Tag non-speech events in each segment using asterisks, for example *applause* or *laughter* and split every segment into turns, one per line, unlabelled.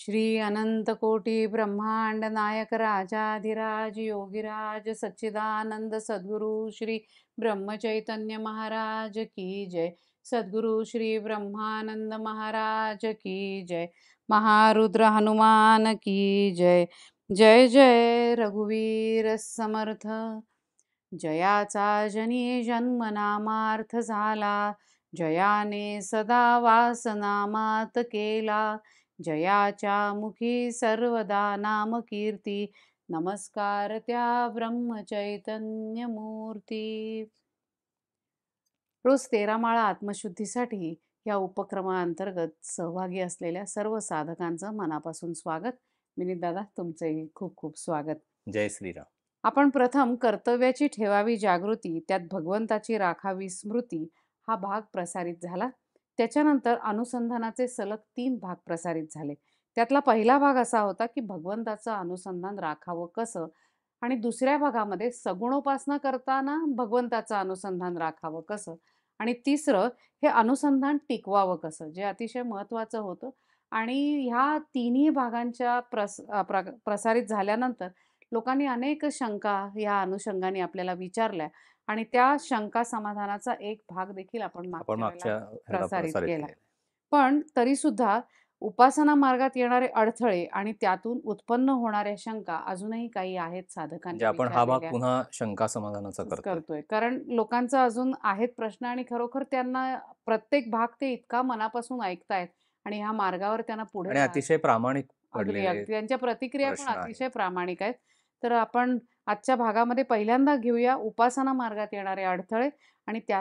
श्री अनंतकोटी ब्रह्मांड नायक राजाधिराज योगिराज सच्चिदानंद सद्गुरु श्री ब्रह्मचैतन्य महाराज की जय सद्गुरु श्री ब्रह्मानंद महाराज की जय महारुद्र हनुमान की जय जय जय रघुवीर समर्थ जयाचा जनी जन्मनामार्थ झाला जयाने सदा वासनामात केला जयाच्या मुखी सर्वदा नाम कीर्ती नमस्कार त्या ब्रह्म चैतन्य मूर्ती रोज तेरा माळा आत्मशुद्धीसाठी या उपक्रमाअंतर्गत सहभागी असलेल्या सर्व साधकांचं मनापासून स्वागत विनीत दादा तुमचंही खूप खूप स्वागत जय श्रीराम आपण प्रथम कर्तव्याची ठेवावी जागृती त्यात भगवंताची राखावी स्मृती हा भाग प्रसारित झाला त्याच्यानंतर अनुसंधानाचे सलग तीन भाग प्रसारित झाले त्यातला पहिला भाग असा होता की भगवंताचं अनुसंधान राखावं कसं आणि दुसऱ्या भागामध्ये सगुणोपासना करताना भगवंताचं अनुसंधान राखावं कसं आणि तिसरं हे अनुसंधान टिकवावं कसं जे अतिशय महत्वाचं होतं आणि ह्या तिन्ही भागांच्या प्रस प्र प्रसारित झाल्यानंतर लोकांनी अनेक शंका ह्या अनुषंगाने आपल्याला विचारल्या आणि त्या शंका समाधानाचा एक भाग देखील आपण
प्रसारित केला
पण तरी सुद्धा उपासना मार्गात येणारे अडथळे आणि त्यातून उत्पन्न होणाऱ्या शंका अजूनही काही आहेत साधकांच्या म्हणजे आपण हा भाग पुन्हा
शंका समाधानाचा
करतोय कारण लोकांचा अजून आहेत प्रश्न आणि खरोखर त्यांना प्रत्येक भाग ते इतका मनापासून ऐकतायत आणि ह्या मार्गावर त्यांना पुढे अतिशय
प्रामाणिक त्यांच्या
प्रतिक्रिया पण अतिशय प्रामाणिक आहेत तर आपण आजच्या भागामध्ये पहिल्यांदा घेऊया उपासना मार्गात येणारे अडथळे आणि त्या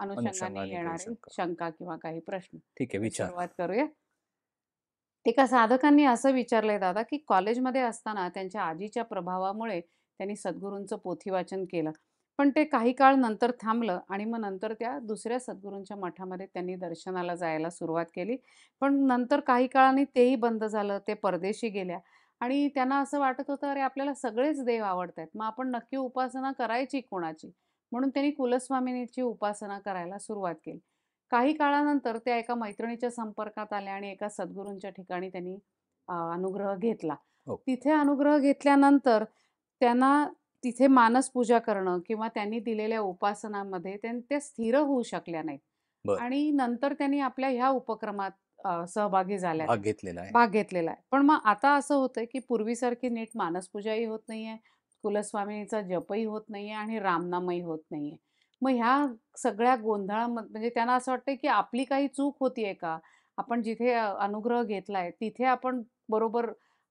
अनुषंगाने येणारे शंका किंवा काही प्रश्न
ठीक आहे सुरुवात
करूया एका साधकांनी असं विचारलंय दादा की कॉलेजमध्ये असताना त्यांच्या आजीच्या प्रभावामुळे त्यांनी सद्गुरूंचं पोथी वाचन केलं पण ते काही काळ नंतर थांबलं आणि मग नंतर त्या दुसऱ्या सद्गुरूंच्या मठामध्ये त्यांनी दर्शनाला जायला सुरुवात केली पण नंतर काही काळाने तेही बंद झालं ते परदेशी गेल्या आणि त्यांना असं वाटत होतं अरे आपल्याला सगळेच देव आवडत आहेत मग आपण नक्की उपासना करायची कोणाची म्हणून त्यांनी कुलस्वामिनीची उपासना करायला सुरुवात केली काही काळानंतर त्या एका मैत्रिणीच्या संपर्कात आल्या आणि एका सद्गुरूंच्या ठिकाणी त्यांनी अनुग्रह घेतला हो. तिथे अनुग्रह घेतल्यानंतर त्यांना तिथे मानस पूजा करणं किंवा त्यांनी दिलेल्या उपासनामध्ये त्या स्थिर होऊ शकल्या नाहीत आणि नंतर त्यांनी आपल्या ह्या उपक्रमात सहभागी झाल्या भाग
घेतलेला आहे भाग
घेतलेला आहे पण मग आता असं होतंय की पूर्वीसारखी नीट मानसपूजाही होत नाहीये कुलस्वामीचा जपही होत नाहीये आणि रामनामही होत नाहीये मग ह्या सगळ्या गोंधळामध्ये म्हणजे त्यांना असं वाटतं की आपली काही चूक होतीये का आपण जिथे अनुग्रह घेतलाय तिथे आपण बरोबर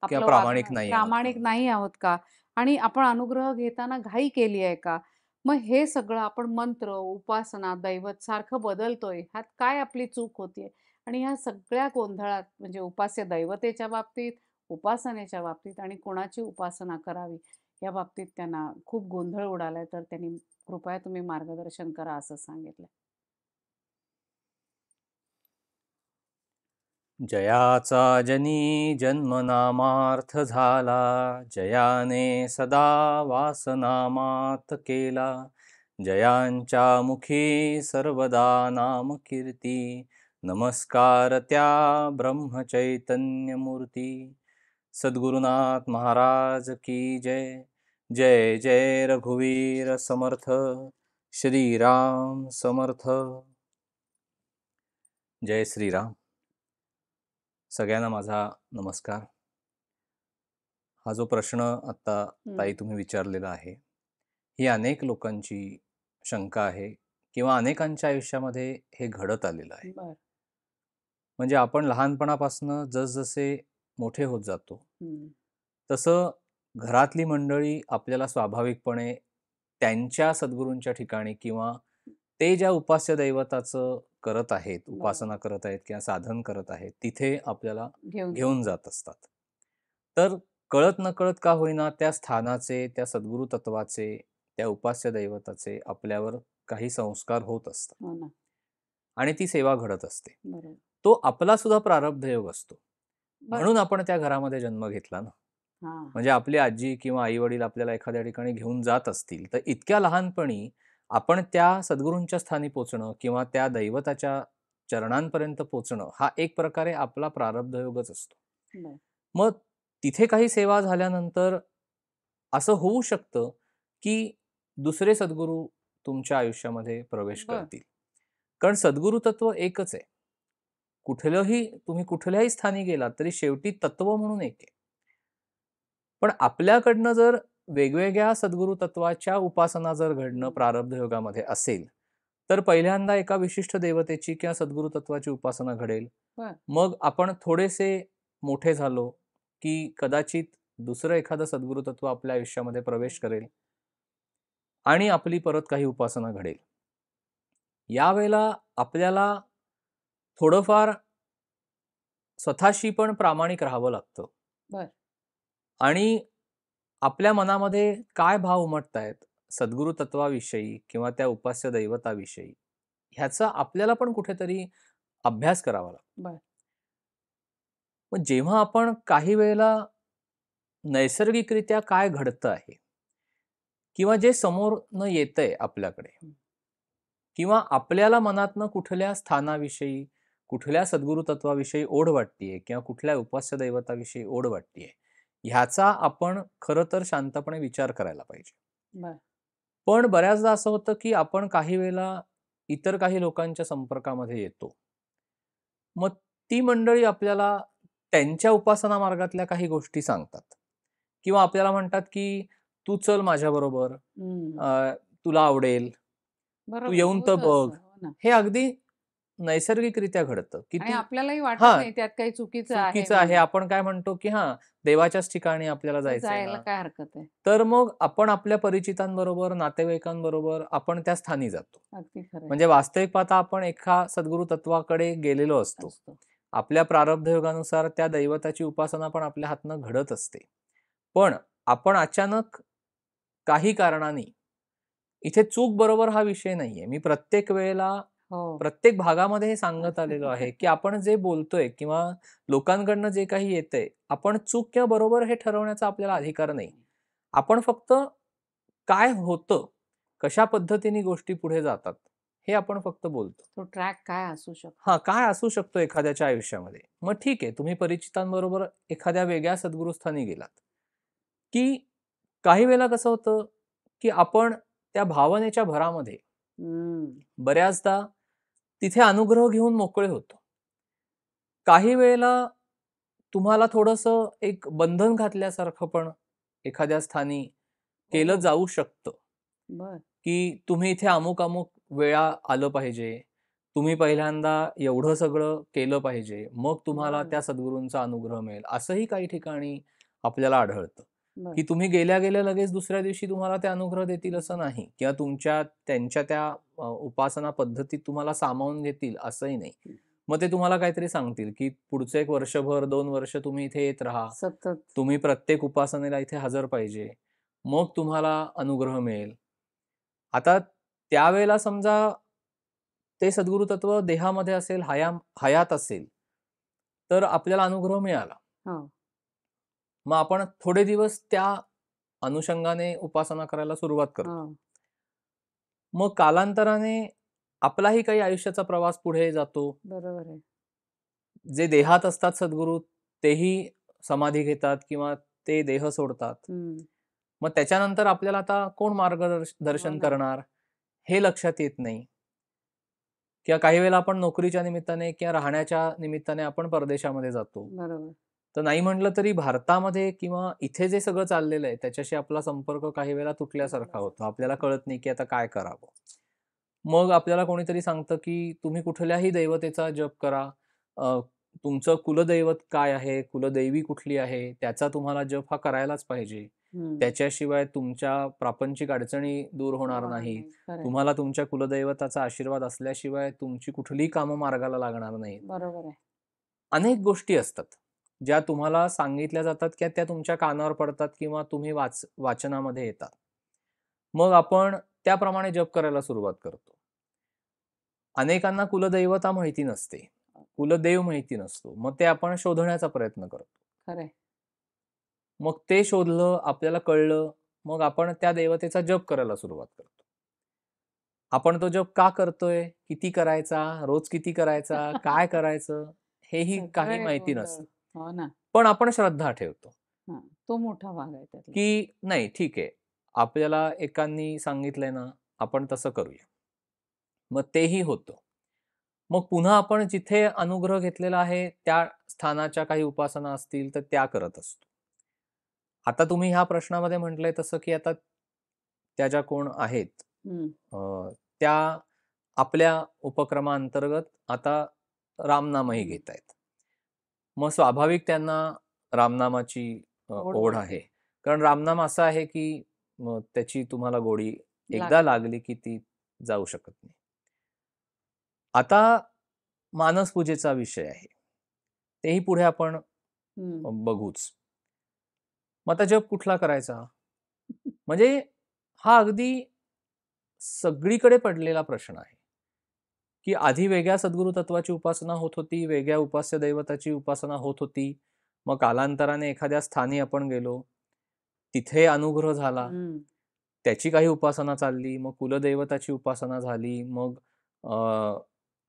प्रामाणिक नाही प्रामाणिक नाही आहोत का आणि आपण अनुग्रह घेताना घाई केली आहे का मग हे सगळं आपण मंत्र उपासना दैवत सारखं बदलतोय ह्यात काय आपली चूक होतीये आणि ह्या सगळ्या गोंधळात म्हणजे उपास्य दैवतेच्या बाबतीत उपासनेच्या बाबतीत आणि कोणाची उपासना करावी या बाबतीत त्यांना खूप गोंधळ उडालाय तर त्यांनी कृपया तुम्ही मार्गदर्शन करा असं सांगितलं
जयाचा जनी जन्मनामार्थ झाला जयाने सदा वासनामात केला जयांच्या मुखी सर्वदा नामकीर्ती नमस्कार त्या मूर्ती सद्गुरुनाथ महाराज की जय जय जय रघुवीर समर्थ श्रीराम समर्थ जय श्रीराम सगळ्यांना माझा नमस्कार हा जो प्रश्न आता ताई तुम्ही विचारलेला आहे ही अनेक लोकांची शंका आहे किंवा अनेकांच्या आयुष्यामध्ये हे घडत आलेलं आहे म्हणजे आपण लहानपणापासून जसजसे मोठे होत जातो तसं घरातली मंडळी आपल्याला स्वाभाविकपणे त्यांच्या सद्गुरूंच्या ठिकाणी किंवा ते ज्या उपास्य दैवताचं करत आहेत उपासना करत आहेत किंवा साधन करत आहेत तिथे आपल्याला घेऊन जात असतात तर कळत न कळत का होईना त्या स्थानाचे त्या सद्गुरु तत्वाचे त्या उपास्य दैवताचे आपल्यावर काही संस्कार होत असतात हो आणि ती सेवा घडत असते तो आपला सुद्धा प्रारब्ध योग असतो म्हणून आपण त्या घरामध्ये जन्म घेतला ना म्हणजे आपली आजी किंवा आई वडील आपल्याला एखाद्या ठिकाणी घेऊन जात असतील तर इतक्या लहानपणी आपण त्या सद्गुरूंच्या स्थानी पोचणं किंवा त्या दैवताच्या चरणांपर्यंत पोचणं हा एक प्रकारे आपला प्रारब्ध योगच असतो मग तिथे काही सेवा झाल्यानंतर असं होऊ शकतं की दुसरे सद्गुरू तुमच्या आयुष्यामध्ये प्रवेश करतील कारण सद्गुरुतत्व तत्व एकच आहे कुठलंही तुम्ही कुठल्याही स्थानी गेलात तरी शेवटी तत्व म्हणून एक आहे पण आपल्याकडनं जर वेगवेगळ्या सद्गुरु तत्वाच्या उपासना जर घडणं प्रारब्ध योगामध्ये असेल तर पहिल्यांदा एका विशिष्ट देवतेची किंवा सद्गुरु तत्वाची उपासना घडेल मग आपण थोडेसे मोठे झालो की कदाचित दुसरं एखादं सद्गुरु तत्व आपल्या आयुष्यामध्ये प्रवेश करेल आणि आपली परत काही उपासना घडेल यावेळेला आपल्याला थोडंफार स्वतःशी पण प्रामाणिक राहावं लागतं आणि आपल्या मनामध्ये काय भाव उमटत आहेत सद्गुरु तत्वाविषयी किंवा त्या उपास्य दैवताविषयी ह्याचा आपल्याला पण कुठेतरी अभ्यास करावा लागतो मग जेव्हा आपण काही वेळेला नैसर्गिकरित्या काय घडतं आहे किंवा जे समोर न येत आहे आपल्याकडे किंवा आपल्याला मनातनं कुठल्या स्थानाविषयी कुठल्या सद्गुरु तत्वाविषयी ओढ वाटतीये किंवा कुठल्या उपास्य दैवताविषयी ओढ वाटतीये ह्याचा आपण खर तर शांतपणे विचार करायला पाहिजे पण बऱ्याचदा असं होतं की आपण काही वेळेला इतर काही लोकांच्या संपर्कामध्ये येतो मग ती मंडळी आपल्याला त्यांच्या उपासना मार्गातल्या काही गोष्टी सांगतात किंवा आपल्याला म्हणतात की तू चल माझ्याबरोबर तुला आवडेल तू येऊन तर बघ हो हे अगदी नैसर्गिकरित्या घडतं की
आपल्यालाही वाटत त्यात काही चुकीचं आहे चुकीचं आहे
आपण काय म्हणतो की हा देवाच्याच ठिकाणी आपल्याला जायचं काय हरकत आहे तर मग आपण आपल्या परिचितांबरोबर नातेवाईकांबरोबर आपण त्या स्थानी जातो म्हणजे वास्तविक पाहता आपण एका सद्गुरु तत्वाकडे गेलेलो असतो आपल्या प्रारब्ध योगानुसार त्या दैवताची उपासना पण आपल्या हातनं घडत असते पण आपण अचानक काही कारणाने इथे चूक बरोबर हा विषय नाहीये मी प्रत्येक वेळेला हो. प्रत्येक भागामध्ये हे सांगत *laughs* आलेलो आहे की आपण जे बोलतोय किंवा लोकांकडनं जे काही येतंय आपण चूक किंवा बरोबर हे ठरवण्याचा आपल्याला अधिकार नाही आपण फक्त काय होतं कशा पद्धतीने गोष्टी पुढे जातात हे आपण फक्त बोलतो
तो ट्रॅक काय असू शकतो
हा काय असू शकतो एखाद्याच्या आयुष्यामध्ये मग ठीक आहे तुम्ही परिचितांबरोबर एखाद्या वेगळ्या सद्गुरुस्थानी गेलात की काही वेळेला कसं होतं की आपण त्या भावनेच्या भरामध्ये बऱ्याचदा तिथे अनुग्रह घेऊन मोकळे होतो काही वेळेला तुम्हाला थोडंसं एक बंधन घातल्यासारखं पण एखाद्या स्थानी हो, केलं हो. जाऊ शकतं की तुम्ही इथे अमुक अमुक वेळा आलं पाहिजे तुम्ही पहिल्यांदा एवढं सगळं केलं पाहिजे मग तुम्हाला त्या सद्गुरूंचा अनुग्रह मिळेल असंही काही ठिकाणी आपल्याला आढळतं की तुम्ही गेल्या गेल्या लगेच दुसऱ्या दिवशी तुम्हाला ते अनुग्रह देतील असं नाही किंवा तुमच्या त्यांच्या त्या उपासना पद्धतीत तुम्हाला सामावून घेतील असंही नाही मग ते तुम्हाला काहीतरी सांगतील की पुढचं एक वर्षभर दोन वर्ष तुम्ही इथे येत राहा तुम्ही प्रत्येक उपासनेला इथे हजर पाहिजे मग तुम्हाला अनुग्रह मिळेल आता त्यावेळेला समजा ते सद्गुरु तत्व देहामध्ये असेल हया हयात असेल तर आपल्याला अनुग्रह मिळाला हो. मग आपण थोडे दिवस त्या अनुषंगाने उपासना करायला सुरुवात करतो मग कालांतराने आपलाही काही आयुष्याचा प्रवास पुढे जातो बरोबर जे देहात असतात सद्गुरू तेही समाधी घेतात किंवा ते देह सोडतात मग त्याच्यानंतर आपल्याला आता कोण मार्गदर्शन हो करणार हे लक्षात येत नाही किंवा काही वेळेला आपण नोकरीच्या निमित्ताने किंवा राहण्याच्या निमित्ताने आपण परदेशामध्ये जातो तर नाही म्हटलं तरी भारतामध्ये किंवा इथे जे सगळं चाललेलं आहे त्याच्याशी आपला संपर्क काही वेळा तुटल्यासारखा होतो आपल्याला कळत नाही की आता काय करावं मग आपल्याला कोणीतरी सांगतं की तुम्ही कुठल्याही दैवतेचा जप करा तुमचं कुलदैवत काय आहे कुलदैवी कुठली आहे त्याचा तुम्हाला जप हा करायलाच पाहिजे त्याच्याशिवाय तुमच्या प्रापंचिक अडचणी दूर होणार नाही तुम्हाला तुमच्या कुलदैवताचा आशीर्वाद असल्याशिवाय तुमची कुठलीही कामं मार्गाला लागणार नाही अनेक गोष्टी असतात ज्या तुम्हाला सांगितल्या जातात किंवा त्या तुमच्या कानावर पडतात किंवा तुम्ही वाच वाचनामध्ये येतात मग आपण त्याप्रमाणे जप करायला सुरुवात करतो अनेकांना कुलदैवता माहिती नसते कुलदेव माहिती नसतो मग ते आपण शोधण्याचा प्रयत्न करतो खरे मग ते शोधलं आपल्याला कळलं मग आपण त्या देवतेचा जप करायला सुरुवात करतो आपण तो जप का करतोय किती करायचा रोज किती करायचा *laughs* काय करायचं हेही काही माहिती नसतं हो पण आपण श्रद्धा ठेवतो
तो मोठा भाग आहे की
नाही ठीक आहे आपल्याला एकांनी सांगितलंय ना आपण तसं करूया मग तेही होतो मग पुन्हा आपण जिथे अनुग्रह घेतलेला आहे त्या स्थानाच्या काही उपासना असतील तर त्या करत असतो आता तुम्ही ह्या प्रश्नामध्ये म्हटलंय तसं की आता त्या ज्या कोण आहेत त्या आपल्या उपक्रमाअंतर्गत आता रामनामही घेत आहेत मग स्वाभाविक त्यांना रामनामाची ओढ आहे कारण रामनाम असा आहे की त्याची तुम्हाला गोडी एकदा लागली की ती जाऊ शकत नाही आता मानसपूजेचा विषय आहे तेही पुढे आपण बघूच मग आता जप कुठला करायचा *laughs* म्हणजे हा अगदी सगळीकडे पडलेला प्रश्न आहे की आधी वेगळ्या सद्गुरु तत्वाची उपासना होत होती वेगळ्या उपास्य दैवताची उपासना होत होती मग कालांतराने एखाद्या स्थानी आपण गेलो तिथे अनुग्रह झाला त्याची काही उपासना चालली मग कुलदैवताची उपासना झाली मग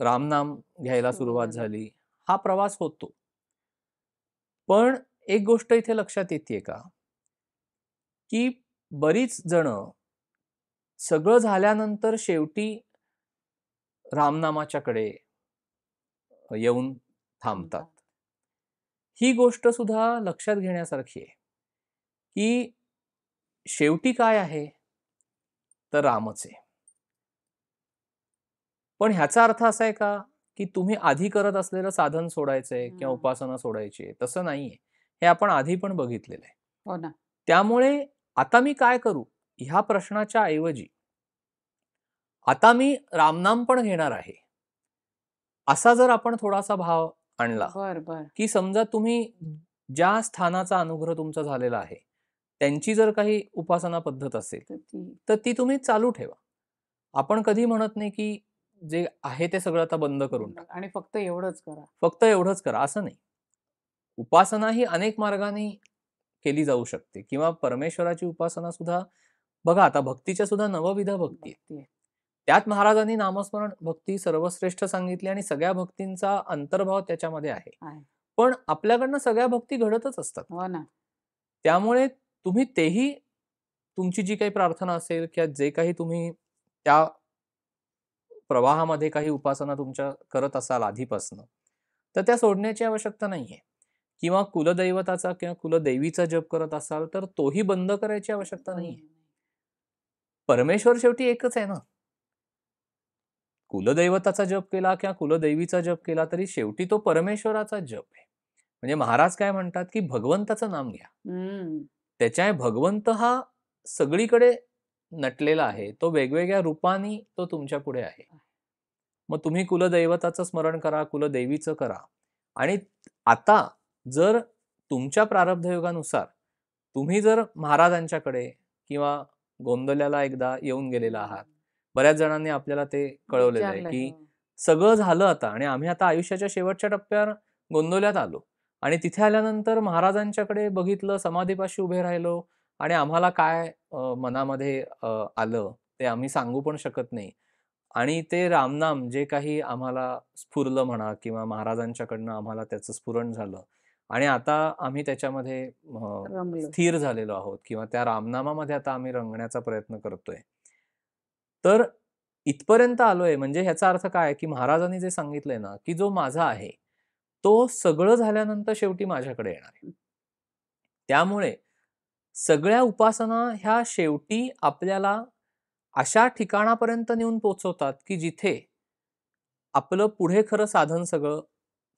रामनाम घ्यायला हो, सुरुवात झाली हा प्रवास होतो पण एक गोष्ट इथे लक्षात येते का की बरीच जण सगळं झाल्यानंतर शेवटी रामनामाच्याकडे येऊन थांबतात ही गोष्ट सुद्धा लक्षात घेण्यासारखी आहे की शेवटी काय आहे तर रामच आहे पण ह्याचा अर्थ असा आहे का की तुम्ही आधी करत असलेलं साधन सोडायचंय किंवा उपासना सोडायची आहे तसं नाहीये हे आपण आधी पण बघितलेलं आहे हो त्यामुळे आता मी काय करू ह्या प्रश्नाच्या ऐवजी आता मी रामनाम पण घेणार आहे असा जर आपण थोडासा भाव आणला की समजा तुम्ही ज्या स्थानाचा अनुग्रह तुमचा झालेला आहे त्यांची जर काही उपासना पद्धत असेल तर ती तुम्ही चालू ठेवा आपण कधी म्हणत नाही की जे आहे ते सगळं आता बंद करून टाका
आणि फक्त एवढंच करा
फक्त एवढंच करा असं नाही उपासना ही अनेक मार्गाने केली जाऊ शकते किंवा परमेश्वराची उपासना सुद्धा बघा आता भक्तीच्या सुद्धा नवविध भक्ती त्यात महाराजांनी नामस्मरण भक्ती सर्वश्रेष्ठ सांगितली आणि सगळ्या भक्तींचा अंतर्भाव त्याच्यामध्ये आहे पण आपल्याकडनं सगळ्या भक्ती घडतच असतात हो त्यामुळे तुम्ही तेही तुमची जी काही प्रार्थना असेल किंवा जे काही तुम्ही त्या प्रवाहामध्ये काही उपासना तुमच्या करत असाल आधीपासनं तर त्या सोडण्याची आवश्यकता नाहीये किंवा कुलदैवताचा किंवा कुलदैवीचा जप करत असाल तर तोही बंद करायची आवश्यकता नाहीये परमेश्वर शेवटी एकच आहे ना कुलदैवताचा जप केला किंवा कुलदैवीचा जप केला तरी शेवटी तो परमेश्वराचा जप आहे म्हणजे महाराज काय म्हणतात की भगवंताचं नाम
घ्या
त्याच्या भगवंत हा सगळीकडे नटलेला आहे तो वेगवेगळ्या रूपांनी तो तुमच्या पुढे आहे मग तुम्ही कुलदैवताचं स्मरण करा कुलदैवीचं करा आणि आता जर तुमच्या प्रारब्धयोगानुसार तुम्ही जर महाराजांच्याकडे किंवा गोंदल्याला एकदा येऊन गेलेला आहात बऱ्याच जणांनी आपल्याला ते कळवलेलं आहे की हो. सगळं झालं आता आणि आम्ही आता आयुष्याच्या शेवटच्या टप्प्यावर गोंदवल्यात आलो आणि तिथे आल्यानंतर महाराजांच्याकडे बघितलं समाधीपाशी उभे राहिलो आणि आम्हाला काय मनामध्ये आलं ते आम्ही सांगू पण शकत नाही आणि ते रामनाम जे काही आम्हाला स्फुरलं म्हणा किंवा महाराजांच्याकडनं आम्हाला त्याचं स्फुरण झालं आणि आता आम्ही त्याच्यामध्ये स्थिर झालेलो आहोत किंवा त्या रामनामामध्ये आता आम्ही रंगण्याचा प्रयत्न करतोय तर इथपर्यंत आलोय म्हणजे ह्याचा अर्थ काय की महाराजांनी जे सांगितलंय ना की जो माझा आहे तो सगळं झाल्यानंतर शेवटी माझ्याकडे येणार आहे त्यामुळे सगळ्या उपासना ह्या शेवटी आपल्याला अशा ठिकाणापर्यंत नेऊन पोचवतात की जिथे आपलं पुढे खरं साधन सगळं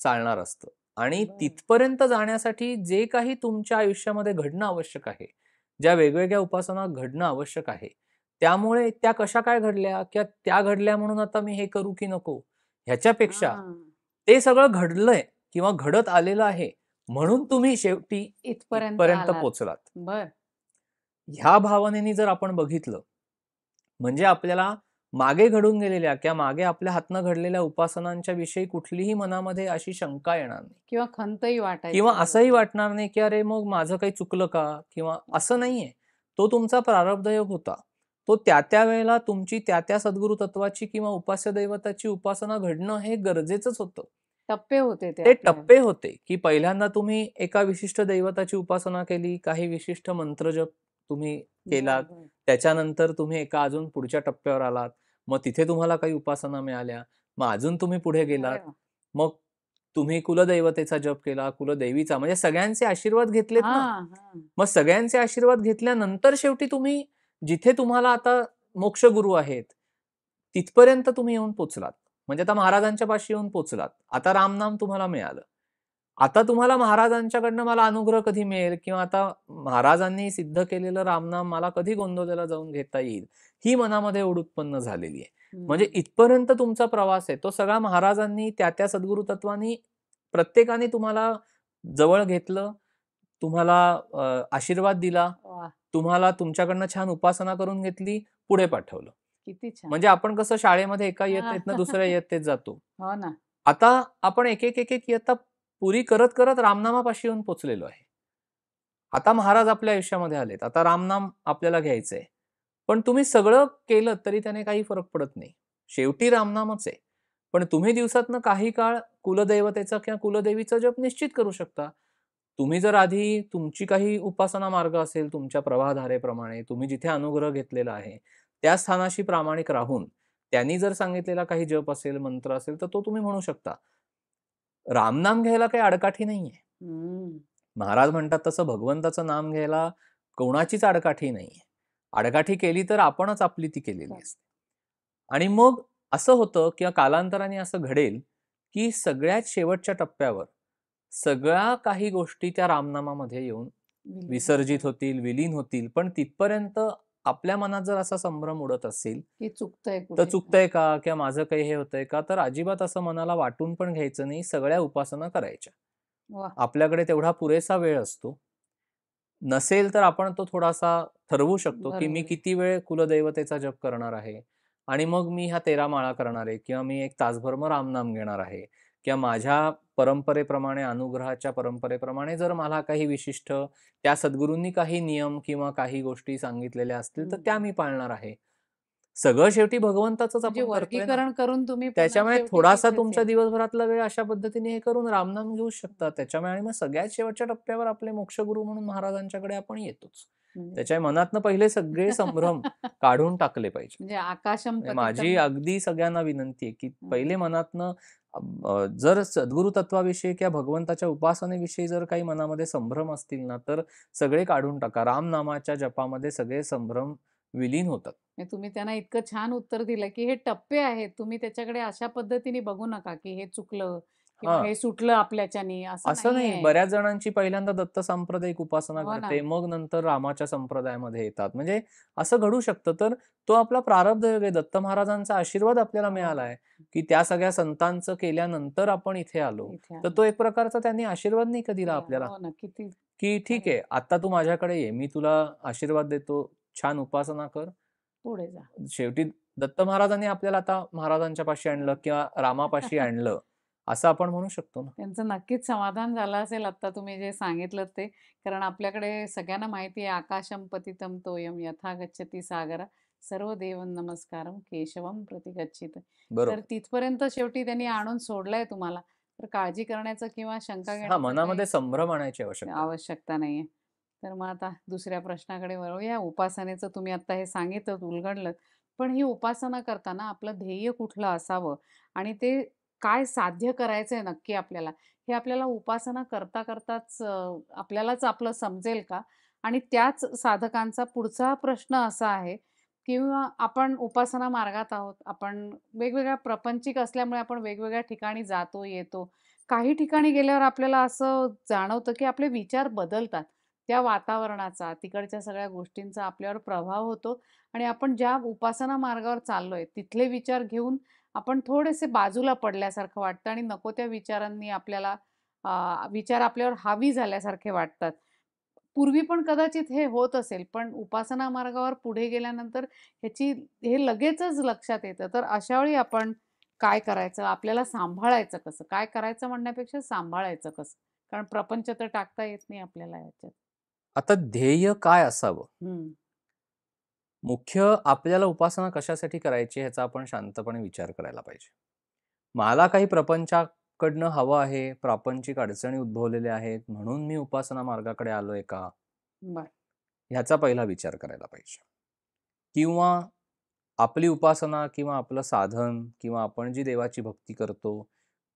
चालणार असतं आणि तिथपर्यंत जाण्यासाठी जे काही तुमच्या आयुष्यामध्ये घडणं आवश्यक आहे ज्या वेगवेगळ्या उपासना घडणं आवश्यक आहे त्यामुळे त्या कशा काय घडल्या किंवा त्या घडल्या म्हणून आता मी हे करू की नको ह्याच्यापेक्षा ते सगळं घडलंय किंवा घडत आलेलं आहे म्हणून तुम्ही शेवटी इथपर्यंत पोचलात बर ह्या भावनेने जर आपण बघितलं म्हणजे आपल्याला मागे घडून गेलेल्या किंवा मागे आपल्या हातनं घडलेल्या उपासनांच्या विषयी कुठलीही मनामध्ये अशी शंका येणार नाही
किंवा खंतही वाटत किंवा
असंही वाटणार नाही की अरे मग माझं काही चुकलं का किंवा असं नाहीये तो तुमचा प्रारब्धयोग होता तो त्या त्या वेळेला तुमची त्या त्या सद्गुरु तत्वाची किंवा उपास्य दैवताची उपासना घडणं हे गरजेचंच होतं
टप्पे होते ते
टप्पे होते की पहिल्यांदा तुम्ही एका विशिष्ट दैवताची उपासना केली काही विशिष्ट मंत्र जप तुम्ही केलात त्याच्यानंतर तुम्ही एका अजून पुढच्या टप्प्यावर आलात मग तिथे तुम्हाला काही उपासना मिळाल्या मग अजून तुम्ही पुढे गेलात मग तुम्ही कुलदैवतेचा जप केला कुलदेवीचा म्हणजे सगळ्यांचे आशीर्वाद घेतलेत ना मग सगळ्यांचे आशीर्वाद घेतल्यानंतर शेवटी तुम्ही जिथे तुम्हाला आता गुरु आहेत तिथपर्यंत तुम्ही येऊन पोचलात म्हणजे आता महाराजांच्या पाशी येऊन पोचलात आता रामनाम तुम्हाला मिळालं आता तुम्हाला महाराजांच्याकडनं मला अनुग्रह कधी मिळेल किंवा आता महाराजांनी सिद्ध केलेलं रामनाम मला कधी गोंदवलेला जाऊन घेता येईल ही मनामध्ये ओढ उत्पन्न झालेली आहे म्हणजे इथपर्यंत तुमचा प्रवास आहे तो सगळा महाराजांनी त्या त्या सद्गुरु तत्वानी प्रत्येकाने तुम्हाला जवळ घेतलं तुम्हाला आशीर्वाद दिला तुम्हाला तुमच्याकडनं छान उपासना करून घेतली पुढे पाठवलं किती म्हणजे आपण कसं शाळेमध्ये एका इयत्तेत ना दुसऱ्या इयत्तेत जातो हो ना आता आपण एक एक एक इयत्ता पुरी करत करत रामनामापाशी येऊन पोचलेलो आहे आता महाराज आपल्या आयुष्यामध्ये आलेत आता रामनाम आपल्याला घ्यायचंय पण तुम्ही सगळं केलं तरी त्याने काही फरक पडत नाही शेवटी रामनामच आहे पण तुम्ही दिवसातनं काही काळ कुलदैवतेचा किंवा कुलदेवीचा जप निश्चित करू शकता तुम्ही जर आधी तुमची काही उपासना मार्ग असेल तुमच्या प्रवाहधारेप्रमाणे तुम्ही जिथे अनुग्रह घेतलेला आहे त्या स्थानाशी प्रामाणिक राहून त्यांनी जर सांगितलेला काही जप असेल मंत्र असेल तर तो तुम्ही म्हणू शकता रामनाम घ्यायला काही आडकाठी नाहीये महाराज म्हणतात तसं भगवंताचं नाम घ्यायला कोणाचीच आडकाठी नाहीये आडकाठी केली तर आपणच आपली ती केलेली असते आणि मग असं होतं किंवा कालांतराने असं घडेल की सगळ्यात शेवटच्या टप्प्यावर सगळ्या काही गोष्टी त्या रामनामामध्ये येऊन विसर्जित होतील विलीन होतील पण तिथपर्यंत आपल्या मनात जर असा संभ्रम उडत असेल
की तर
चुकतंय का किंवा माझं काही हे होतंय का तर अजिबात असं मनाला वाटून पण घ्यायचं नाही सगळ्या उपासना करायच्या आपल्याकडे तेवढा पुरेसा वेळ असतो नसेल तर आपण तो थोडासा ठरवू शकतो की मी किती वेळ कुलदैवतेचा जप करणार आहे आणि मग मी ह्या तेरा माळा करणार आहे किंवा मी एक तासभर मग रामनाम घेणार आहे किंवा माझ्या परंपरेप्रमाणे अनुग्रहाच्या परंपरेप्रमाणे जर मला काही विशिष्ट त्या सद्गुरूंनी काही नियम किंवा काही गोष्टी सांगितलेल्या असतील तर त्या मी पाळणार आहे सगळं शेवटी भगवंताच म्हणजे वर्गीकरण करून तुम्ही त्याच्यामुळे थोडासा तुमच्या दिवसभरातला वेळ अशा पद्धतीने हे करून रामनाम घेऊ शकता त्याच्यामुळे आणि मग सगळ्यात शेवटच्या टप्प्यावर आपले मोक्षगुरु म्हणून महाराजांच्याकडे आपण येतोच म्हणजे त्याच्या मनातनं पहिले सगळे संभ्रम *laughs* काढून टाकले पाहिजे म्हणजे माझी अगदी सगळ्यांना विनंती आहे की पहिले मनातनं जर सद्गुरु तत्वाविषयी किंवा भगवंताच्या उपासनेविषयी जर काही मनामध्ये संभ्रम असतील ना तर सगळे काढून टाका रामनामाच्या जपामध्ये सगळे संभ्रम विलीन होतात
म्हणजे तुम्ही त्यांना इतकं छान उत्तर दिलं की हे टप्पे आहेत तुम्ही त्याच्याकडे अशा पद्धतीने बघू नका की हे चुकलं हे सुटलं आपल्याच्या असं नाही बऱ्याच
जणांची पहिल्यांदा दत्त सांप्रदायिक उपासना करते हो मग नंतर रामाच्या संप्रदायामध्ये येतात म्हणजे असं घडू शकतं तर तो आपला प्रारब्ध योग आहे दत्त महाराजांचा आशीर्वाद आपल्याला हो, हो. मिळाला आहे की त्या सगळ्या संतांचं केल्यानंतर आपण इथे आलो तर तो एक प्रकारचा त्यांनी आशीर्वाद नाही का दिला आपल्याला की ठीक आहे आता तू माझ्याकडे ये मी तुला आशीर्वाद देतो छान उपासना कर पुढे जा शेवटी दत्त महाराजांनी आपल्याला आता महाराजांच्या पाशी आणलं किंवा रामापाशी *laughs* आणलं असं आपण म्हणू शकतो ना
त्यांचं नक्कीच समाधान झालं असेल आता तुम्ही जे सांगितलं ते कारण आपल्याकडे सगळ्यांना माहिती आहे आकाशम पतितम तोयम यथा गच्छती सागर सर्व देवन नमस्कार केशवम प्रति गच्छित तर तिथपर्यंत शेवटी त्यांनी आणून सोडलंय तुम्हाला तर काळजी करण्याचं किंवा शंका घेण्या
मनामध्ये संभ्रम आणायची आवश्यकता
आवश्यकता नाहीये तर मग आता दुसऱ्या प्रश्नाकडे वळूया उपासनेचं तुम्ही आता हे सांगितलं उलगडलं पण ही उपासना करताना आपलं ध्येय कुठलं असावं आणि ते काय साध्य करायचंय नक्की आपल्याला हे आपल्याला उपासना करता करताच आपल्यालाच आपलं समजेल का आणि त्याच साधकांचा पुढचा प्रश्न असा आहे किंवा आपण उपासना मार्गात आहोत आपण वेगवेगळ्या प्रपंचिक असल्यामुळे आपण वेगवेगळ्या ठिकाणी जातो येतो काही ठिकाणी गेल्यावर आपल्याला असं जाणवतं की आपले विचार बदलतात त्या वातावरणाचा तिकडच्या सगळ्या गोष्टींचा आपल्यावर प्रभाव होतो आणि आपण ज्या उपासना मार्गावर चाललोय तिथले विचार घेऊन आपण थोडेसे बाजूला पडल्यासारखं वाटतं आणि नको त्या विचारांनी आपल्याला विचार आपल्यावर हावी झाल्यासारखे वाटतात पूर्वी पण कदाचित हे होत असेल पण उपासना मार्गावर पुढे गेल्यानंतर ह्याची हे लगेचच लक्षात येतं तर अशा वेळी आपण काय करायचं आपल्याला सांभाळायचं कसं काय करायचं म्हणण्यापेक्षा सांभाळायचं कसं कारण प्रपंच तर टाकता येत नाही आपल्याला याच्यात
आता ध्येय काय असावं मुख्य आपल्याला उपासना कशासाठी करायची ह्याचा आपण शांतपणे विचार करायला पाहिजे मला काही प्रपंचाकडनं हवं आहे प्रापंचिक अडचणी उद्भवलेल्या आहेत म्हणून मी उपासना मार्गाकडे आलोय का ह्याचा पहिला विचार करायला पाहिजे किंवा आपली उपासना किंवा आपलं साधन किंवा आपण जी देवाची भक्ती करतो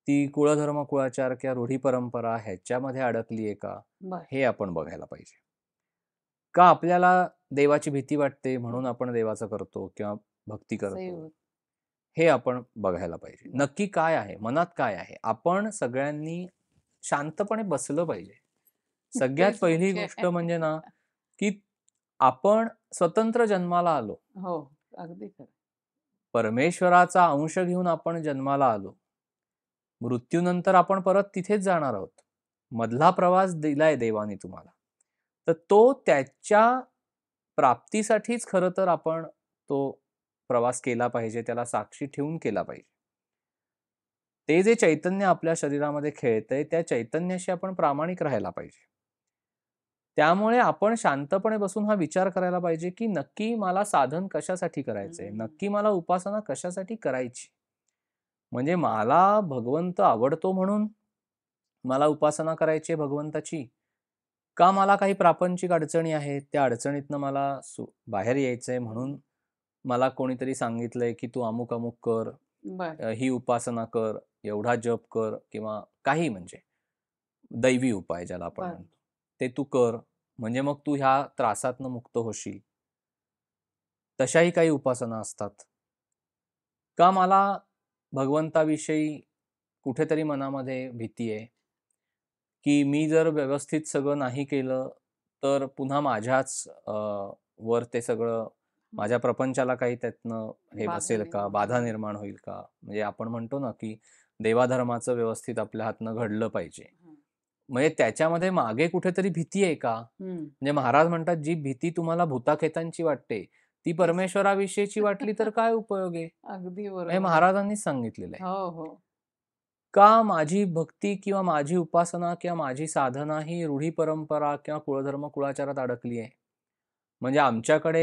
ती कुळधर्म कुळाचार किंवा रूढी परंपरा ह्याच्यामध्ये अडकली आहे का हे आपण बघायला पाहिजे का आपल्याला देवाची भीती वाटते म्हणून आपण देवाचं करतो किंवा भक्ती करतो हे आपण बघायला पाहिजे नक्की काय आहे मनात काय आहे आपण सगळ्यांनी शांतपणे बसलं पाहिजे सगळ्यात पहिली म्हणजे गोष्ट म्हणजे ना की आपण स्वतंत्र जन्माला आलो
हो अगदी
परमेश्वराचा अंश घेऊन आपण जन्माला आलो मृत्यूनंतर आपण परत तिथेच जाणार आहोत मधला प्रवास दिलाय देवाने तुम्हाला तर तो त्याच्या प्राप्तीसाठीच खर तर आपण तो प्रवास केला पाहिजे त्याला साक्षी ठेवून केला पाहिजे ते जे चैतन्य आपल्या शरीरामध्ये खेळतंय त्या चैतन्याशी आपण प्रामाणिक राहायला पाहिजे त्यामुळे आपण शांतपणे बसून हा विचार करायला पाहिजे की नक्की मला साधन कशासाठी करायचंय नक्की मला उपासना कशासाठी करायची म्हणजे मला भगवंत आवडतो म्हणून मला उपासना करायची भगवंताची का मला काही प्रापंचिक अडचणी आहेत त्या अडचणीतनं मला सु बाहेर यायचंय म्हणून मला कोणीतरी सांगितलंय की तू अमुक अमुक कर ही उपासना कर एवढा जप कर किंवा काही म्हणजे दैवी उपाय ज्याला आपण म्हणतो ते तू कर म्हणजे मग तू ह्या त्रासातनं मुक्त होशील तशाही काही उपासना असतात का मला भगवंताविषयी कुठेतरी मनामध्ये भीती आहे की मी जर व्यवस्थित सगळं नाही केलं तर पुन्हा माझ्याच वर ते सगळं माझ्या प्रपंचाला काही त्यातनं हे असेल बसेल का बाधा निर्माण होईल का म्हणजे आपण म्हणतो ना की देवाधर्माचं व्यवस्थित आपल्या हातनं घडलं पाहिजे म्हणजे त्याच्यामध्ये मागे कुठेतरी भीती आहे का म्हणजे महाराज म्हणतात जी भीती तुम्हाला भूताखेतांची वाटते ती परमेश्वराविषयीची वाटली तर *laughs* काय उपयोग आहे
अगदी हे महाराजांनीच सांगितलेलं आहे हो, हो.
का माझी भक्ती किंवा माझी उपासना किंवा माझी साधना ही रूढी परंपरा किंवा कुळधर्म कुळाचारात अडकली आहे म्हणजे आमच्याकडे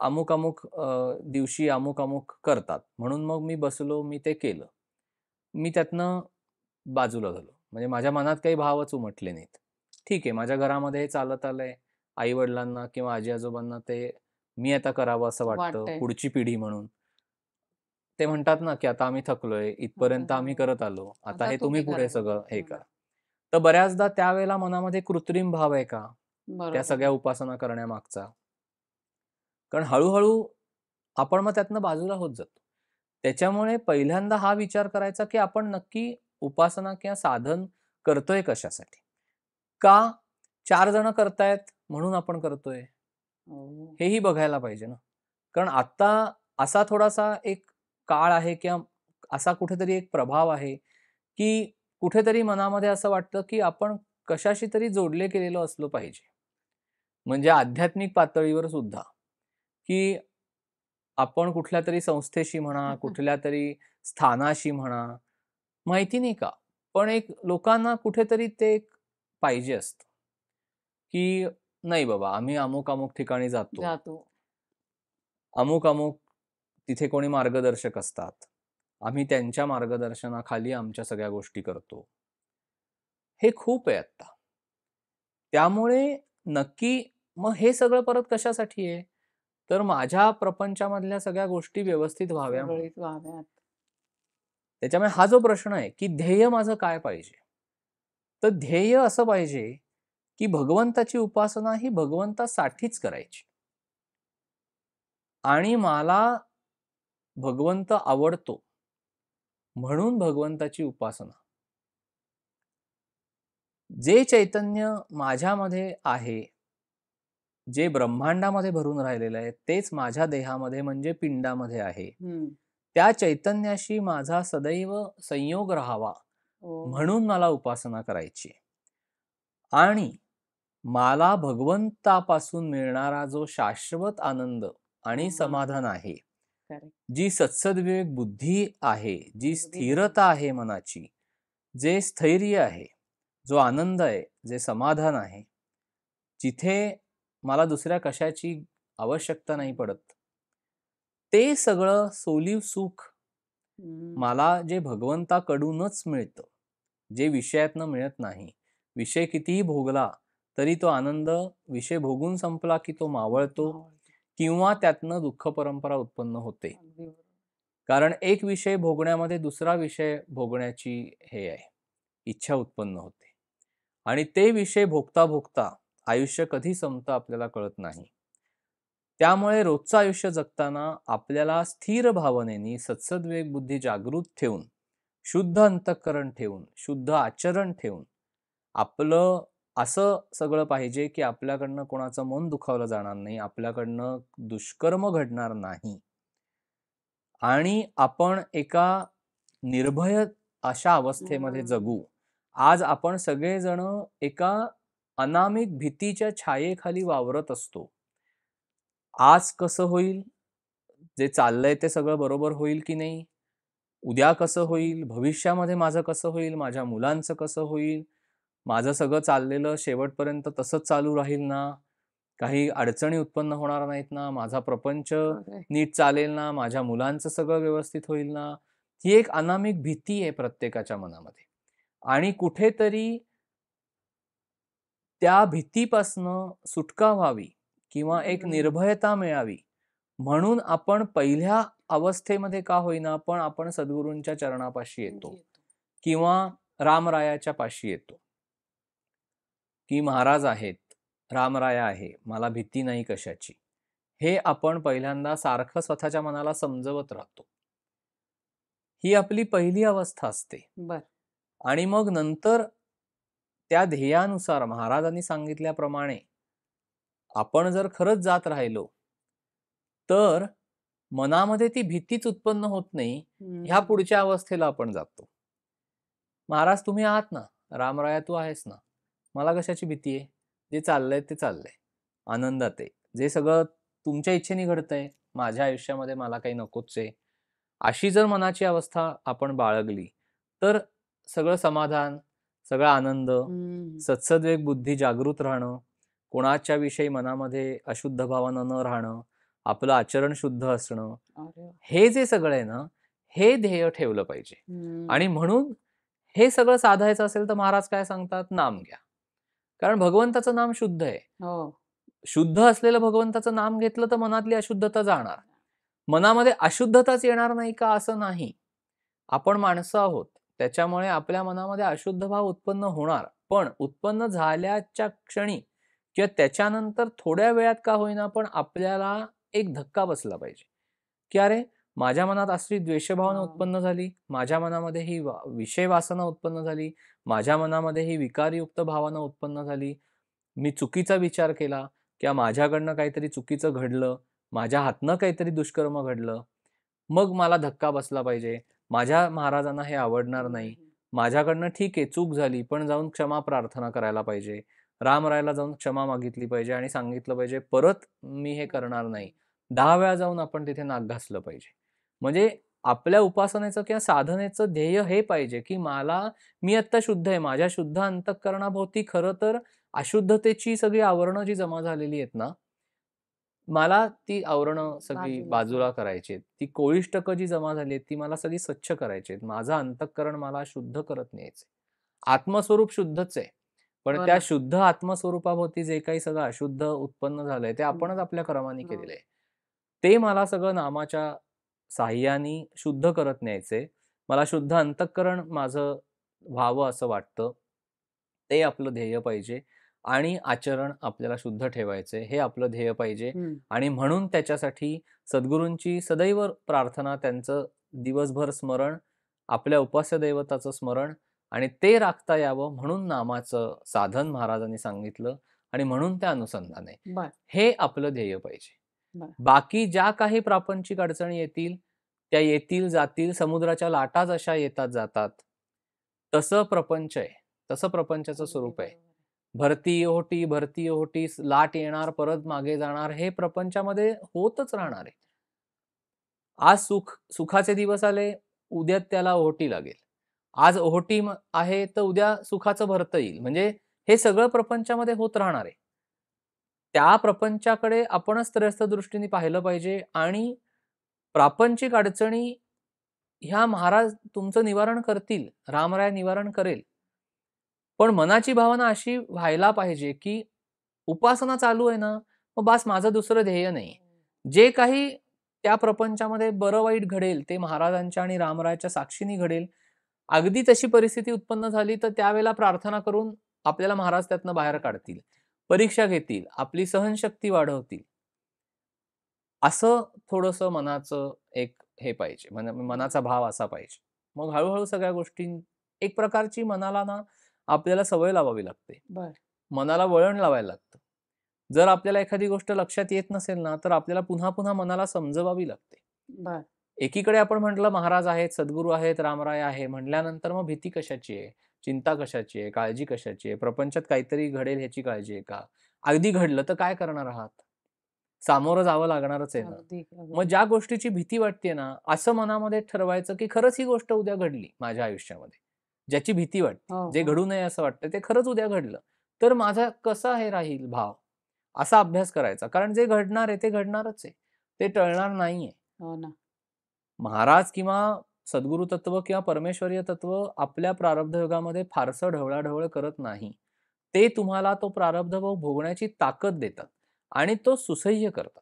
अमुक अमुक दिवशी अमुक अमुक करतात म्हणून मग मी बसलो मी ते केलं मी त्यातनं बाजूला झालो म्हणजे माझ्या मनात काही भावच उमटले नाहीत ठीक आहे माझ्या घरामध्ये चालत आलंय आई वडिलांना किंवा आजी आजोबांना ते मी आता करावं असं वाटतं पुढची पिढी म्हणून ते म्हणतात ना की आता आम्ही थकलोय इथपर्यंत हो, हो, आम्ही हो. करत आलो आता हे तुम्ही पुढे सगळं हे करा तर बऱ्याचदा त्यावेळेला मनामध्ये कृत्रिम भाव आहे का त्या सगळ्या उपासना करण्यामागचा कारण हळूहळू आपण मग त्यातनं बाजूला होत जातो त्याच्यामुळे पहिल्यांदा हा विचार करायचा की आपण नक्की उपासना किंवा साधन करतोय कशासाठी का चार जण करतायत म्हणून आपण करतोय हेही बघायला पाहिजे ना कारण आता असा थोडासा एक काळ आहे किंवा असा कुठेतरी एक प्रभाव आहे की कुठेतरी मनामध्ये असं वाटतं की आपण कशाशी तरी जोडले गेलेलो असलो पाहिजे म्हणजे आध्यात्मिक पातळीवर सुद्धा की आपण कुठल्या तरी संस्थेशी म्हणा कुठल्या तरी स्थानाशी म्हणा माहिती नाही का पण एक लोकांना कुठेतरी ते एक पाहिजे असत की नाही बाबा आम्ही अमुक अमुक ठिकाणी जातो अमुक अमुक तिथे कोणी मार्गदर्शक असतात आम्ही त्यांच्या मार्गदर्शनाखाली आमच्या सगळ्या गोष्टी करतो हे खूप आहे आता त्यामुळे नक्की मग हे सगळं परत कशासाठी आहे तर माझ्या प्रपंचामधल्या सगळ्या गोष्टी व्यवस्थित व्हाव्या त्याच्यामुळे हा जो प्रश्न आहे की ध्येय माझं काय पाहिजे तर ध्येय असं पाहिजे की भगवंताची उपासना ही भगवंतासाठीच करायची आणि मला भगवंत आवडतो म्हणून भगवंताची उपासना जे चैतन्य माझ्यामध्ये आहे जे ब्रह्मांडामध्ये भरून राहिलेलं आहे तेच माझ्या देहामध्ये म्हणजे पिंडामध्ये आहे त्या चैतन्याशी माझा सदैव संयोग राहावा हो. म्हणून मला उपासना करायची आणि मला भगवंतापासून मिळणारा जो शाश्वत आनंद आणि समाधान आहे जी विवेक बुद्धी आहे जी स्थिरता आहे मनाची जे स्थैर्य आहे जो आनंद आहे जे समाधान आहे जिथे मला दुसऱ्या कशाची आवश्यकता नाही पडत ते सगळं सोलीव सुख मला जे भगवंताकडूनच मिळतं जे विषयातनं मिळत नाही विषय कितीही भोगला तरी तो आनंद विषय भोगून संपला की तो मावळतो किंवा त्यातनं दुःख परंपरा उत्पन्न होते कारण एक विषय भोगण्यामध्ये दुसरा विषय भोगण्याची हे आहे इच्छा उत्पन्न होते आणि ते विषय भोगता भोगता आयुष्य कधी संपतं आपल्याला कळत नाही त्यामुळे रोजचं आयुष्य जगताना आपल्याला स्थिर भावनेनी सत्सद्वेग बुद्धी जागृत ठेवून शुद्ध अंतःकरण ठेवून शुद्ध आचरण ठेवून आपलं असं सगळं पाहिजे की आपल्याकडनं कोणाचं मन दुखावलं जाणार नाही आपल्याकडनं दुष्कर्म घडणार नाही आणि आपण एका निर्भय अशा अवस्थेमध्ये जगू आज आपण सगळेजण एका अनामिक भीतीच्या छायेखाली वावरत असतो आज कसं होईल जे चाललंय ते सगळं बरोबर होईल की नाही उद्या कसं होईल भविष्यामध्ये माझं कसं होईल माझ्या मुलांचं कसं होईल माझं सगळं चाललेलं शेवटपर्यंत तसंच चालू राहील ना काही अडचणी उत्पन्न होणार नाहीत ना माझा प्रपंच नीट चालेल ना माझ्या मुलांचं सगळं व्यवस्थित होईल ना ही एक अनामिक भीती आहे प्रत्येकाच्या मनामध्ये आणि कुठेतरी त्या भीतीपासनं सुटका व्हावी किंवा एक निर्भयता मिळावी म्हणून आपण पहिल्या अवस्थेमध्ये का होईना पण आपण सद्गुरूंच्या चरणापाशी येतो किंवा रामरायाच्या पाशी येतो की महाराज आहेत रामराया आहे मला भीती नाही कशाची हे आपण पहिल्यांदा सारखं स्वतःच्या मनाला समजवत राहतो ही आपली पहिली अवस्था असते आणि मग नंतर त्या ध्येयानुसार महाराजांनी सांगितल्याप्रमाणे आपण जर खरंच जात राहिलो तर मनामध्ये ती भीतीच उत्पन्न होत नाही ह्या पुढच्या अवस्थेला आपण जातो महाराज तुम्ही आहात ना रामराया तू आहेस ना मला कशाची भीती आहे जे आहे ते चाललंय आनंदात आहे जे सगळं तुमच्या इच्छेने घडतंय माझ्या आयुष्यामध्ये मला काही नकोच आहे अशी जर मनाची अवस्था आपण बाळगली तर सगळं समाधान सगळा आनंद सत्सद्वेग बुद्धी जागृत राहणं कोणाच्या विषयी मनामध्ये अशुद्ध भावना न राहणं आपलं आचरण शुद्ध असणं हे जे सगळं आहे ना हे ध्येय ठेवलं पाहिजे आणि म्हणून हे सगळं साधायचं असेल तर महाराज काय सांगतात नाम घ्या कारण भगवंताचं नाम शुद्ध आहे हो. शुद्ध असलेलं भगवंताचं नाम घेतलं तर मनातली अशुद्धता जाणार मनामध्ये अशुद्धताच येणार नाही का असं नाही आपण माणसं आहोत त्याच्यामुळे आपल्या मनामध्ये अशुद्ध भाव उत्पन्न होणार पण उत्पन्न झाल्याच्या क्षणी किंवा त्याच्यानंतर थोड्या वेळात का होईना पण आपल्याला एक धक्का बसला पाहिजे की अरे माझ्या मनात असली द्वेषभावना उत्पन्न झाली माझ्या मनामध्ये ही विषय वासना उत्पन्न झाली माझ्या मनामध्ये ही विकारयुक्त भावना उत्पन्न झाली मी चुकीचा विचार केला किंवा माझ्याकडनं काहीतरी चुकीचं घडलं माझ्या हातनं काहीतरी दुष्कर्म घडलं मग मला धक्का बसला पाहिजे माझ्या महाराजांना हे आवडणार नाही माझ्याकडनं ठीक आहे चूक झाली पण जाऊन क्षमा प्रार्थना करायला पाहिजे रामरायला जाऊन क्षमा मागितली पाहिजे आणि सांगितलं पाहिजे परत मी हे करणार नाही दहा वेळा जाऊन आपण तिथे नाक घासलं पाहिजे म्हणजे आपल्या उपासनेचं किंवा साधनेचं ध्येय हे पाहिजे की मला मी आत्ता शुद्ध आहे माझ्या शुद्ध अंतःकरणाभोवती खरं तर अशुद्धतेची सगळी आवरणं जी जमा झालेली आहेत ना मला ती आवरणं सगळी बाजूला करायची ती कोळीष्टक जी जमा झाली आहेत ती मला सगळी स्वच्छ करायची आहेत माझं अंतःकरण मला शुद्ध करत न्यायचं आत्मस्वरूप शुद्धच आहे पण त्या शुद्ध आत्मस्वरूपाभोवती जे काही सगळं अशुद्ध उत्पन्न झालंय ते आपणच आपल्या क्रमाने केलेलं आहे ते मला सगळं नामाच्या साह्यानी शुद्ध करत न्यायचे मला शुद्ध अंतःकरण माझं व्हावं असं वाटतं ते आपलं ध्येय पाहिजे आणि आचरण आपल्याला शुद्ध ठेवायचे हे आपलं ध्येय पाहिजे आणि म्हणून त्याच्यासाठी सद्गुरूंची सदैव प्रार्थना त्यांचं दिवसभर स्मरण आपल्या उपास्य दैवताचं स्मरण आणि ते राखता यावं म्हणून नामाचं साधन महाराजांनी सांगितलं आणि म्हणून त्या अनुसंधाने हे आपलं ध्येय पाहिजे बाकी ज्या काही प्रापंचिक अडचणी येतील त्या येतील जातील समुद्राच्या लाटा जशा येतात जातात तसं प्रपंच आहे तसं प्रपंचाचं स्वरूप आहे भरती ओहोटी भरती ओहोटी लाट येणार परत मागे जाणार हे प्रपंचामध्ये होतच राहणार आहे आज सुख सुखाचे दिवस आले उद्या त्याला ओहोटी लागेल आज ओहोटी आहे तर उद्या सुखाचं भरता येईल म्हणजे हे सगळं प्रपंचामध्ये होत राहणार आहे त्या प्रपंचाकडे आपणच त्रयस्थ दृष्टीने पाहिलं पाहिजे आणि प्रापंचिक अडचणी ह्या महाराज तुमचं निवारण करतील रामराय निवारण करेल पण मनाची भावना अशी व्हायला पाहिजे की उपासना चालू आहे ना मग बास माझं दुसरं ध्येय नाही जे काही त्या प्रपंचामध्ये बरं वाईट घडेल ते महाराजांच्या आणि रामरायाच्या साक्षीने घडेल अगदी तशी परिस्थिती उत्पन्न झाली तर त्यावेळेला प्रार्थना करून आपल्याला महाराज त्यातनं बाहेर काढतील परीक्षा घेतील आपली सहनशक्ती वाढवतील असं थोडंसं मनाचं एक हे पाहिजे मनाचा भाव असा पाहिजे मग हळूहळू सगळ्या गोष्टी एक प्रकारची मनाला ना आपल्याला सवय लावावी लागते मनाला वळण लावायला लागतं जर आपल्याला एखादी गोष्ट लक्षात येत नसेल ना तर आपल्याला पुन्हा पुन्हा मनाला समजवावी
लागते
एकीकडे आपण म्हटलं महाराज आहेत सद्गुरू आहेत रामराय आहे म्हटल्यानंतर मग भीती कशाची आहे चिंता कशाची आहे काळजी कशाची आहे प्रपंचात काहीतरी घडेल ह्याची काळजी आहे का अगदी घडलं तर काय करणार आहात सामोरं जावं लागणारच आहे ना मग ज्या गोष्टीची भीती वाटते ना असं मनामध्ये ठरवायचं की खरंच ही गोष्ट उद्या घडली माझ्या आयुष्यामध्ये ज्याची भीती वाटते हो, जे हो. घडू नये असं वाटतं ते खरंच उद्या घडलं तर माझा कसा हे राहील भाव असा अभ्यास करायचा कारण जे घडणार आहे ते घडणारच आहे ते टळणार नाहीये हो महाराज किंवा सद्गुरु तत्व किंवा परमेश्वरीय तत्व आपल्या प्रारब्ध योगामध्ये फारसं ढवळाढवळ करत नाही ते तुम्हाला तो प्रारब्ध भोगण्याची ताकद देतात आणि तो सुसह्य करतात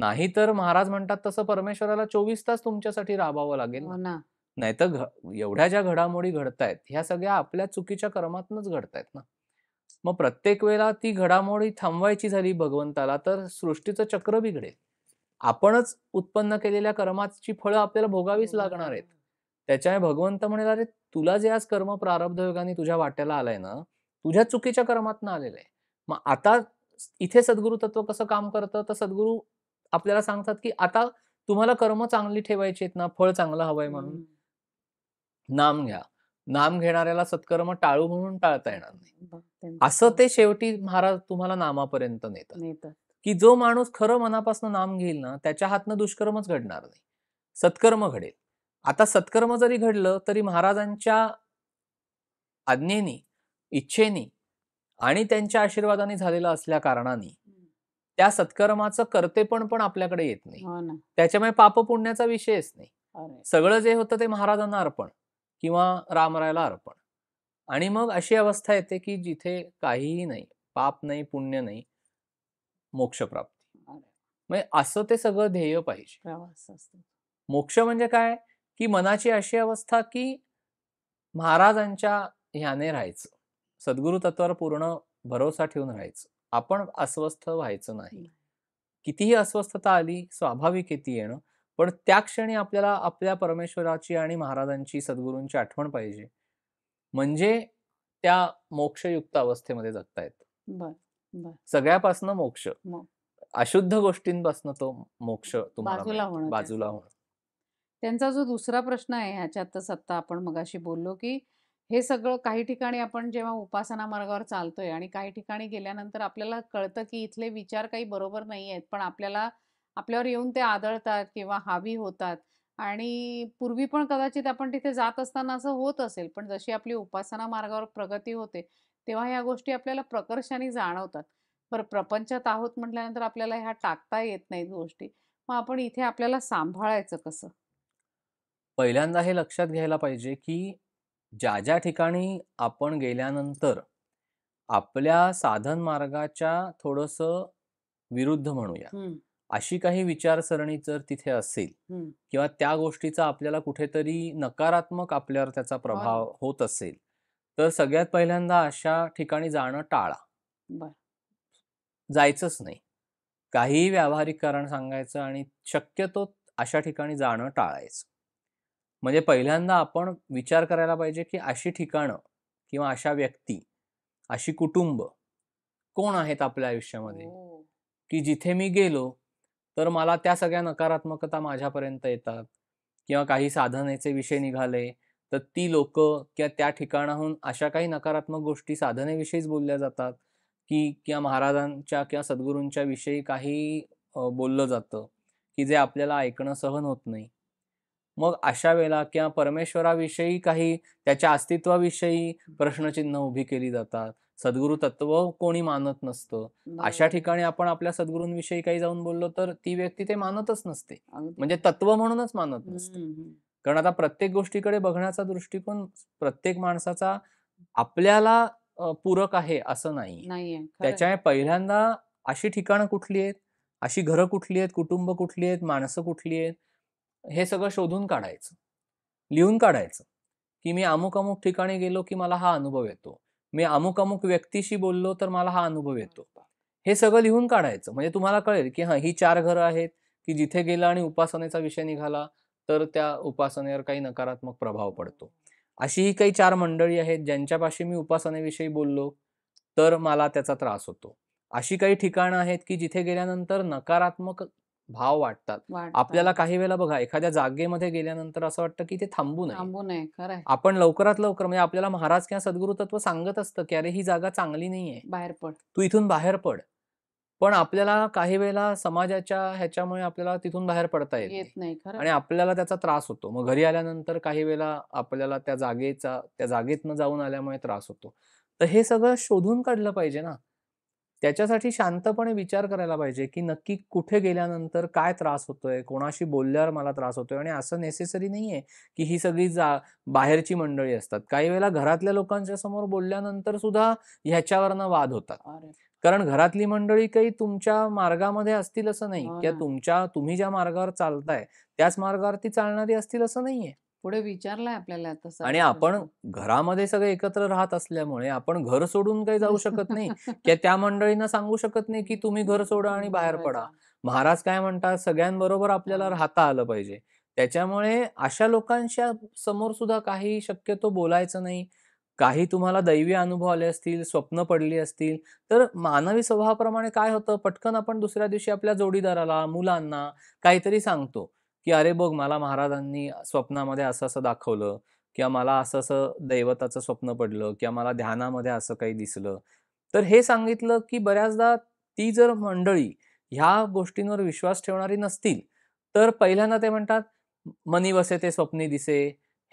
नाही तर महाराज म्हणतात तसं परमेश्वराला चोवीस तास तुमच्यासाठी राबावं लागेल हो नाही तर एवढ्या ज्या घडामोडी घडतायत ह्या सगळ्या आपल्या चुकीच्या कर्मातूनच घडतायत ना मग प्रत्येक वेळेला ती घडामोडी थांबवायची झाली भगवंताला तर सृष्टीचं चक्र बिघडेल आपणच उत्पन्न केलेल्या कर्माची फळं आपल्याला भोगावीच हो, हो, लागणार आहेत हो. त्याच्याने भगवंत म्हणेल अरे तुला जे आज कर्म प्रारब्ध योगाने तुझ्या वाट्याला आलाय ना तुझ्या चुकीच्या कर्मात आलेलं आहे मग आता इथे सद्गुरु तत्व कसं काम करतं तर सद्गुरु आपल्याला सांगतात की आता तुम्हाला कर्म चांगली ठेवायची आहेत ना फळ चांगलं हवंय म्हणून नाम घ्या नाम घेणाऱ्याला सत्कर्म टाळू म्हणून टाळता येणार नाही असं ते शेवटी महाराज तुम्हाला नामापर्यंत नेतात की जो माणूस खरं मनापासून नाम घेईल ना त्याच्या हातनं दुष्कर्मच घडणार नाही सत्कर्म घडेल आता सत्कर्म जरी घडलं तरी महाराजांच्या आज्ञेने इच्छेनी आणि त्यांच्या आशीर्वादाने झालेलं असल्या कारणाने त्या सत्कर्माचं करतेपण पण आपल्याकडे येत नाही हो त्याच्यामुळे पाप पुण्याचा विषयच नाही सगळं जे होतं ते महाराजांना अर्पण किंवा रामरायला अर्पण आणि मग अशी अवस्था येते की जिथे काहीही नाही पाप नाही पुण्य नाही मोक्षप्राप्ती म्हणजे असं ते सगळं ध्येय पाहिजे मोक्ष म्हणजे काय की मनाची अशी अवस्था की महाराजांच्या ह्याने राहायचं सद्गुरु तत्वावर पूर्ण भरोसा ठेवून राहायचं आपण अस्वस्थ व्हायचं नाही कितीही अस्वस्थता आली स्वाभाविक आहे येणं पण त्या क्षणी आपल्याला आपल्या परमेश्वराची आणि महाराजांची सद्गुरूंची आठवण पाहिजे म्हणजे त्या मोक्षयुक्त अवस्थेमध्ये जगता
येतं
सगळ्यापासनं मोक्ष अशुद्ध गोष्टींपासून तो मोक्ष तुम्हाला बाजूला होण
त्यांचा जो दुसरा प्रश्न आहे ह्याच्यात सत्ता आपण मगाशी बोललो की हे सगळं काही ठिकाणी आपण जेव्हा उपासना मार्गावर चालतोय आणि काही ठिकाणी गेल्यानंतर आपल्याला कळतं की इथले विचार काही बरोबर नाही आहेत पण आपल्याला आपल्यावर येऊन ते आदळतात किंवा हावी होतात आणि पूर्वी पण कदाचित आपण तिथे जात असताना असं होत असेल पण जशी आपली उपासना मार्गावर प्रगती होते तेव्हा ह्या गोष्टी आपल्याला प्रकर्षाने जाणवतात पर प्रपंचात आहोत म्हटल्यानंतर आपल्याला ह्या टाकता येत नाहीत गोष्टी मग आपण इथे आपल्याला सांभाळायचं कसं
पहिल्यांदा हे लक्षात घ्यायला पाहिजे की ज्या ज्या ठिकाणी आपण गेल्यानंतर आपल्या साधन मार्गाच्या थोडस विरुद्ध म्हणूया अशी काही विचारसरणी जर तिथे असेल किंवा त्या गोष्टीचा आपल्याला कुठेतरी नकारात्मक आपल्यावर त्याचा हो प्रभाव होत असेल तर सगळ्यात पहिल्यांदा अशा ठिकाणी जाणं टाळा
जायचच
जायचंच नाही काहीही व्यावहारिक कारण सांगायचं आणि शक्यतो अशा ठिकाणी जाणं टाळायचं म्हणजे पहिल्यांदा आपण विचार करायला पाहिजे की अशी ठिकाणं किंवा अशा व्यक्ती अशी कुटुंब कोण आहेत आपल्या आयुष्यामध्ये हो. की जिथे मी गेलो तर मला त्या सगळ्या नकारात्मकता माझ्यापर्यंत येतात किंवा काही साधनेचे विषय निघाले तर ती लोक किंवा त्या ठिकाणाहून अशा काही नकारात्मक गोष्टी साधनेविषयीच बोलल्या जातात की किंवा महाराजांच्या किंवा सद्गुरूंच्या विषयी काही बोललं जातं की जे आपल्याला ऐकणं सहन होत नाही मग अशा वेळेला किंवा परमेश्वराविषयी काही त्याच्या अस्तित्वाविषयी प्रश्नचिन्ह उभी केली जातात सद्गुरू तत्व कोणी मानत नसतं अशा ठिकाणी आपण आपल्या सद्गुरूंविषयी काही जाऊन बोललो तर ती व्यक्ती ते मानतच नसते म्हणजे तत्व म्हणूनच मानत नसते कारण आता प्रत्येक गोष्टीकडे बघण्याचा दृष्टिकोन प्रत्येक माणसाचा आपल्याला पूरक आहे असं नाही त्याच्यामुळे पहिल्यांदा अशी ठिकाणं कुठली आहेत अशी घरं कुठली आहेत कुटुंब कुठली आहेत माणसं कुठली आहेत हे सगळं शोधून काढायचं लिहून काढायचं की मी अमुक अमुक ठिकाणी गेलो की मला हा अनुभव येतो मी अमुक अमुक व्यक्तीशी बोललो तर मला हा अनुभव येतो हे सगळं लिहून काढायचं म्हणजे तुम्हाला कळेल की हा ही चार घरं आहेत की जिथे गेला आणि उपासनेचा विषय निघाला तर त्या उपासनेवर काही नकारात्मक प्रभाव पडतो अशीही काही चार मंडळी आहेत ज्यांच्यापाशी मी उपासनेविषयी बोललो तर मला त्याचा त्रास होतो अशी काही ठिकाणं आहेत की जिथे गेल्यानंतर नकारात्मक भाव वाटतात आपल्याला काही वेळेला बघा एखाद्या जागेमध्ये गेल्यानंतर असं वाटतं की ते थांबू नये थांबू नये आपण लवकरात लवकर म्हणजे आपल्याला महाराज किंवा सद्गुरु तत्व सांगत असतं की अरे ही जागा चांगली नाहीये बाहेर पड तू इथून बाहेर पड पण आपल्याला काही वेळेला समाजाच्या ह्याच्यामुळे आपल्याला तिथून बाहेर पडता येत नाही. आणि आपल्याला त्याचा त्रास होतो मग घरी आल्यानंतर काही वेळेला आपल्याला त्या जागेचा त्या जागेतनं जाऊन आल्यामुळे त्रास होतो तर हे सगळं शोधून काढलं पाहिजे ना त्याच्यासाठी शांतपणे विचार करायला पाहिजे की नक्की कुठे गेल्यानंतर काय त्रास होतोय कोणाशी बोलल्यावर मला त्रास होतोय आणि असं नेसेसरी नाहीये की ही सगळी जा बाहेरची मंडळी असतात काही वेळेला घरातल्या लोकांच्या समोर बोलल्यानंतर सुद्धा ह्याच्यावरनं वाद होतात कारण घरातली मंडळी काही तुमच्या मार्गामध्ये असतील असं नाही हो किंवा तुमच्या तुम्ही ज्या मार्गावर चालताय त्याच मार्गावर ती चालणारी असतील असं नाहीये पुढे विचारलाय आपल्याला आणि आपण म्हणजे. घरामध्ये सगळे एकत्र राहत असल्यामुळे आपण घर सोडून काही जाऊ शकत नाही किंवा त्या मंडळींना सांगू शकत नाही की तुम्ही घर सोडा आणि बाहेर पडा महाराज काय म्हणतात सगळ्यांबरोबर आपल्याला राहता आलं पाहिजे त्याच्यामुळे अशा लोकांच्या समोर सुद्धा काही शक्यतो बोलायचं नाही काही तुम्हाला दैवी अनुभव आले असतील स्वप्न पडली असतील तर मानवी स्वभावाप्रमाणे काय होतं पटकन आपण दुसऱ्या दिवशी आपल्या जोडीदाराला मुलांना काहीतरी सांगतो की अरे बघ मला महाराजांनी स्वप्नामध्ये असं असं दाखवलं किंवा मला असं असं दैवताचं स्वप्न पडलं किंवा मला ध्यानामध्ये असं काही दिसलं तर हे सांगितलं की बऱ्याचदा ती जर मंडळी ह्या गोष्टींवर विश्वास ठेवणारी नसतील तर पहिल्यांदा ते म्हणतात मनी बसे ते स्वप्नी दिसे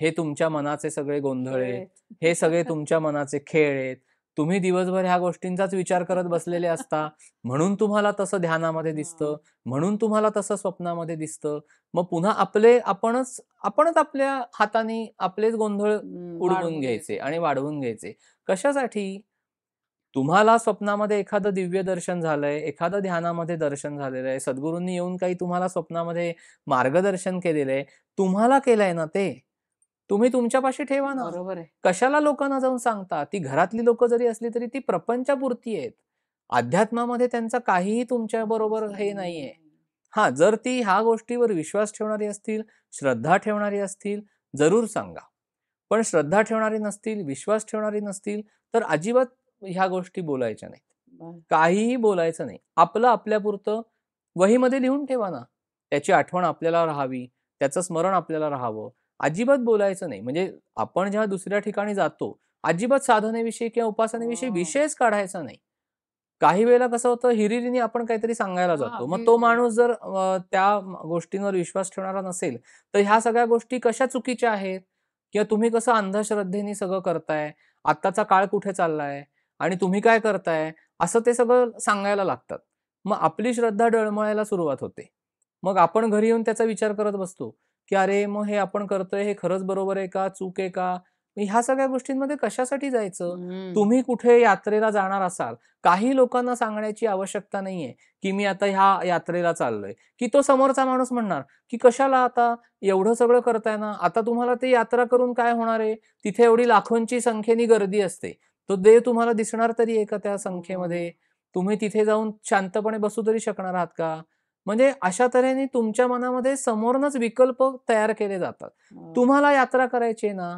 हे तुमच्या मनाचे सगळे गोंधळ आहेत हे सगळे *laughs* तुमच्या मनाचे खेळ आहेत तुम्ही दिवसभर ह्या गोष्टींचाच विचार करत बसलेले असता म्हणून तुम्हाला तसं ध्यानामध्ये दिसतं म्हणून तुम्हाला तसं स्वप्नामध्ये दिसतं मग पुन्हा आपले आपणच आपणच आपल्या हाताने आपलेच गोंधळ उडवून घ्यायचे आणि वाढवून घ्यायचे कशासाठी तुम्हाला स्वप्नामध्ये एखादं दिव्य दर्शन झालंय एखादं ध्यानामध्ये दर्शन झालेलं आहे सद्गुरूंनी येऊन काही तुम्हाला स्वप्नामध्ये मार्गदर्शन केलेलं आहे तुम्हाला केलंय ना ते तुम्ही तुमच्यापाशी ठेवा ना बरोबर आहे कशाला लोकांना जाऊन सांगता ती घरातली लोक जरी असली तरी ती प्रपंचापुरती आहेत अध्यात्मामध्ये त्यांचा काहीही तुमच्या बरोबर हे नाहीये हा जर ती ह्या गोष्टीवर विश्वास ठेवणारी असतील श्रद्धा ठेवणारी असतील जरूर सांगा पण श्रद्धा ठेवणारी नसतील विश्वास ठेवणारी नसतील तर अजिबात ह्या गोष्टी बोलायच्या नाहीत काहीही बोलायचं नाही आपलं आपल्यापुरतं वहीमध्ये लिहून ठेवा ना त्याची आठवण आपल्याला राहावी त्याचं स्मरण आपल्याला राहावं अजिबात बोलायचं नाही म्हणजे आपण जेव्हा दुसऱ्या ठिकाणी जातो अजिबात साधनेविषयी किंवा उपासनेविषयी हो. विषयच काढायचा नाही काही वेळेला कसं होतं हिरिरीने आपण काहीतरी सांगायला जातो मग तो माणूस जर त्या गोष्टींवर विश्वास ठेवणारा नसेल तर ह्या सगळ्या गोष्टी कशा चुकीच्या आहेत किंवा तुम्ही कसं अंधश्रद्धेने सगळं करताय आत्ताचा काळ कुठे चाललाय आणि तुम्ही काय करताय असं ते सगळं सांगायला लागतात मग आपली श्रद्धा डळमळायला सुरुवात होते मग आपण घरी येऊन त्याचा विचार करत बसतो की अरे मग हे आपण करतोय हे खरंच बरोबर आहे का चूक आहे का ह्या सगळ्या गोष्टींमध्ये कशासाठी जायचं तुम्ही कुठे यात्रेला जाणार असाल काही लोकांना सांगण्याची आवश्यकता नाहीये की मी आता ह्या यात्रेला चाललोय की तो समोरचा माणूस म्हणणार की कशाला आता एवढं सगळं करताय ना आता तुम्हाला ते यात्रा करून काय होणार आहे तिथे एवढी लाखोंची संख्येने गर्दी असते तो देव तुम्हाला दिसणार तरी एका त्या संख्येमध्ये हो. तुम्ही तिथे जाऊन शांतपणे बसू तरी शकणार आहात का म्हणजे अशा तऱ्हेने तुमच्या मनामध्ये समोरनच विकल्प तयार केले जातात हो. तुम्हाला यात्रा करायची ना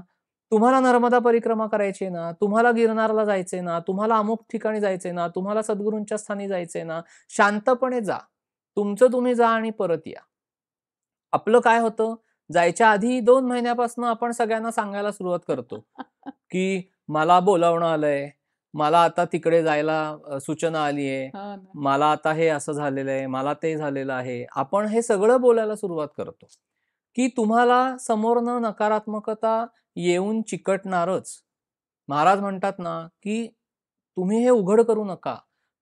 तुम्हाला नर्मदा परिक्रमा करायची ना तुम्हाला गिरनारला जायचे ना तुम्हाला अमुक ठिकाणी जायचे ना तुम्हाला सद्गुरूंच्या स्थानी जायचे ना शांतपणे जा तुमचं तुम्ही जा आणि परत या आपलं काय होतं जायच्या आधी दोन महिन्यापासून आपण सगळ्यांना सांगायला सुरुवात करतो *laughs* की मला बोलावणं आलंय मला आता तिकडे जायला सूचना आली आहे हो मला आता हे असं झालेलं आहे मला ते झालेलं आहे आपण हे सगळं बोलायला सुरुवात करतो की तुम्हाला समोरनं नकारात्मकता येऊन चिकटणारच महाराज म्हणतात ना की तुम्ही हे उघड करू नका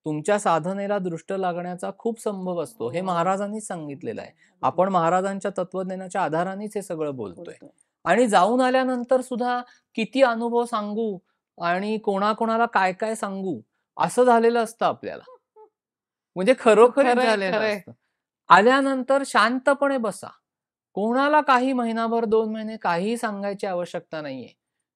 तुमच्या साधनेला दृष्ट लागण्याचा खूप संभव असतो हे हो. महाराजांनी सांगितलेलं आहे आपण महाराजांच्या तत्वज्ञानाच्या आधारानेच हे सगळं बोलतोय आणि जाऊन आल्यानंतर सुद्धा किती अनुभव सांगू आणि कोणाकोणाला काय काय सांगू असं झालेलं असतं आपल्याला म्हणजे खरोखर झालेलं आल्यानंतर शांतपणे बसा कोणाला काही महिनाभर दोन महिने काही सांगायची आवश्यकता नाहीये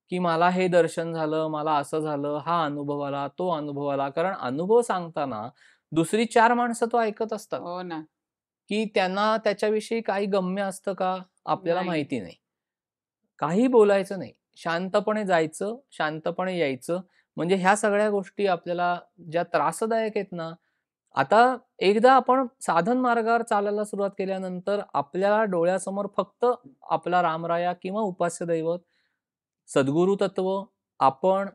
की मला हे दर्शन झालं मला असं झालं हा अनुभव आला तो अनुभव आला कारण अनुभव सांगताना दुसरी चार माणसं तो ऐकत असतात हो ना की त्यांना त्याच्याविषयी काही गम्य असतं का आपल्याला माहिती नाही काही बोलायचं नाही शांतपणे जायचं शांतपणे यायचं म्हणजे ह्या सगळ्या गोष्टी आपल्याला ज्या त्रासदायक आहेत ना आता एकदा आपण साधन मार्गावर चालायला सुरुवात केल्यानंतर आपल्या डोळ्यासमोर फक्त आपला रामराया किंवा उपास्य दैवत सद्गुरु तत्व आपण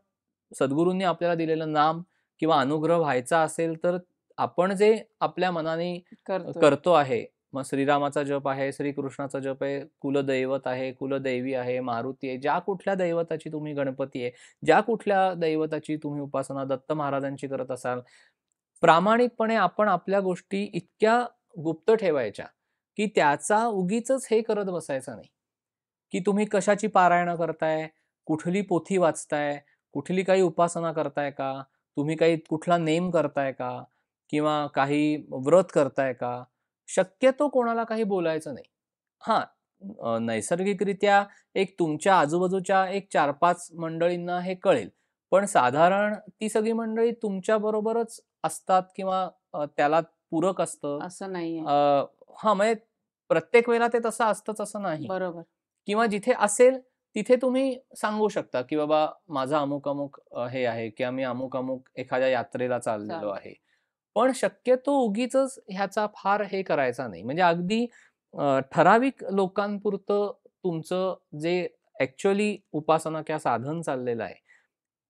सद्गुरूंनी आपल्याला दिलेलं नाम किंवा अनुग्रह व्हायचा असेल तर आपण जे आपल्या मनाने करतो आहे मग श्रीरामाचा जप आहे श्रीकृष्णाचा जप आहे कुलदैवत आहे कुलदैवी आहे मारुती आहे ज्या कुठल्या दैवताची तुम्ही गणपती आहे ज्या कुठल्या दैवताची तुम्ही उपासना दत्त महाराजांची करत असाल प्रामाणिकपणे आपण आपल्या गोष्टी इतक्या गुप्त ठेवायच्या की त्याचा उगीच हे करत बसायचं नाही की तुम्ही कशाची पारायण करताय कुठली पोथी वाचताय कुठली काही उपासना करताय का तुम्ही काही कुठला नेम करताय का किंवा काही व्रत करताय का शक्यतो कोणाला काही बोलायचं नाही हां नैसर्गिकरित्या एक तुमच्या आजूबाजूच्या एक चार पाच मंडळींना हे कळेल पण साधारण ती सगळी मंडळी तुमच्या बरोबरच असतात किंवा त्याला पूरक असतं असं नाही हा म्हणजे प्रत्येक वेळेला ते तसं असतंच असं नाही बरोबर किंवा जिथे असेल तिथे तुम्ही सांगू शकता की बाबा माझा अमुक अमुक हे आहे किंवा मी अमुक अमुक एखाद्या यात्रेला चाललेलो आहे पण शक्यतो उगीच ह्याचा फार हे करायचा नाही म्हणजे अगदी ठराविक लोकांपुरतं तुमचं जे ॲक्च्युअली उपासना किंवा साधन चाललेलं आहे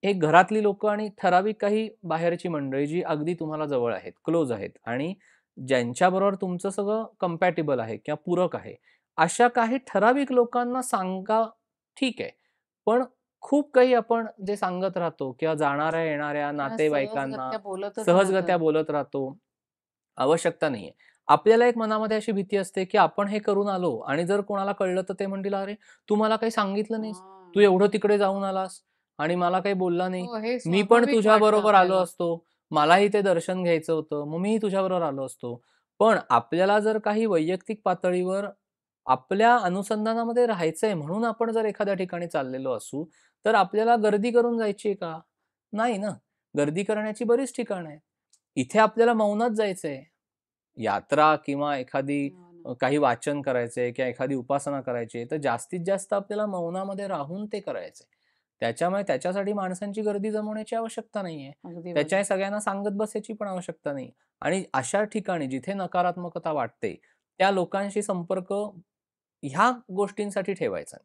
हे घरातली लोक आणि ठराविक काही बाहेरची मंडळी जी अगदी तुम्हाला जवळ आहेत क्लोज आहेत आणि ज्यांच्याबरोबर तुमचं सगळं कम्पॅटेबल आहे किंवा पूरक आहे अशा काही ठराविक लोकांना सांगा ठीक आहे पण खूप काही आपण जे सांगत राहतो किंवा जाणाऱ्या येणाऱ्या नातेवाईकांना सहजगत्या बोलत राहतो आवश्यकता नाहीये आपल्याला एक मनामध्ये अशी भीती असते की आपण हे करून आलो आणि जर कोणाला कळलं तर ते म्हणतील अरे तू मला काही सांगितलं नाहीस तू एवढं तिकडे जाऊन आलास आणि मला काही बोलला नाही हो, मी पण तुझ्या बरोबर आलो असतो मलाही ते दर्शन घ्यायचं होतं मग मीही तुझ्याबरोबर आलो असतो पण आपल्याला जर काही वैयक्तिक पातळीवर आपल्या अनुसंधानामध्ये राहायचंय म्हणून आपण जर एखाद्या ठिकाणी चाललेलो असू तर आपल्याला गर्दी करून जायची का नाही ना गर्दी करण्याची बरीच ठिकाण आहेत इथे आपल्याला मौनात जायचंय यात्रा किंवा एखादी हो काही वाचन करायचंय किंवा एखादी उपासना करायची तर जास्तीत जास्त आपल्याला मौनामध्ये राहून ते करायचंय त्याच्यामुळे त्याच्यासाठी माणसांची गर्दी जमवण्याची आवश्यकता नाहीये त्याच्या सगळ्यांना सांगत बसायची पण आवश्यकता नाही आणि अशा ठिकाणी जिथे नकारात्मकता वाटते त्या लोकांशी संपर्क ह्या गोष्टींसाठी ठेवायचा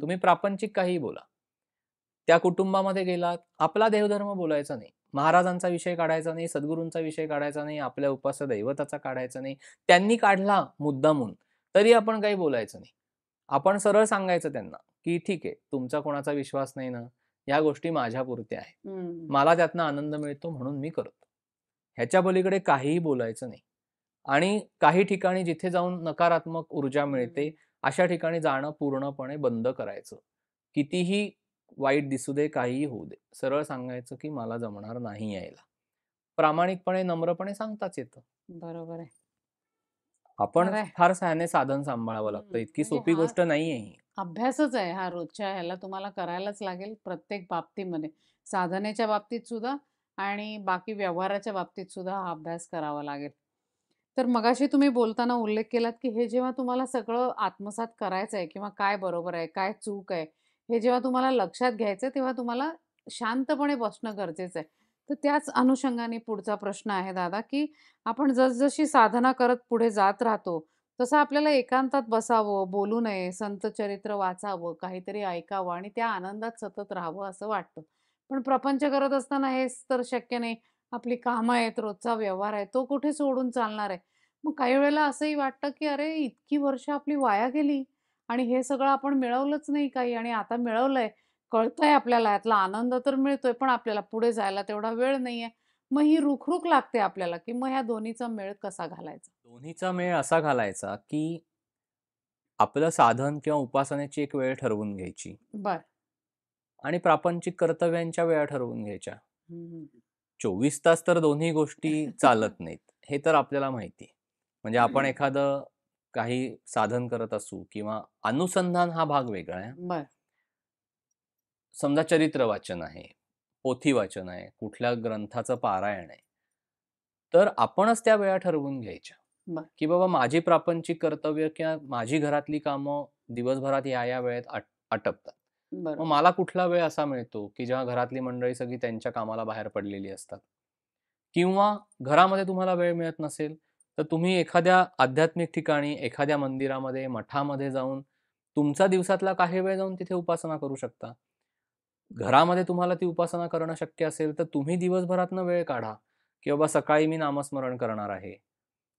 तुम्ही प्रापंचिक काही बोला त्या कुटुंबामध्ये गेलात आपला देवधर्म बोलायचा नाही महाराजांचा विषय काढायचा नाही सद्गुरूंचा विषय काढायचा नाही आपल्या उपास दैवताचा काढायचा नाही त्यांनी काढला मुद्दामून तरी आपण काही बोलायचं नाही आपण सरळ सांगायचं त्यांना की ठीक आहे तुमचा कोणाचा विश्वास नाही ना या गोष्टी माझ्या पुरत्या आहेत मला त्यातनं आनंद मिळतो म्हणून मी करतो ह्याच्या पलीकडे काहीही बोलायचं नाही आणि काही ठिकाणी जिथे जाऊन नकारात्मक ऊर्जा मिळते अशा ठिकाणी जाणं पूर्णपणे बंद करायचं कितीही वाईट दिसू दे काहीही होऊ दे सरळ सांगायचं की मला जमणार नाही यायला प्रामाणिकपणे नम्रपणे सांगताच येतं बरोबर आहे आपण फार सहाने साधन सांभाळावं लागतं इतकी म्हणजे सोपी गोष्ट नाहीये आहे
अभ्यासच आहे हा रोजच्या ह्याला तुम्हाला करायलाच लागेल प्रत्येक बाबतीमध्ये साधनेच्या बाबतीत सुद्धा आणि बाकी व्यवहाराच्या बाबतीत सुद्धा हा अभ्यास करावा लागेल तर मगाशी तुम्ही बोलताना उल्लेख केलात की हे जेव्हा तुम्हाला सगळं आत्मसात करायचं आहे किंवा काय बरोबर आहे काय चूक आहे हे जेव्हा तुम्हाला लक्षात घ्यायचंय तेव्हा तुम्हाला शांतपणे बसणं गरजेचं आहे तर त्याच अनुषंगाने पुढचा प्रश्न आहे दादा की आपण जसजशी साधना करत पुढे जात राहतो तसं आपल्याला एकांतात बसावं बोलू नये संत चरित्र वाचावं काहीतरी ऐकावं आणि त्या आनंदात सतत राहावं असं वाटतं पण प्रपंच करत असताना हेच तर शक्य नाही आपली कामं आहेत रोजचा व्यवहार आहे तो कुठे सोडून चालणार आहे मग काही वेळेला असंही वाटतं की अरे इतकी वर्ष आपली वाया गेली आणि हे सगळं आपण मिळवलंच नाही काही आणि आता मिळवलंय कळतंय आपल्याला यातला आनंद तर मिळतोय पण आपल्याला पुढे जायला तेवढा वेळ नाहीये मग ही रुखरुख लागते आपल्याला की मग ह्या दोन्हीचा मेळ कसा घालायचा
दोन्हीचा मेळ असा घालायचा की आपलं साधन किंवा उपासनेची एक वेळ ठरवून घ्यायची बर आणि प्रापंचिक कर्तव्यांच्या वेळा ठरवून घ्यायच्या चोवीस तास तर दोन्ही गोष्टी *laughs* चालत नाहीत हे तर आपल्याला माहिती म्हणजे आपण एखादं काही साधन करत असू किंवा अनुसंधान हा भाग वेगळा आहे समजा चरित्र वाचन आहे पोथी वाचन आहे कुठल्या ग्रंथाचं पारायण आहे तर आपणच त्या वेळा ठरवून घ्यायच्या की बाबा माझी प्रापंचिक कर्तव्य किंवा माझी घरातली कामं दिवसभरात या या वेळेत आटपतात मग मला कुठला वेळ असा मिळतो की जेव्हा घरातली मंडळी सगळी त्यांच्या कामाला बाहेर पडलेली असतात किंवा घरामध्ये तुम्हाला वेळ मिळत नसेल तर तुम्ही एखाद्या आध्यात्मिक ठिकाणी एखाद्या मंदिरामध्ये मठामध्ये जाऊन तुमचा दिवसातला काही वेळ जाऊन तिथे उपासना करू शकता घरामध्ये तुम्हाला ती उपासना करणं शक्य असेल तर तुम्ही दिवसभरातनं वेळ काढा की बाबा सकाळी मी नामस्मरण करणार आहे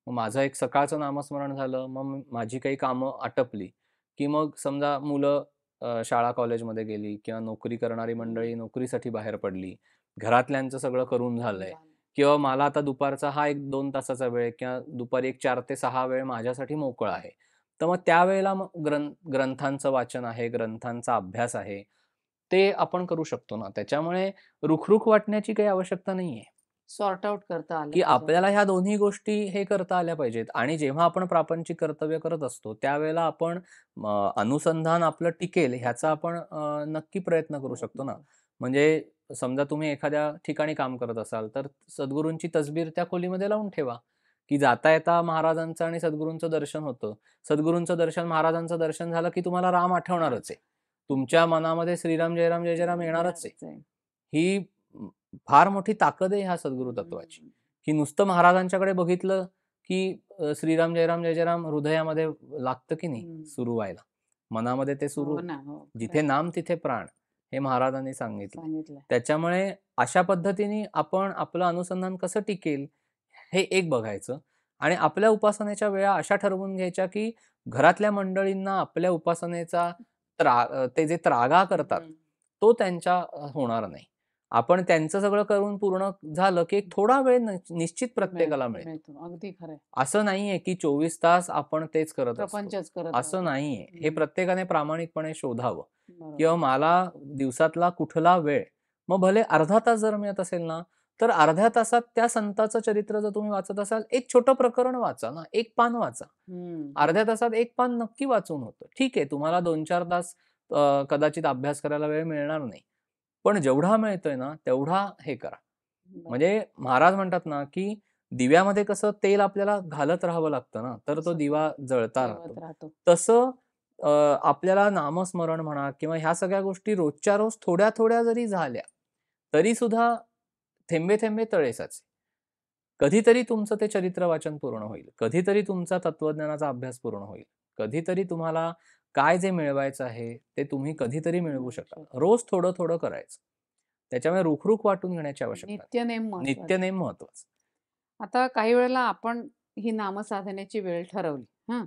मग माझं एक सकाळचं नामस्मरण झालं मग माझी काही कामं आटपली की मग समजा मुलं शाळा कॉलेजमध्ये गेली किंवा नोकरी करणारी मंडळी नोकरीसाठी बाहेर पडली घरातल्यांचं सगळं करून झालंय किंवा मला आता दुपारचा हा एक दोन तासाचा वेळ किंवा दुपारी एक चार ते सहा वेळ माझ्यासाठी मोकळा आहे तर मग त्यावेळेला ग्रंथांचं वाचन आहे ग्रंथांचा अभ्यास आहे ते आपण करू शकतो ना त्याच्यामुळे रुखरुख वाटण्याची काही आवश्यकता नाहीये सॉर्ट आउट करता की आपल्याला ह्या दोन्ही गोष्टी हे करता आल्या पाहिजेत आणि जेव्हा आपण प्रापंचिक कर्तव्य करत असतो त्यावेळेला आपण अनुसंधान आपलं टिकेल ह्याचा आपण नक्की प्रयत्न करू शकतो ना म्हणजे समजा तुम्ही एखाद्या ठिकाणी काम करत असाल तर सद्गुरूंची तसबीर त्या खोलीमध्ये लावून ठेवा की जाता येता महाराजांचं आणि सद्गुरूंचं दर्शन होतं सद्गुरूंचं दर्शन महाराजांचं दर्शन झालं की तुम्हाला राम आठवणारच आहे तुमच्या मनामध्ये श्रीराम जयराम जय जयराम येणारच आहे ही फार मोठी ताकद आहे ह्या सद्गुरू तत्वाची की नुसतं महाराजांच्याकडे बघितलं की श्रीराम जयराम जय जयराम हृदयामध्ये लागतं की नाही सुरू व्हायला मनामध्ये ते सुरू हो हो. जिथे नाम तिथे प्राण हे महाराजांनी सांगितलं त्याच्यामुळे अशा पद्धतीने आपण आपलं अनुसंधान कसं टिकेल हे एक बघायचं आणि आपल्या उपासनेच्या वेळा अशा ठरवून घ्यायच्या की घरातल्या मंडळींना आपल्या उपासनेचा त्रा ते जे त्रागा करतात तो त्यांच्या होणार नाही आपण त्यांचं सगळं करून पूर्ण झालं की थोडा वेळ निश्चित प्रत्येकाला मिळेल अगदी खरं असं नाहीये की चोवीस तास आपण तेच करत करत असं नाहीये हे प्रत्येकाने प्रामाणिकपणे शोधावं किंवा मला दिवसातला कुठला वेळ मग भले अर्धा तास जर मिळत असेल ना तर अर्ध्या तासात त्या संताचं चरित्र जर तुम्ही वाचत असाल एक छोटं प्रकरण वाचा ना एक पान वाचा अर्ध्या तासात एक पान नक्की वाचून होतं ठीक आहे तुम्हाला दोन चार तास कदाचित अभ्यास करायला वेळ मिळणार नाही पण जेवढा मिळतोय ना तेवढा हे करा म्हणजे महाराज म्हणतात ना की दिव्यामध्ये कसं तेल आपल्याला घालत राहावं लागतं ना तर तो दिवा जळता
राहतो
तसं आपल्याला नामस्मरण म्हणा किंवा ह्या सगळ्या गोष्टी रोजच्या रोज थोड्या थोड्या जरी झाल्या तरी सुद्धा थेंबे थेंबे तळेसाच कधीतरी तुमचं ते चरित्र वाचन पूर्ण होईल कधीतरी तुमचा तत्वज्ञानाचा अभ्यास पूर्ण होईल कधीतरी तुम्हाला काय जे मिळवायचं आहे ते तुम्ही कधीतरी मिळवू शकता रोज थोडं थोडं करायचं त्याच्यामुळे रुखरुख वाटून घेण्याची आवश्यकता
नित्य
नेम महत्वाचं
आता काही वेळेला आपण ही नामसाधनेची वेळ ठरवली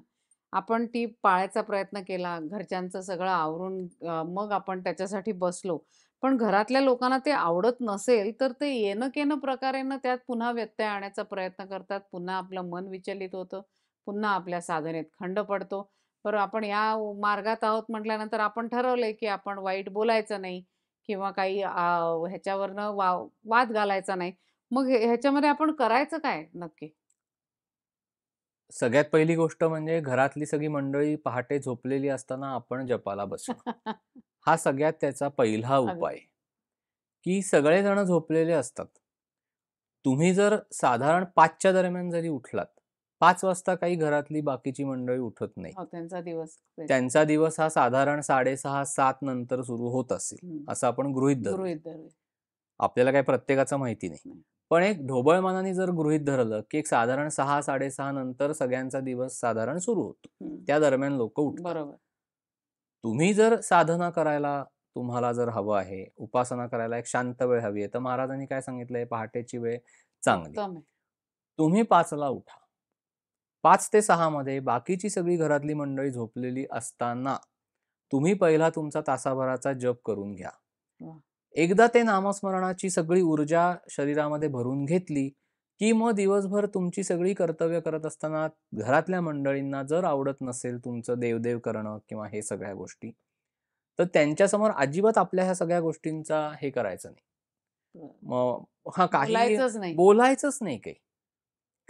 आपण ती पाळायचा प्रयत्न केला घरच्यांचं सगळं आवरून मग आपण त्याच्यासाठी बसलो पण घरातल्या लोकांना ते आवडत नसेल तर ते येणं केनं प्रकारे त्यात पुन्हा व्यत्यय आणण्याचा प्रयत्न करतात पुन्हा आपलं मन विचलित होतं पुन्हा आपल्या साधनेत खंड पडतो बरं आपण या मार्गात आहोत म्हटल्यानंतर आपण ठरवलंय की आपण वाईट बोलायचं नाही किंवा काही ह्याच्यावरनं वा वाद घालायचा नाही मग ह्याच्यामध्ये आपण करायचं काय नक्की
सगळ्यात पहिली गोष्ट म्हणजे घरातली सगळी मंडळी पहाटे झोपलेली असताना आपण जपाला बस *laughs* हा सगळ्यात त्याचा पहिला उपाय की सगळेजण झोपलेले असतात तुम्ही जर साधारण पाचच्या दरम्यान जरी उठलात पाच वाजता काही घरातली बाकीची मंडळी उठत नाही हो,
त्यांचा दिवस त्यांचा
दिवस हा साधारण साडेसहा सात नंतर सुरू होत असेल असं आपण गृहित आपल्याला काही प्रत्येकाचं माहिती नाही पण एक ढोबळमानाने जर गृहित धरलं की एक साधारण सहा साडेसहा नंतर सगळ्यांचा दिवस साधारण सुरू होतो त्या दरम्यान लोक उठ तुम्ही जर साधना करायला तुम्हाला जर हवं आहे उपासना करायला एक शांत वेळ हवी आहे तर महाराजांनी काय सांगितलंय पहाटेची वेळ चांगली तुम्ही पाचला उठा पाच ते मध्ये बाकीची सगळी घरातली मंडळी झोपलेली असताना तुम्ही पहिला तुमचा तासाभराचा जप करून घ्या एकदा ते नामस्मरणाची सगळी ऊर्जा शरीरामध्ये भरून घेतली की मग दिवसभर तुमची सगळी कर्तव्य करत असताना घरातल्या मंडळींना जर आवडत नसेल तुमचं देवदेव करणं किंवा हे सगळ्या गोष्टी तर त्यांच्यासमोर अजिबात आपल्या ह्या सगळ्या गोष्टींचा हे करायचं नाही मग हा काही बोलायचंच नाही काही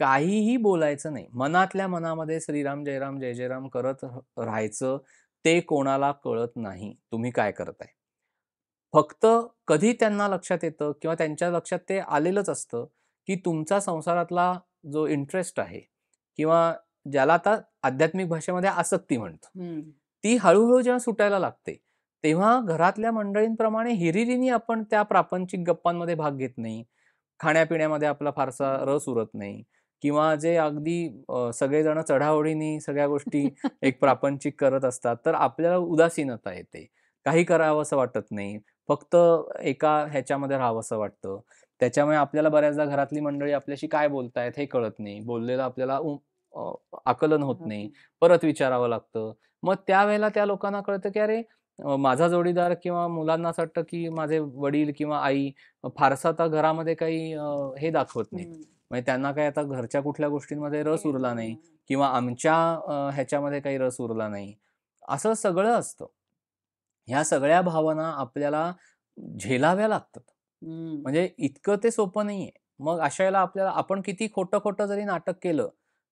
काहीही बोलायचं नाही मनातल्या मनामध्ये श्रीराम जयराम जय जयराम करत राहायचं ते कोणाला कळत नाही तुम्ही काय करताय फक्त कधी त्यांना लक्षात येतं किंवा त्यांच्या लक्षात ते आलेलंच असतं की तुमचा संसारातला जो इंटरेस्ट आहे किंवा ज्याला आता आध्यात्मिक भाषेमध्ये आसक्ती म्हणतो ती हळूहळू जेव्हा सुटायला लागते तेव्हा घरातल्या मंडळींप्रमाणे हिरिरीनी आपण त्या प्रापंचिक गप्पांमध्ये भाग घेत नाही खाण्यापिण्यामध्ये आपला फारसा रस उरत नाही किंवा जे अगदी सगळेजण चढाओढीने सगळ्या गोष्टी एक *laughs* प्रापंचिक करत असतात तर आपल्याला उदासीनता येते काही करावं असं वाटत नाही फक्त एका ह्याच्यामध्ये राहावं असं वाटतं त्याच्यामुळे आपल्याला बऱ्याचदा घरातली मंडळी आपल्याशी काय बोलतायत हे कळत नाही बोललेलं आपल्याला आकलन होत नाही परत विचारावं लागतं मग त्यावेळेला त्या लोकांना कळतं की अरे माझा जोडीदार किंवा मुलांना असं वाटतं की माझे वडील किंवा आई फारसा आता घरामध्ये काही हे दाखवत नाही म्हणजे त्यांना काही आता घरच्या कुठल्या गोष्टींमध्ये रस उरला नाही किंवा आमच्या ह्याच्यामध्ये काही रस उरला नाही असं सगळं असतं ह्या सगळ्या भावना आपल्याला झेलाव्या लागतात म्हणजे इतकं ते सोपं नाहीये मग अशा वेळेला आपल्याला आपण किती खोटं खोटं जरी नाटक केलं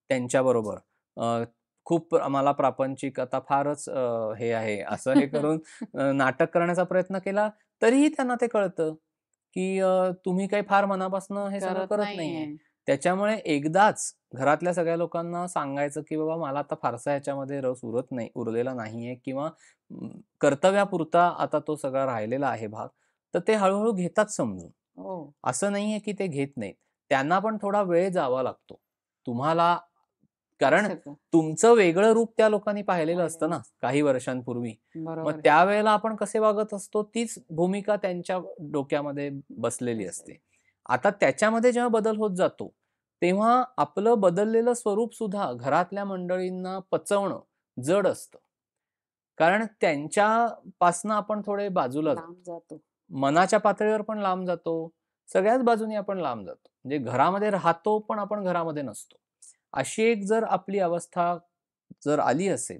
त्यांच्याबरोबर खूप मला प्रापंचिक आता फारच हे आहे असं हे *laughs* करून नाटक करण्याचा प्रयत्न केला तरीही त्यांना ते कळतं की तुम्ही काही फार मनापासून हे सगळं करत नाहीये त्याच्यामुळे एकदाच घरातल्या सगळ्या लोकांना सांगायचं की बाबा मला आता फारसा याच्यामध्ये रस उरत नाही उरलेला नाहीये किंवा कर्तव्यापुरता आता तो सगळा राहिलेला आहे भाग तर ते हळूहळू घेतात समजून हो. असं नाहीये की ते घेत नाहीत त्यांना पण थोडा वेळ जावा लागतो तुम्हाला कारण तुमचं वेगळं रूप त्या लोकांनी पाहिलेलं असतं ना काही वर्षांपूर्वी मग त्यावेळेला आपण कसे वागत असतो तीच भूमिका त्यांच्या डोक्यामध्ये बसलेली असते आता त्याच्यामध्ये जेव्हा बदल होत जातो तेव्हा आपलं बदललेलं स्वरूप सुद्धा घरातल्या मंडळींना पचवणं जड असतं कारण त्यांच्यापासनं आपण थोडे बाजूला जातो मनाच्या पातळीवर पण लांब जातो सगळ्याच बाजूनी आपण लांब जातो म्हणजे घरामध्ये राहतो पण आपण घरामध्ये नसतो अशी एक जर आपली अवस्था जर आली असेल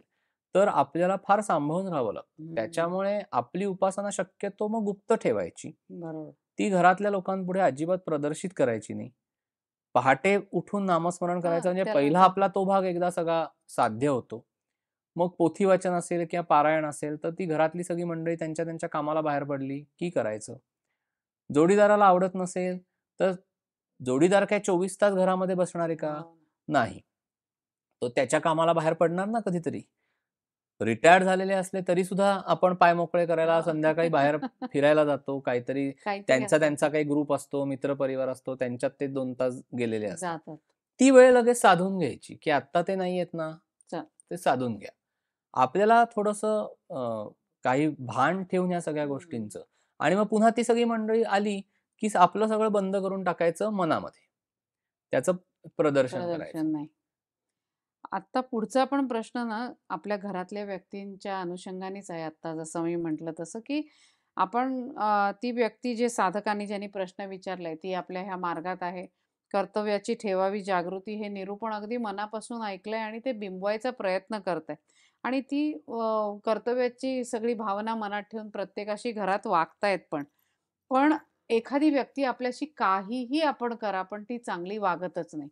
तर आपल्याला फार सांभाळून राहावं लागतं त्याच्यामुळे आपली उपासना शक्यतो मग गुप्त ठेवायची
ती
घरातल्या लोकांपुढे अजिबात प्रदर्शित करायची नाही पहाटे उठून नामस्मरण करायचं म्हणजे पहिला आपला तो भाग एकदा सगळा साध्य होतो मग पोथी वाचन असेल किंवा पारायण असेल तर ती घरातली सगळी मंडळी त्यांच्या त्यांच्या कामाला बाहेर पडली की करायचं जोडीदाराला आवडत नसेल तर जोडीदार काय चोवीस तास घरामध्ये बसणार आहे का नाही तो त्याच्या कामाला बाहेर पडणार ना कधीतरी रिटायर्ड झालेले असले तरी सुद्धा आपण पाय मोकळे करायला संध्याकाळी बाहेर *laughs* फिरायला जातो काहीतरी त्यांचा त्यांचा काही ग्रुप असतो मित्र परिवार असतो त्यांच्यात ते दोन तास गेलेले असतात ती वेळ लगेच साधून घ्यायची की आता ते नाही आहेत ना ते साधून घ्या आपल्याला थोडस काही भान ठेवून या सगळ्या गोष्टींचं आणि मग पुन्हा ती सगळी मंडळी आली की आपलं सगळं बंद करून टाकायचं मनामध्ये त्याचं प्रदर्शन नाही
आता पुढचा पण प्रश्न ना आपल्या घरातल्या व्यक्तींच्या अनुषंगानेच आहे आता जसं मी म्हटलं तसं की आपण ती व्यक्ती जे साधकांनी ज्यांनी प्रश्न विचारलाय ती आपल्या ह्या मार्गात आहे कर्तव्याची ठेवावी जागृती हे निरूपण अगदी मनापासून ऐकलंय आणि ते बिंबवायचा प्रयत्न करत आणि ती कर्तव्याची सगळी भावना मनात ठेवून प्रत्येकाशी घरात वागतायत पण पण एखादी व्यक्ती आपल्याशी काहीही आपण करा पण ती चांगली वागतच नाही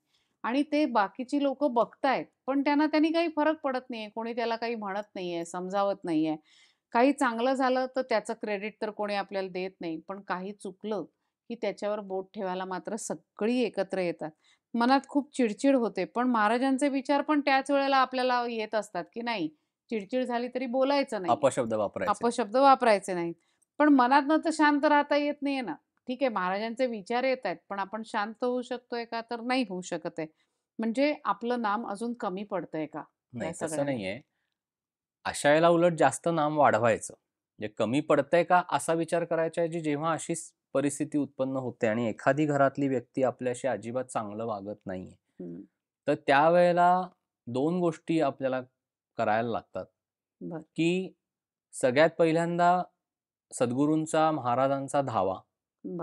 आणि ते बाकीची लोक बघतायत पण त्यांना त्यांनी काही फरक पडत नाहीये कोणी त्याला काही म्हणत नाहीये समजावत नाहीये काही चांगलं झालं तर त्याचं क्रेडिट तर कोणी आपल्याला देत नाही पण काही चुकलं की त्याच्यावर बोट ठेवायला मात्र सगळी एकत्र येतात मनात खूप चिडचिड होते पण महाराजांचे विचार पण त्याच वेळेला आपल्याला येत असतात की नाही चिडचिड झाली तरी बोलायचं नाही अपशब्द
वापरायचे अपशब्द
वापरायचे नाही पण मनात तर शांत राहता येत नाहीये ना ठीक आहे महाराजांचे विचार येत आहेत पण आपण शांत होऊ शकतोय का तर नाही होऊ शकत आहे म्हणजे आपलं नाम अजून कमी पडतंय का नाही असं
नाहीये अशा वेळेला उलट जास्त नाम वाढवायचं म्हणजे कमी पडतंय का असा विचार करायचा आहे जी जेव्हा अशी परिस्थिती उत्पन्न होते आणि एखादी घरातली व्यक्ती आपल्याशी अजिबात चांगलं वागत नाहीये तर त्यावेळेला दोन गोष्टी आपल्याला करायला लागतात की सगळ्यात पहिल्यांदा सद्गुरूंचा महाराजांचा धावा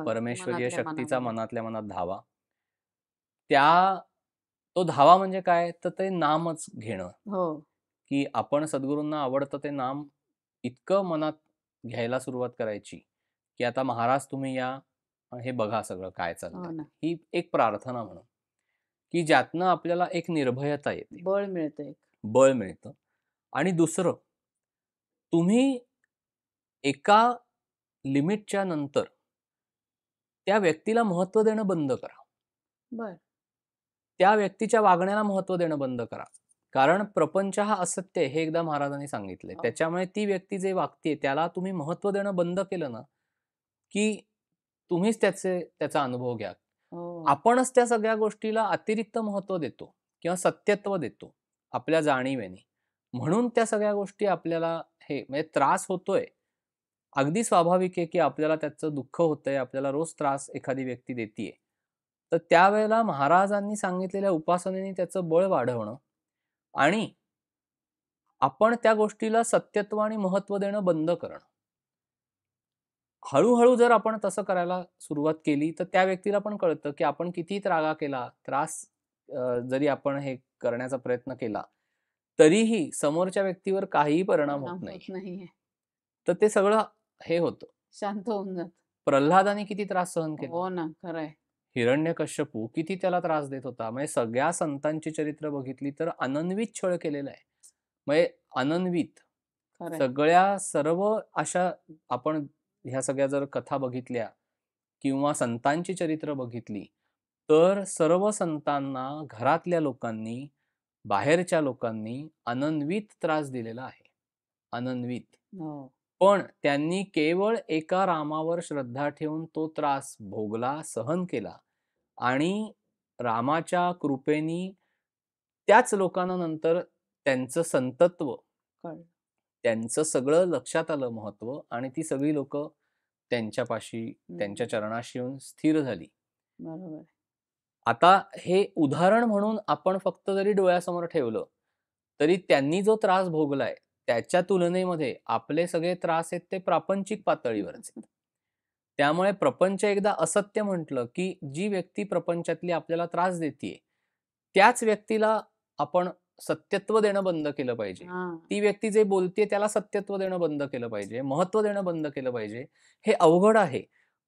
परमेश्वरीय शक्तीचा
मनातल्या मनात धावा त्या तो धावा म्हणजे काय तर ते नामच घेणं हो की आपण सद्गुरूंना आवडतं ते नाम इतकं मनात घ्यायला सुरुवात करायची की आता महाराज तुम्ही या हे बघा सगळं काय हो चाललं ही एक प्रार्थना म्हणून की ज्यातनं आपल्याला एक निर्भयता येते बळ मिळतं बळ मिळतं आणि दुसरं तुम्ही एका लिमिटच्या नंतर त्या व्यक्तीला महत्व देणं बंद करा बर त्या व्यक्तीच्या वागण्याला महत्व देणं बंद करा कारण प्रपंच हा असत्य हे एकदा महाराजांनी सांगितले हो. त्याच्यामुळे ती व्यक्ती जे वागते त्याला तुम्ही महत्व देणं बंद केलं ना की तुम्हीच त्याचे त्याचा अनुभव घ्या हो. आपणच त्या सगळ्या गोष्टीला अतिरिक्त महत्व देतो किंवा सत्यत्व देतो आपल्या जाणीवेने म्हणून त्या सगळ्या गोष्टी आपल्याला हे म्हणजे त्रास होतोय अगदी स्वाभाविक आहे की आपल्याला त्याचं दुःख होतंय आपल्याला रोज त्रास एखादी व्यक्ती देते तर त्यावेळेला महाराजांनी सांगितलेल्या उपासनेने त्याचं बळ वाढवणं आणि आपण त्या गोष्टीला सत्यत्व आणि महत्त्व देणं बंद करणं हळूहळू जर आपण तसं करायला सुरुवात केली तर त्या व्यक्तीला पण कळतं की आपण किती त्रागा केला त्रास जरी आपण हे करण्याचा प्रयत्न केला तरीही समोरच्या व्यक्तीवर काहीही परिणाम होत नाही तर ते सगळं हे होत शांत होऊन जात प्रल्हादाने किती त्रास सहन केला हो ना खरंय हिरण्य कश्यपू किती त्याला त्रास देत होता म्हणजे सगळ्या संतांची चरित्र बघितली तर अनन्वित छळ केलेला आहे म्हणजे अनन्वित सगळ्या सर्व अशा आपण ह्या सगळ्या जर कथा बघितल्या किंवा संतांची चरित्र बघितली तर सर्व संतांना घरातल्या लोकांनी बाहेरच्या लोकांनी अनन्वित त्रास दिलेला आहे अनन्वित हो. पण त्यांनी केवळ एका रामावर श्रद्धा ठेवून तो त्रास भोगला सहन केला आणि रामाच्या कृपेनी त्याच लोकांना नंतर त्यांचं संतत्व त्यांचं सगळं लक्षात आलं महत्व आणि ती सगळी लोक त्यांच्यापाशी त्यांच्या चरणाशी येऊन स्थिर झाली बरोबर आता हे उदाहरण म्हणून आपण फक्त जरी डोळ्यासमोर ठेवलं तरी त्यांनी जो त्रास भोगलाय त्याच्या तुलनेमध्ये आपले सगळे त्रास आहेत ते प्रापंचिक पातळीवरच आहेत त्यामुळे प्रपंच एकदा असत्य म्हटलं की जी व्यक्ती प्रपंचातली आपल्याला त्रास देते त्याच व्यक्तीला आपण सत्यत्व देणं बंद केलं पाहिजे ती व्यक्ती जे बोलते त्याला सत्यत्व देणं बंद केलं पाहिजे महत्व देणं बंद केलं पाहिजे हे अवघड आहे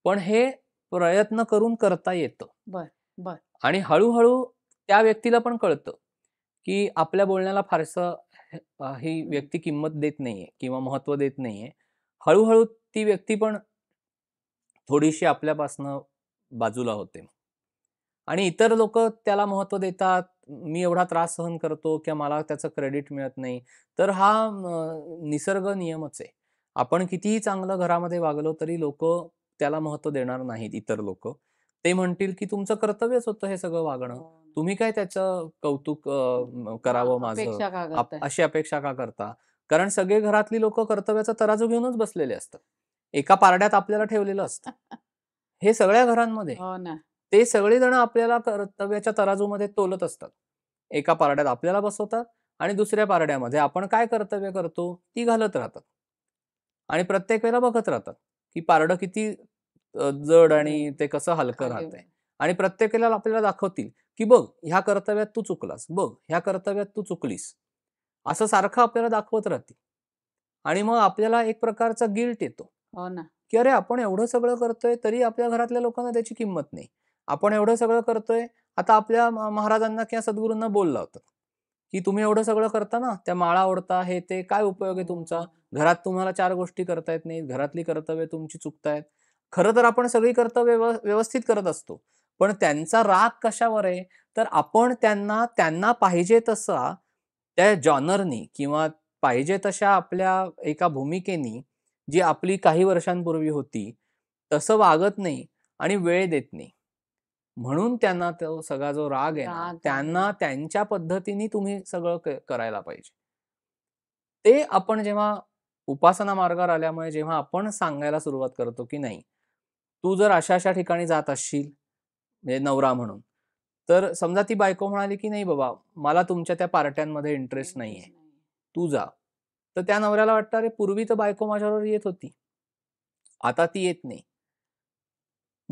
पण हे प्रयत्न करून करता
येतं
आणि हळूहळू त्या व्यक्तीला पण कळतं की आपल्या बोलण्याला फारसं ही व्यक्ती किंमत देत नाहीये किंवा महत्त्व देत नाहीये हळूहळू ती व्यक्ती पण थोडीशी आपल्यापासनं बाजूला होते आणि इतर लोक त्याला महत्त्व देतात मी एवढा त्रास सहन करतो किंवा मला त्याचं क्रेडिट मिळत नाही तर हा निसर्ग नियमच आहे आपण कितीही चांगलं घरामध्ये वागलो तरी लोक त्याला महत्त्व देणार नाहीत इतर लोक ते म्हणतील की तुमचं कर्तव्यच होतं हे सगळं वागणं हो. तुम्ही काय त्याचं कौतुक करावं माझं अशी अपेक्षा का करता कारण सगळे घरातली लोक कर्तव्याचा तराजू घेऊनच बसलेले असतात एका पारड्यात आपल्याला ठेवलेलं असतं *laughs* हे सगळ्या घरांमध्ये हो ते सगळे ते आपल्याला कर्तव्याच्या तराजूमध्ये तोलत असतात एका पारड्यात आपल्याला बसवतात आणि दुसऱ्या पारड्यामध्ये आपण काय कर्तव्य करतो ती घालत राहतात आणि प्रत्येक वेळेला बघत राहतात की पारडं किती जड आणि हो. ते कसं हलकं राहतंय आणि प्रत्येकाला आपल्याला दाखवतील की बघ ह्या कर्तव्यात तू चुकलास बघ ह्या कर्तव्यात तू चुकलीस असं सारखं आपल्याला दाखवत राहतील आणि मग आपल्याला एक प्रकारचा गिल्ट येतो हो की अरे आपण एवढं सगळं करतोय तरी आपल्या घरातल्या लोकांना त्याची किंमत नाही आपण एवढं सगळं करतोय आता आपल्या महाराजांना किंवा सद्गुरूंना बोलला होतं की तुम्ही एवढं सगळं करता ना त्या माळा ओढता हे ते काय उपयोग आहे हो, तुमचा घरात तुम्हाला चार गोष्टी करता येत नाहीत घरातली कर्तव्य तुमची चुकतायत खरं तर आपण सगळी कर्तव्य व्यवस्थित करत असतो पण त्यांचा राग कशावर आहे तर आपण त्यांना त्यांना पाहिजे तसा त्या जॉनरनी किंवा पाहिजे तशा आपल्या एका भूमिकेनी जी आपली काही वर्षांपूर्वी होती तसं वागत नाही आणि वेळ देत नाही म्हणून त्यांना तो सगळा जो राग आहे त्यांना त्यांच्या पद्धतीने तुम्ही सगळं करायला पाहिजे ते आपण जेव्हा उपासना मार्गावर आल्यामुळे जेव्हा आपण सांगायला सुरुवात करतो की नाही तू जर अशा अशा ठिकाणी जात असशील म्हणजे नवरा म्हणून तर समजा ती बायको म्हणाली की नाही बाबा मला तुमच्या त्या पार्ट्यांमध्ये इंटरेस्ट नाहीये तू जा तर त्या नवऱ्याला वाटतं अरे पूर्वी तर बायको माझ्यावर येत होती आता ती येत नाही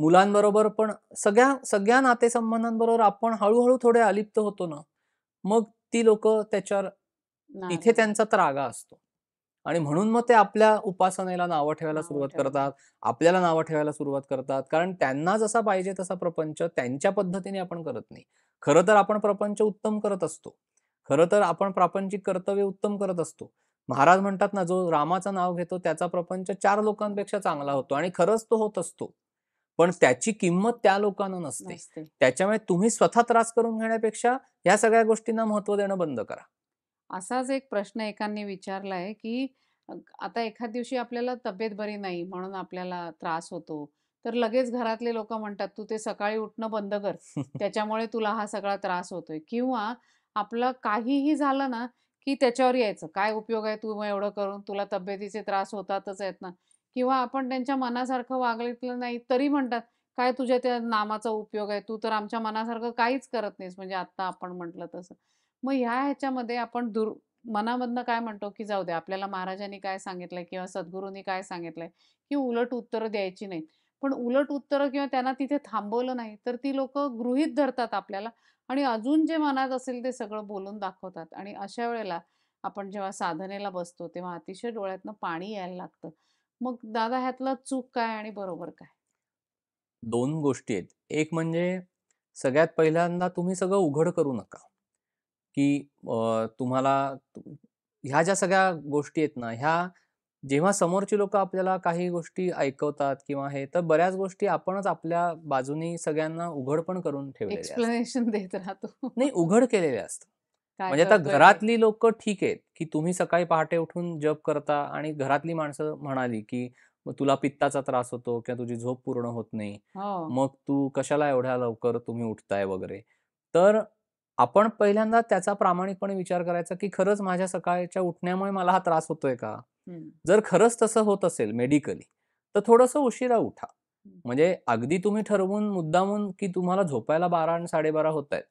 मुलांबरोबर पण सगळ्या सगळ्या नातेसंबंधांबरोबर आपण हळूहळू थोडे अलिप्त होतो ना मग ती लोक त्याच्यावर इथे त्यांचा त्रागा असतो आणि म्हणून मग ते आपल्या उपासनेला नावं ठेवायला सुरुवात करतात आपल्याला नावं ठेवायला सुरुवात करतात कारण त्यांना जसा पाहिजे तसा प्रपंच त्यांच्या पद्धतीने आपण करत नाही खरं तर आपण प्रपंच उत्तम करत असतो खरं तर आपण प्रापंचिक कर्तव्य उत्तम करत असतो महाराज म्हणतात ना जो रामाचं नाव घेतो त्याचा प्रपंच चार लोकांपेक्षा चांगला होतो आणि खरंच तो होत असतो पण त्याची किंमत त्या लोकांना नसते त्याच्यामुळे तुम्ही स्वतः त्रास करून घेण्यापेक्षा या सगळ्या गोष्टींना महत्व देणं बंद करा
असाच एक प्रश्न एकांनी विचारला आहे की आता एखाद दिवशी आपल्याला तब्येत बरी नाही म्हणून आपल्याला त्रास होतो तर लगेच घरातले लोक म्हणतात तू ते सकाळी उठणं बंद कर त्याच्यामुळे तुला हा सगळा त्रास होतोय किंवा आपलं काहीही झालं ना की त्याच्यावर यायचं काय उपयोग आहे तू एवढं करून तुला तब्येतीचे त्रास होतातच आहेत ना किंवा आपण त्यांच्या मनासारखं वागलं नाही तरी म्हणतात काय तुझ्या त्या नामाचा उपयोग आहे तू तर आमच्या मनासारखं काहीच करत नाहीस म्हणजे आता आपण म्हटलं तसं मग ह्या ह्याच्यामध्ये आपण दुर् मनामधनं काय म्हणतो की जाऊ दे आपल्याला महाराजांनी काय सांगितलंय किंवा सद्गुरूंनी काय सांगितलंय की उलट उत्तरं द्यायची नाहीत पण उलट उत्तर किंवा त्यांना तिथे थांबवलं नाही तर ती लोक गृहित धरतात आपल्याला आणि अजून जे मनात असेल ते सगळं बोलून दाखवतात आणि अशा वेळेला आपण जेव्हा साधनेला बसतो तेव्हा अतिशय डोळ्यातनं पाणी यायला लागतं मग दादा ह्यातला चूक काय आणि बरोबर काय
दोन गोष्टी आहेत एक म्हणजे सगळ्यात पहिल्यांदा तुम्ही सगळं उघड करू नका की तुम्हाला ह्या ज्या सगळ्या गोष्टी आहेत ना ह्या जेव्हा समोरची लोक आपल्याला काही गोष्टी ऐकवतात किंवा हे तर बऱ्याच गोष्टी आपणच आपल्या बाजूनी सगळ्यांना उघड पण करून ठेवलेले
एक्सप्लेनेशन *laughs* देत राहतो
नाही उघड केलेले असत
म्हणजे आता घरातली
लोक ठीक आहेत की तुम्ही सकाळी पहाटे उठून जप करता आणि घरातली माणसं म्हणाली की तुला पित्ताचा त्रास होतो किंवा तुझी झोप पूर्ण होत नाही हो. मग तू कशाला एवढ्या लवकर तुम्ही उठताय वगैरे तर आपण पहिल्यांदा त्याचा प्रामाणिकपणे विचार करायचा की खरंच माझ्या सकाळच्या उठण्यामुळे मला हा त्रास होतोय का जर खरंच तसं होत असेल मेडिकली तर थोडस उशिरा उठा म्हणजे अगदी तुम्ही ठरवून मुद्दामून की तुम्हाला झोपायला बारा आणि साडेबारा होत आहेत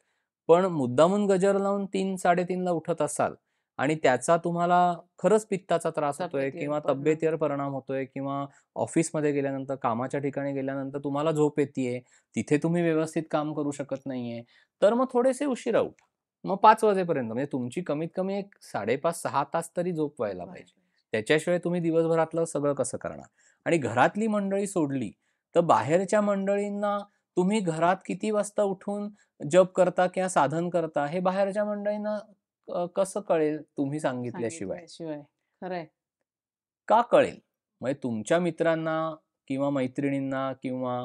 पण मुद्दामून गजर लावून तीन साडेतीनला उठत असाल आणि त्याचा तुम्हाला खरंच पित्ताचा त्रास होतोय किंवा तब्येतीवर परिणाम होतोय किंवा ऑफिसमध्ये गेल्यानंतर कामाच्या ठिकाणी गेल्यानंतर तुम्हाला झोप येते तिथे तुम्ही व्यवस्थित काम करू शकत नाहीये तर मग थोडेसे उशीरा उठा मग पाच वाजेपर्यंत म्हणजे तुमची कमीत कमी एक साडेपाच सहा तास तरी झोप व्हायला पाहिजे त्याच्याशिवाय तुम्ही दिवसभरातलं सगळं कसं करणार आणि घरातली मंडळी सोडली तर बाहेरच्या मंडळींना तुम्ही घरात किती वाजता उठून जप करता किंवा साधन करता हे बाहेरच्या मंडळींना कसं कळेल तुम्ही सांगितल्याशिवाय का कळेल म्हणजे तुमच्या मित्रांना किंवा मैत्रिणींना किंवा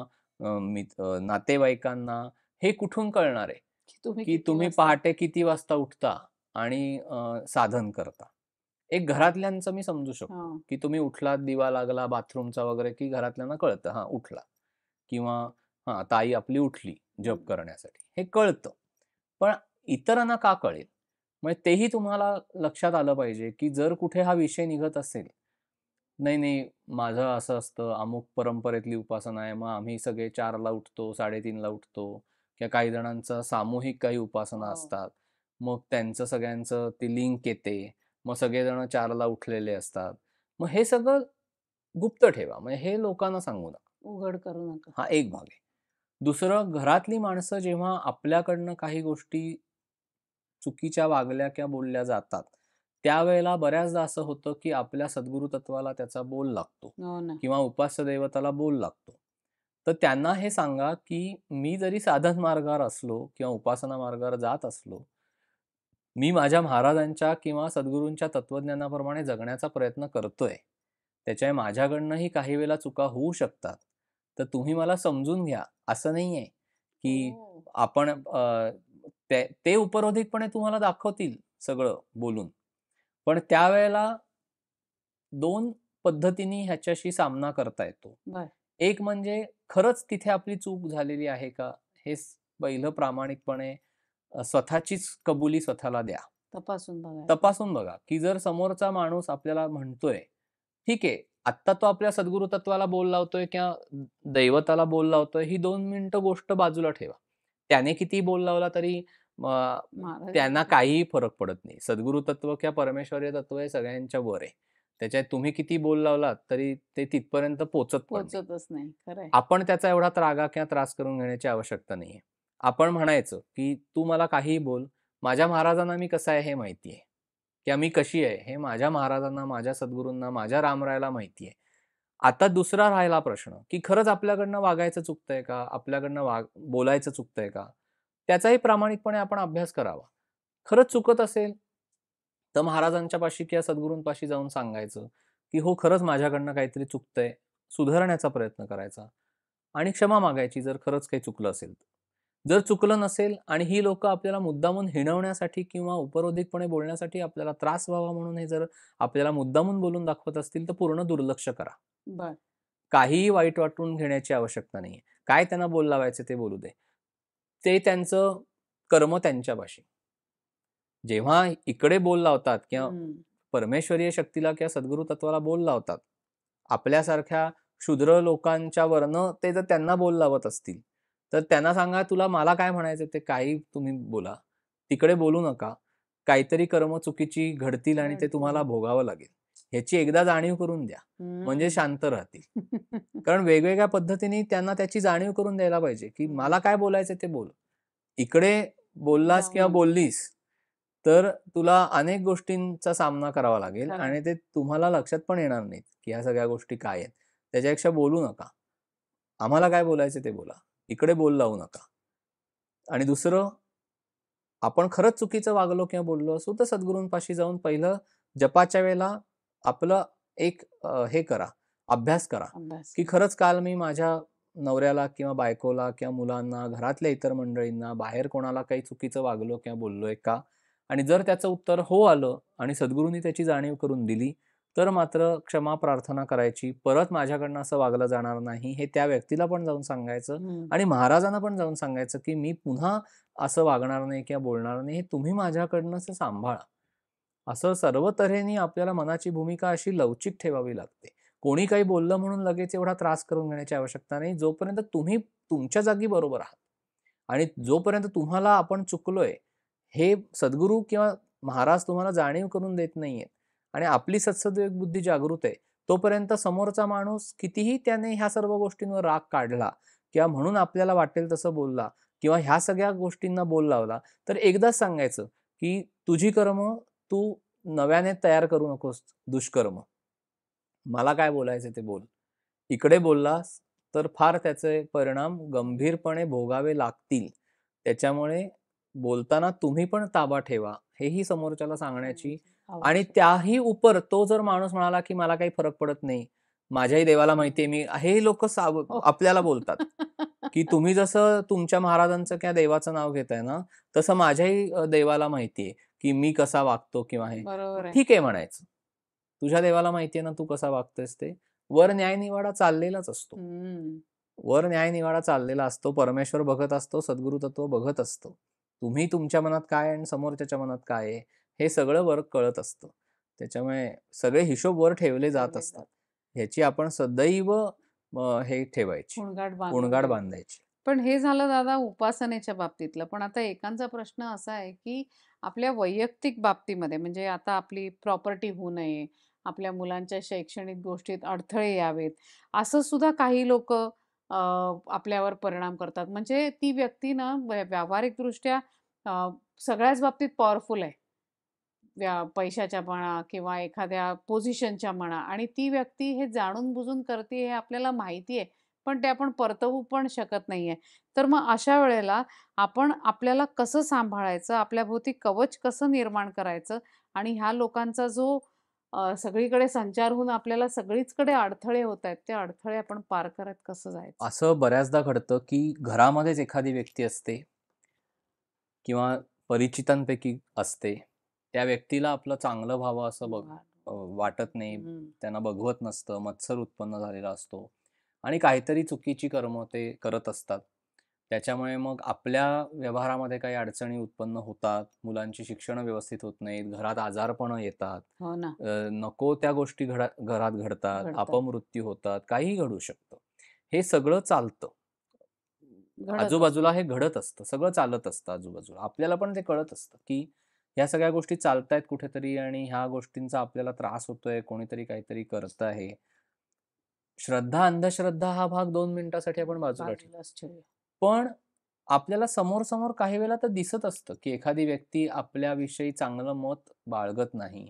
नातेवाईकांना हे कुठून कळणार आहे की तुम्ही पहाटे किती वाजता उठता आणि साधन करता एक घरातल्यांचं मी समजू शकतो की तुम्ही उठला दिवा लागला बाथरूमचा वगैरे की घरातल्यांना कळतं हा उठला किंवा हा ताई आपली उठली जप करण्यासाठी हे कळतं पण इतरांना का कळेल मग तेही तुम्हाला लक्षात आलं पाहिजे की जर कुठे हा विषय निघत असेल नाही नाही माझं असं असतं अमुक परंपरेतली उपासना आहे मग आम्ही सगळे चारला उठतो साडेतीनला उठतो किंवा काही जणांचं सामूहिक काही उपासना हो. असतात मग त्यांचं सगळ्यांचं ती लिंक येते मग सगळेजण चारला उठलेले असतात मग हे सगळं गुप्त ठेवा म्हणजे हे लोकांना सांगू नका
उघड करू नका
हा एक भाग आहे दुसरं घरातली माणसं जेव्हा आपल्याकडनं काही गोष्टी चुकीच्या वागल्या किंवा बोलल्या जातात त्यावेळेला बऱ्याचदा असं होतं की आपल्या सद्गुरु तत्वाला त्याचा बोल लागतो हो किंवा उपास्य दैवताला बोल लागतो तर त्यांना हे सांगा की मी जरी साधन मार्गावर असलो किंवा उपासना मार्गावर जात असलो मी माझ्या महाराजांच्या किंवा सद्गुरूंच्या तत्वज्ञानाप्रमाणे जगण्याचा प्रयत्न करतोय त्याच्या माझ्याकडनंही काही वेळेला चुका होऊ शकतात तर तुम्ही मला समजून घ्या असं नाहीये की हो. आपण ते ते उपरोधिकपणे तुम्हाला दाखवतील सगळं बोलून पण त्यावेळेला दोन पद्धतीने ह्याच्याशी सामना करता येतो एक म्हणजे खरंच तिथे आपली चूक झालेली आहे का हे पहिलं प्रामाणिकपणे स्वतःचीच कबुली स्वतःला द्या
तपासून बघा
तपासून बघा की जर समोरचा माणूस आपल्याला म्हणतोय ठीक आहे आत्ता तो आपल्या सद्गुरु तत्वाला बोल लावतोय किंवा दैवताला बोल लावतोय ही दोन मिनिटं गोष्ट बाजूला ठेवा त्याने किती बोल लावला तरी त्यांना काहीही फरक पडत नाही सद्गुरु तत्व किंवा परमेश्वरी तत्व हे सगळ्यांच्या वर आहे त्याच्यात तुम्ही किती बोल लावलात तरी ते तिथपर्यंत पोचत
पोहोचतच नाही
आपण त्याचा एवढा त्रागा किंवा त्रास करून घेण्याची आवश्यकता नाहीये आपण म्हणायचं की तू मला काहीही बोल माझ्या महाराजांना मी कसं आहे हे माहिती आहे किंवा मी कशी आहे हे माझ्या महाराजांना माझ्या सद्गुरूंना माझ्या रामरायला माहिती आहे आता दुसरा राहिला प्रश्न की खरंच आपल्याकडनं वागायचं चुकतंय का आपल्याकडनं वाग बोलायचं चुकतंय का त्याचाही प्रामाणिकपणे आपण अभ्यास करावा खरंच चुकत असेल तर महाराजांच्या पाशी किंवा सद्गुरूंपाशी जाऊन सांगायचं की हो खरंच माझ्याकडनं काहीतरी चुकतंय सुधारण्याचा प्रयत्न करायचा आणि क्षमा मागायची जर खरंच काही चुकलं असेल जर चुकलं नसेल आणि ही लोक आपल्याला मुद्दामून हिणवण्यासाठी किंवा उपरोधिकपणे बोलण्यासाठी आपल्याला त्रास व्हावा म्हणून हे जर आपल्याला मुद्दामून बोलून दाखवत असतील तर पूर्ण दुर्लक्ष
करा
काहीही वाईट वाटून घेण्याची आवश्यकता नाही काय त्यांना बोल लावायचे ते बोलू दे ते त्यांचं कर्म त्यांच्यापाशी जेव्हा इकडे बोल लावतात किंवा परमेश्वरीय शक्तीला किंवा सद्गुरु तत्वाला बोल लावतात आपल्यासारख्या क्षुद्र लोकांच्या वरनं ते जर त्यांना बोल लावत असतील तर त्यांना सांगा तुला मला काय म्हणायचं ते काही तुम्ही बोला तिकडे बोलू नका काहीतरी कर्म चुकीची घडतील आणि ते तुम्हाला भोगावं लागेल ह्याची एकदा जाणीव करून द्या म्हणजे शांत राहतील *laughs* कारण वेगवेगळ्या पद्धतीने त्यांना त्याची जाणीव करून द्यायला पाहिजे की मला काय बोलायचं ते बोल इकडे बोललास किंवा बोललीस तर तुला अनेक गोष्टींचा सामना करावा लागेल आणि ते तुम्हाला लक्षात पण येणार नाहीत की ह्या सगळ्या गोष्टी काय आहेत त्याच्यापेक्षा बोलू नका आम्हाला काय बोलायचं ते बोला इकडे बोल लावू नका आणि दुसरं आपण खरंच चुकीचं वागलो किंवा बोललो असू तर सद्गुरूंपाशी जाऊन पहिलं जपाच्या वेळेला आपलं एक हे करा अभ्यास करा की खरंच काल मी माझ्या नवऱ्याला किंवा बायकोला किंवा मुलांना घरातल्या इतर मंडळींना बाहेर कोणाला काही चुकीचं वागलो किंवा बोललोय का आणि जर त्याचं उत्तर हो आलं आणि सद्गुरूंनी त्याची जाणीव करून दिली तर मात्र क्षमा प्रार्थना करायची परत माझ्याकडनं असं वागलं जाणार नाही हे त्या व्यक्तीला पण जाऊन सांगायचं आणि महाराजांना पण जाऊन सांगायचं की मी पुन्हा असं वागणार नाही किंवा बोलणार नाही हे तुम्ही माझ्याकडनं सांभाळा असं सर्व तऱ्हेने आपल्याला मनाची भूमिका अशी लवचिक ठेवावी लागते कोणी काही बोललं म्हणून लगेच एवढा त्रास करून घेण्याची आवश्यकता नाही जोपर्यंत तुम्ही तुमच्या जागी बरोबर आहात आणि जोपर्यंत तुम्हाला आपण चुकलोय हे सद्गुरू किंवा महाराज तुम्हाला जाणीव करून देत नाहीये आणि आपली सत्सद्वेग बुद्धी जागृत आहे तोपर्यंत समोरचा माणूस कितीही त्याने ह्या सर्व गोष्टींवर राग काढला किंवा म्हणून आपल्याला वाटेल तसं बोलला किंवा ह्या सगळ्या गोष्टींना बोल लावला तर एकदाच सांगायचं की तुझी कर्म तू नव्याने तयार करू नकोस दुष्कर्म मला काय बोलायचं ते बोल इकडे बोललास तर फार त्याचे परिणाम गंभीरपणे भोगावे लागतील त्याच्यामुळे बोलताना तुम्ही पण ताबा ठेवा हेही समोरच्याला सांगण्याची आणि त्याही उपर तो जर माणूस म्हणाला की मला काही फरक पडत नाही माझ्याही देवाला माहितीये मी हे लोक हो. आपल्याला बोलतात की तुम्ही जसं तुमच्या महाराजांचं किंवा देवाचं नाव घेताय ना तसं माझ्याही देवाला माहितीये की मी कसा वागतो किंवा हे ठीक आहे म्हणायचं तुझ्या देवाला माहितीये ना तू कसा वागतोयस ते वर न्यायनिवाडा चाललेलाच असतो वर न्यायनिवाडा चाललेला असतो परमेश्वर बघत असतो सद्गुरु तत्व बघत असतो तुम्ही तुमच्या मनात काय आणि समोरच्याच्या मनात काय हे सगळं वर कळत असतं त्याच्यामुळे सगळे हिशोब वर ठेवले जात असतात ह्याची आपण सदैव हे ठेवायची गुणगाड बांधायची
पण हे झालं दादा उपासनेच्या बाबतीतलं पण आता एकांचा प्रश्न असा आहे की आपल्या वैयक्तिक बाबतीमध्ये म्हणजे आता आपली प्रॉपर्टी होऊ नये आपल्या मुलांच्या शैक्षणिक गोष्टीत अडथळे यावेत असं सुद्धा काही लोक आपल्यावर परिणाम करतात म्हणजे ती व्यक्ती ना व्यावहारिकदृष्ट्या सगळ्याच बाबतीत पॉवरफुल आहे पैशाच्या म्हणा किंवा एखाद्या पोझिशनच्या म्हणा आणि ती व्यक्ती हे जाणून बुजून करते हे आपल्याला माहिती आहे पण ते आपण परतवू पण शकत नाहीये तर मग अशा वेळेला आपण आपल्याला कसं सांभाळायचं आपल्या भोवती कवच कसं निर्माण करायचं आणि ह्या लोकांचा जो सगळीकडे संचार होऊन आपल्याला सगळीचकडे अडथळे होत आहेत ते अडथळे आपण पार करत कसं
जायचं असं बऱ्याचदा घडतं की घरामध्येच एखादी व्यक्ती असते किंवा परिचितांपैकी असते त्या व्यक्तीला आपलं चांगलं व्हावं असं बघ वाटत नाही त्यांना बघवत नसतं मत्सर उत्पन्न झालेला असतो आणि काहीतरी चुकीची कर्म ते करत असतात त्याच्यामुळे मग आपल्या व्यवहारामध्ये काही अडचणी उत्पन्न होतात मुलांची शिक्षण व्यवस्थित होत नाहीत घरात आजारपण येतात हो नको त्या गोष्टी घरात घडतात अपमृत्यू होतात काहीही घडू शकतं हे सगळं चालतं आजूबाजूला हे घडत असतं सगळं चालत असतं आजूबाजूला आपल्याला पण ते कळत असतं की ह्या सगळ्या गोष्टी चालतायत कुठेतरी आणि ह्या गोष्टींचा आपल्याला त्रास होतोय कोणीतरी काहीतरी करत आहे श्रद्धा अंधश्रद्धा हा भाग दोन मिनिटासाठी आपण बाजूला पण आपल्याला समोर समोर काही वेळेला तर दिसत असतं की एखादी व्यक्ती आपल्याविषयी चांगलं मत बाळगत नाही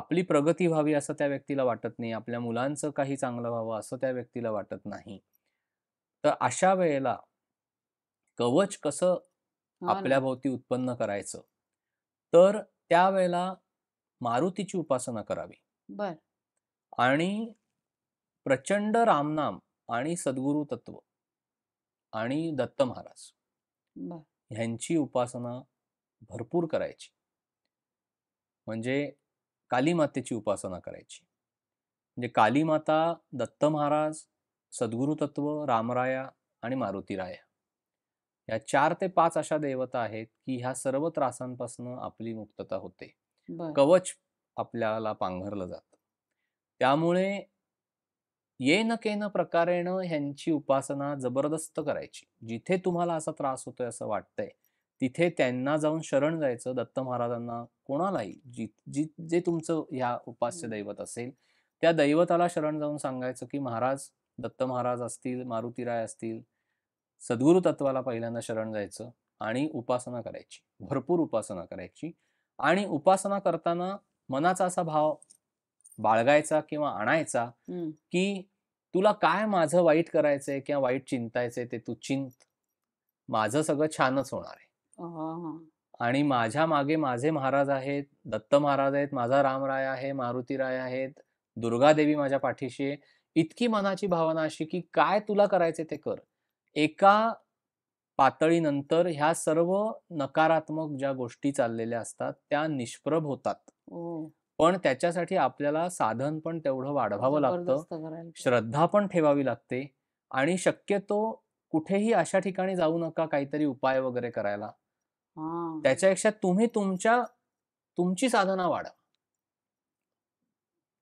आपली प्रगती व्हावी असं त्या व्यक्तीला वाटत नाही आपल्या मुलांचं काही चांगलं व्हावं असं त्या व्यक्तीला वाटत नाही तर अशा वेळेला कवच कसं हो आपल्या भोवती उत्पन्न करायचं तर त्यावेळेला मारुतीची उपासना करावी बर आणि प्रचंड रामनाम आणि सद्गुरु तत्व आणि दत्त महाराज ह्यांची उपासना भरपूर करायची म्हणजे काली मातेची उपासना करायची म्हणजे काली माता दत्त महाराज सद्गुरु तत्व रामराया आणि मारुतीराया या चार ते पाच अशा देवता आहेत की ह्या सर्व त्रासांपासून आपली मुक्तता होते कवच आपल्याला पांघरलं जात त्यामुळे येन केन प्रकारेण ह्यांची उपासना जबरदस्त करायची जिथे तुम्हाला असा त्रास होतोय असं वाटतंय तिथे त्यांना जाऊन शरण जायचं दत्त महाराजांना कोणालाही जी जी जे तुमचं ह्या उपास्य दैवत असेल त्या दैवताला शरण जाऊन सांगायचं की महाराज दत्त महाराज असतील मारुती राय असतील सद्गुरु तत्वाला पहिल्यांदा शरण जायचं आणि उपासना करायची भरपूर उपासना करायची आणि उपासना करताना मनाचा असा भाव बाळगायचा किंवा आणायचा की तुला काय माझं वाईट करायचंय किंवा वाईट चिंतायचंय ते तू चिंत माझं सगळं छानच होणार
आहे
आणि माझ्या मागे माझे महाराज आहेत दत्त महाराज आहेत माझा रामराय आहे मारुती राय आहेत दुर्गा देवी माझ्या पाठीशी इतकी मनाची भावना अशी की काय तुला करायचे ते कर एका पातळीनंतर ह्या सर्व नकारात्मक ज्या गोष्टी चाललेल्या असतात त्या निष्प्रभ होतात हो. पण त्याच्यासाठी आपल्याला साधन पण तेवढं वाढवावं लागतं श्रद्धा पण ठेवावी लागते आणि शक्यतो कुठेही अशा ठिकाणी जाऊ नका काहीतरी उपाय वगैरे करायला त्याच्यापेक्षा तुम्ही तुमच्या तुमची साधना वाढा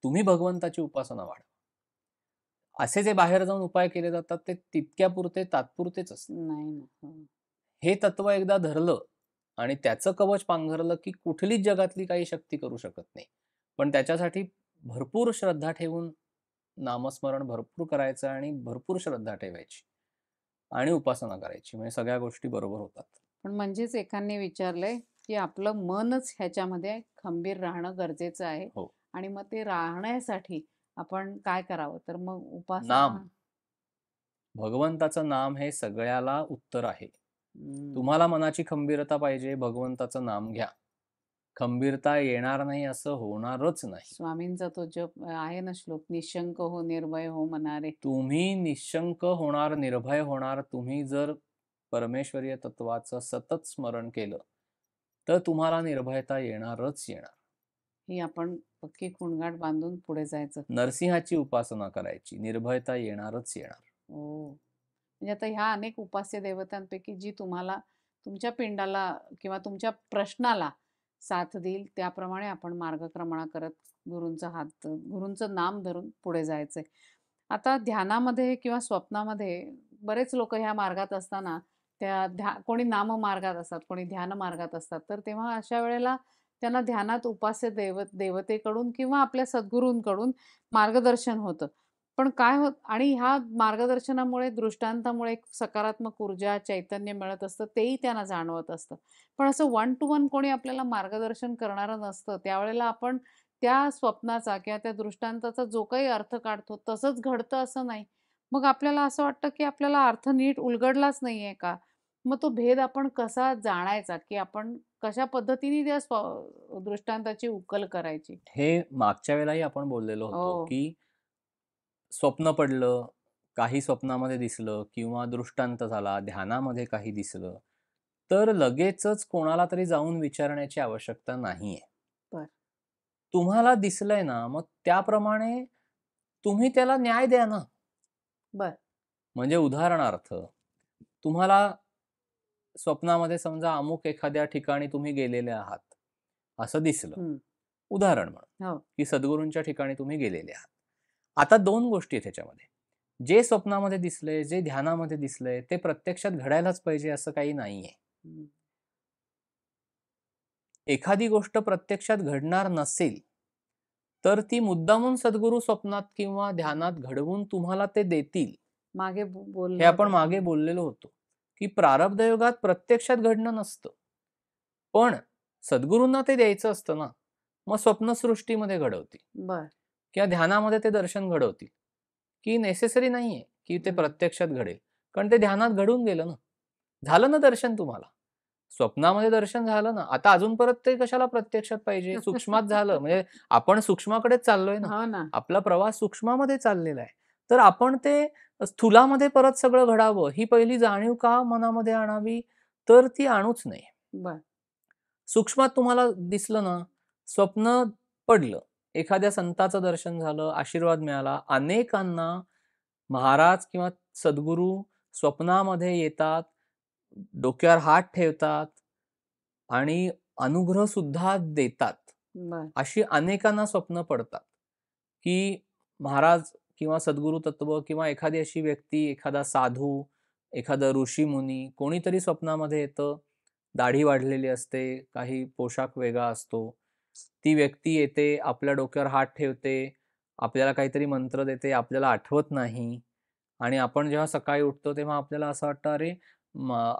तुम्ही भगवंताची उपासना वाढा असे जे बाहेर जाऊन उपाय केले जातात ते तितक्या पुरते तात्पुरतेच असतात नाही हो. हे तत्व एकदा धरलं आणि त्याचं कवच पांघरलं की कुठलीच जगातली काही शक्ती करू शकत नाही पण त्याच्यासाठी भरपूर श्रद्धा ठेवून नामस्मरण भरपूर करायचं आणि भरपूर श्रद्धा ठेवायची आणि उपासना करायची म्हणजे सगळ्या गोष्टी बरोबर होतात
पण म्हणजेच एकाने विचारलंय की आपलं मनच ह्याच्यामध्ये खंबीर राहणं गरजेचं आहे हो आणि मग ते राहण्यासाठी आपण काय करावं तर मग उपास नाम
भगवंताचं नाम हे सगळ्याला उत्तर आहे तुम्हाला मनाची खंबीरता पाहिजे भगवंताचं नाम घ्या खंबीरता येणार नाही असं होणारच नाही
स्वामींचा तो जप आहे ना श्लोक निशंक हो निर्भय हो म्हणारे
तुम्ही निशंक होणार निर्भय होणार तुम्ही जर परमेश्वरीय तत्वाचं सतत स्मरण केलं तर तुम्हाला निर्भयता येणारच येणार
ही आपण पक्की खुणगाट बांधून पुढे जायचं
नरसिंहाची उपासना करायची निर्भयता येणारच येणार
ओ हो. म्हणजे आता ह्या अनेक उपास्य देवतांपैकी जी तुम्हाला तुमच्या पिंडाला किंवा तुमच्या प्रश्नाला साथ देईल त्याप्रमाणे आपण मार्गक्रमणा करत गुरूंचा हात गुरूंचं नाम धरून पुढे जायचंय आता ध्यानामध्ये किंवा स्वप्नामध्ये बरेच लोक ह्या मार्गात असताना त्या ध्या कोणी नाम मार्गात असतात कोणी ध्यान मार्गात असतात तर तेव्हा अशा वेळेला त्यांना ध्यानात उपास्य देव देवतेकडून किंवा आपल्या सद्गुरूंकडून मार्गदर्शन होतं पण काय होत आणि ह्या मार्गदर्शनामुळे दृष्टांतामुळे एक सकारात्मक ऊर्जा चैतन्य मिळत असतं तेही त्यांना जाणवत असतं पण असं वन टू वन कोणी आपल्याला मार्गदर्शन करणारं नसतं त्यावेळेला आपण त्या स्वप्नाचा किंवा त्या दृष्टांताचा जो काही अर्थ काढतो तसंच घडतं असं नाही मग आपल्याला असं वाटतं की आपल्याला अर्थ नीट उलगडलाच नाही का मग तो भेद आपण कसा जाणायचा की आपण कशा पद्धतीने त्या दृष्टांताची उकल करायची
हे मागच्या वेळेलाही आपण बोललेलो होतो हो. की स्वप्न पडलं काही स्वप्नामध्ये दिसलं किंवा दृष्टांत झाला ध्यानामध्ये काही दिसलं तर लगेचच कोणाला तरी जाऊन विचारण्याची आवश्यकता नाहीये तुम्हाला दिसलंय ना मग त्याप्रमाणे तुम्ही त्याला न्याय द्या ना बर म्हणजे उदाहरणार्थ तुम्हाला स्वप्नामध्ये समजा अमुक एखाद्या ठिकाणी तुम्ही गेलेले आहात असं दिसलं उदाहरण म्हणून हो. की सद्गुरूंच्या ठिकाणी तुम्ही गेलेले आहात आता दोन गोष्टी आहेत ह्याच्यामध्ये जे स्वप्नामध्ये दिसलंय जे ध्यानामध्ये दिसलंय ते प्रत्यक्षात घडायलाच पाहिजे असं काही नाहीये एखादी गोष्ट प्रत्यक्षात घडणार नसेल तर ती मुद्दामून सद्गुरू स्वप्नात किंवा ध्यानात घडवून तुम्हाला ते देतील मागे बोल हे आपण मागे बोललेलो होतो की प्रारब्धयोगात प्रत्यक्षात घडणं नसतं पण सद्गुरूंना ते द्यायचं असतं ना मग स्वप्नसृष्टीमध्ये घडवतील किंवा ध्यानामध्ये ते दर्शन घडवतील की नेसेसरी नाहीये की ते प्रत्यक्षात घडेल कारण ते ध्यानात घडून गेलं ना झालं ना दर्शन तुम्हाला स्वप्नामध्ये दर्शन झालं ना आता अजून परत ते कशाला प्रत्यक्षात पाहिजे सूक्ष्मात झालं म्हणजे आपण सूक्ष्माकडे चाललोय हो ना आपला प्रवास सूक्ष्मामध्ये चाललेला आहे तर आपण ते स्थूलामध्ये परत सगळं घडावं ही पहिली जाणीव का मनामध्ये आणावी तर ती आणूच नाही सूक्ष्मात तुम्हाला दिसलं ना स्वप्न पडलं एखाद्या संताचं दर्शन झालं आशीर्वाद मिळाला अनेकांना महाराज किंवा सद्गुरू स्वप्नामध्ये येतात डोक्यावर हात ठेवतात आणि अनुग्रह सुद्धा देतात अशी अनेकांना स्वप्न पडतात की महाराज किंवा सद्गुरू तत्व किंवा एखादी अशी व्यक्ती एखादा साधू एखादा ऋषी मुनी कोणीतरी स्वप्नामध्ये येतं दाढी वाढलेली असते काही पोशाख वेगळा असतो ती व्यक्ती येते आपल्या डोक्यावर हात ठेवते आपल्याला काहीतरी मंत्र देते आपल्याला आठवत नाही आणि आपण जेव्हा सकाळी उठतो तेव्हा आपल्याला असं वाटतं अरे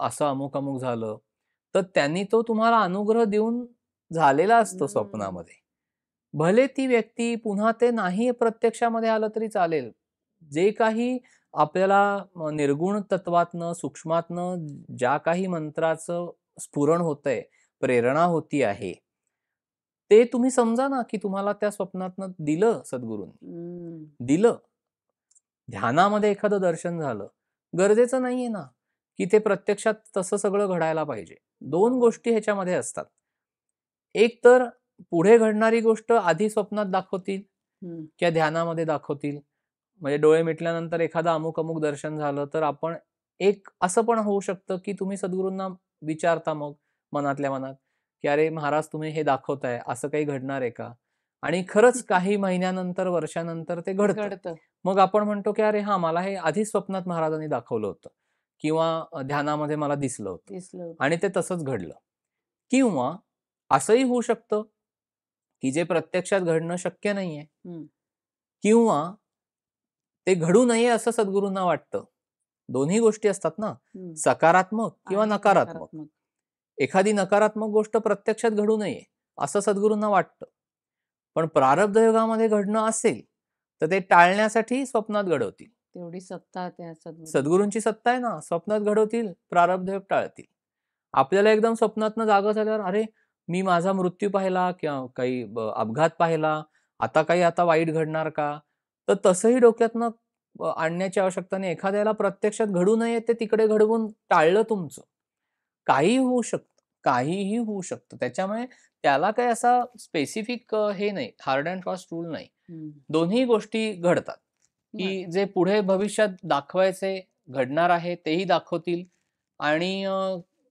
असं अमुक अमुक झालं तर त्यांनी तो तुम्हाला अनुग्रह देऊन झालेला असतो स्वप्नामध्ये भले ती व्यक्ती पुन्हा ते नाही प्रत्यक्षामध्ये आलं तरी चालेल जे काही आपल्याला निर्गुण तत्वातनं सूक्ष्मातनं ज्या काही मंत्राचं स्फुरण होतंय प्रेरणा होती आहे ते तुम्ही समजा ना की तुम्हाला त्या स्वप्नातनं दिलं सद्गुरूंनी दिलं ध्यानामध्ये एखादं दर्शन झालं गरजेचं नाहीये ना की ते प्रत्यक्षात तसं सगळं घडायला पाहिजे दोन गोष्टी ह्याच्यामध्ये असतात एक तर पुढे घडणारी गोष्ट आधी स्वप्नात दाखवतील किंवा ध्यानामध्ये दाखवतील म्हणजे डोळे मिटल्यानंतर एखादं अमुक अमुक दर्शन झालं तर आपण एक असं पण होऊ शकतं की तुम्ही सद्गुरूंना विचारता मग मनातल्या मनात की अरे महाराज तुम्ही हे दाखवताय असं काही घडणार आहे का आणि खरंच *laughs* काही महिन्यानंतर वर्षानंतर ते घडत मग आपण म्हणतो की अरे हा मला हे आधी स्वप्नात महाराजांनी दाखवलं होतं किंवा ध्यानामध्ये मला दिसलं होतं आणि ते तसंच घडलं किंवा असंही होऊ शकतं की जे प्रत्यक्षात घडणं शक्य नाहीये किंवा ते घडू नये असं सद्गुरूंना वाटतं दोन्ही गोष्टी असतात ना सकारात्मक किंवा नकारात्मक एखादी नकारात्मक गोष्ट प्रत्यक्षात घडू नये असं सद्गुरूंना वाटतं पण प्रारब्ध घडणं असेल तर ते टाळण्यासाठी स्वप्नात घडवतील
तेवढी सत्ता त्या
सद्गुरूंची सत्ता आहे ना स्वप्नात घडवतील प्रारब्ध योग टाळतील आपल्याला एकदम स्वप्नातनं जागा झाल्यावर अरे मी माझा मृत्यू पाहिला किंवा काही अपघात पाहिला आता काही आता वाईट घडणार का तर तसंही डोक्यातनं आणण्याची आवश्यकता नाही एखाद्याला प्रत्यक्षात घडू नये ते तिकडे घडवून टाळलं तुमचं काही होऊ शकतं काहीही होऊ शकतं त्याच्यामुळे त्याला काही असा स्पेसिफिक हे नाही हार्ड अँड फास्ट रूल नाही दोन्ही गोष्टी घडतात की जे पुढे भविष्यात दाखवायचे घडणार आहे तेही दाखवतील आणि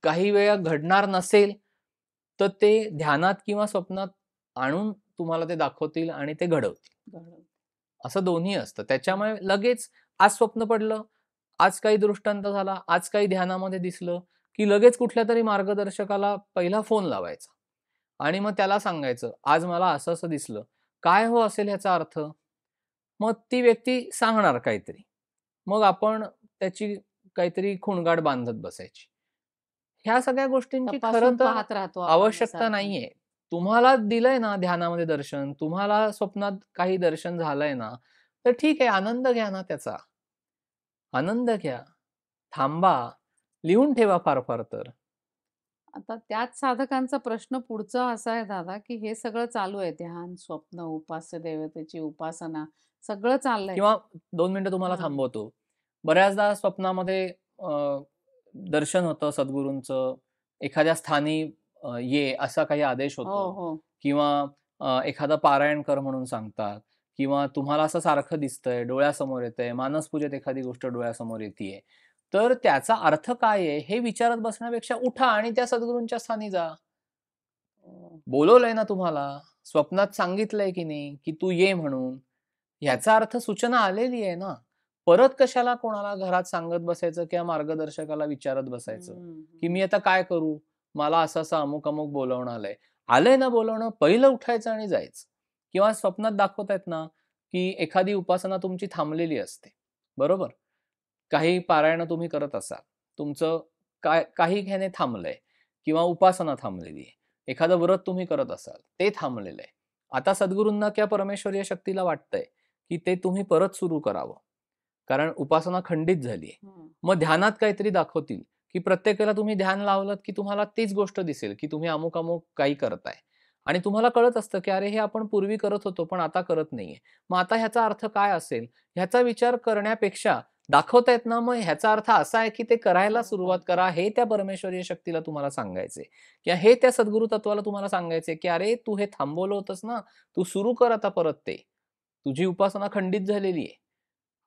काही वेळा घडणार नसेल तर ते ध्यानात किंवा स्वप्नात आणून तुम्हाला ते दाखवतील आणि ते घडवतील असं दोन्ही असतं त्याच्यामुळे लगेच आज स्वप्न पडलं आज काही दृष्टांत झाला आज काही ध्यानामध्ये दिसलं की लगेच कुठल्या तरी मार्गदर्शकाला पहिला फोन लावायचा आणि मग त्याला सांगायचं आज मला असं असं दिसलं काय हो असेल ह्याचा अर्थ मग ती व्यक्ती सांगणार काहीतरी मग आपण त्याची काहीतरी खुणगाड बांधत बसायची ह्या सगळ्या गोष्टींची खरं राहतो आवश्यकता नाहीये तुम्हाला दिलंय ना ध्यानामध्ये दर्शन तुम्हाला स्वप्नात काही दर्शन झालंय ना तर ठीक आहे आनंद घ्या ना त्याचा आनंद घ्या थांबा लिहून ठेवा फार फार तर
आता त्याच साधकांचा प्रश्न पुढचा असा आहे दादा की हे सगळं चालू आहे ध्यान स्वप्न उपास्य देवतेची उपासना सगळं चाललंय किंवा
दोन मिनिटं तुम्हाला थांबवतो बऱ्याचदा स्वप्नामध्ये दर्शन होतं सद्गुरूंचं एखाद्या स्थानी ये असा काही आदेश हो, होतो हो. किंवा एखादं पारायण कर म्हणून सांगतात किंवा तुम्हाला असं सारखं दिसतंय डोळ्यासमोर येतंय मानसपूजेत एखादी गोष्ट डोळ्यासमोर येते तर त्याचा अर्थ काय आहे हे विचारत बसण्यापेक्षा उठा आणि त्या सद्गुरूंच्या स्थानी जा बोलवलंय ना तुम्हाला स्वप्नात सांगितलंय की नाही की तू ये म्हणून ह्याचा अर्थ सूचना आलेली आहे ना परत कशाला कोणाला घरात सांगत बसायचं किंवा मार्गदर्शकाला विचारत बसायचं की मी आता काय करू मला असं असं अमुक अमुक बोलवणं आलंय आलंय ना बोलवणं पहिलं उठायचं आणि जायचं किंवा स्वप्नात दाखवतायत ना की एखादी उपासना तुमची थांबलेली असते बरोबर काही पारायण तुम्ही करत असाल तुमचं काय काही घेणे थांबलंय किंवा उपासना थांबलेली आहे एखादं व्रत तुम्ही करत असाल ते थांबलेलं आहे आता सद्गुरूंना किंवा परमेश्वरी शक्तीला वाटतंय की ते तुम्ही परत सुरू करावं कारण उपासना खंडित झाली मग ध्यानात काहीतरी दाखवतील की प्रत्येकाला तुम्ही ध्यान लावलं की तुम्हाला तीच गोष्ट दिसेल की तुम्ही अमुक अमुक काही करताय आणि तुम्हाला कळत असतं की अरे हे आपण पूर्वी करत होतो पण आता करत नाहीये मग आता ह्याचा अर्थ काय असेल ह्याचा विचार करण्यापेक्षा दाखवतायत ना मग ह्याचा अर्थ असा आहे की ते करायला हो, हो. सुरुवात करा हे त्या परमेश्वरीय शक्तीला तुम्हाला सांगायचे किंवा हे त्या सद्गुरु तत्वाला तुम्हाला सांगायचे की अरे तू हे थांबवलं होतंस ना तू सुरू कर आता परत ते तुझी उपासना खंडित झालेली आहे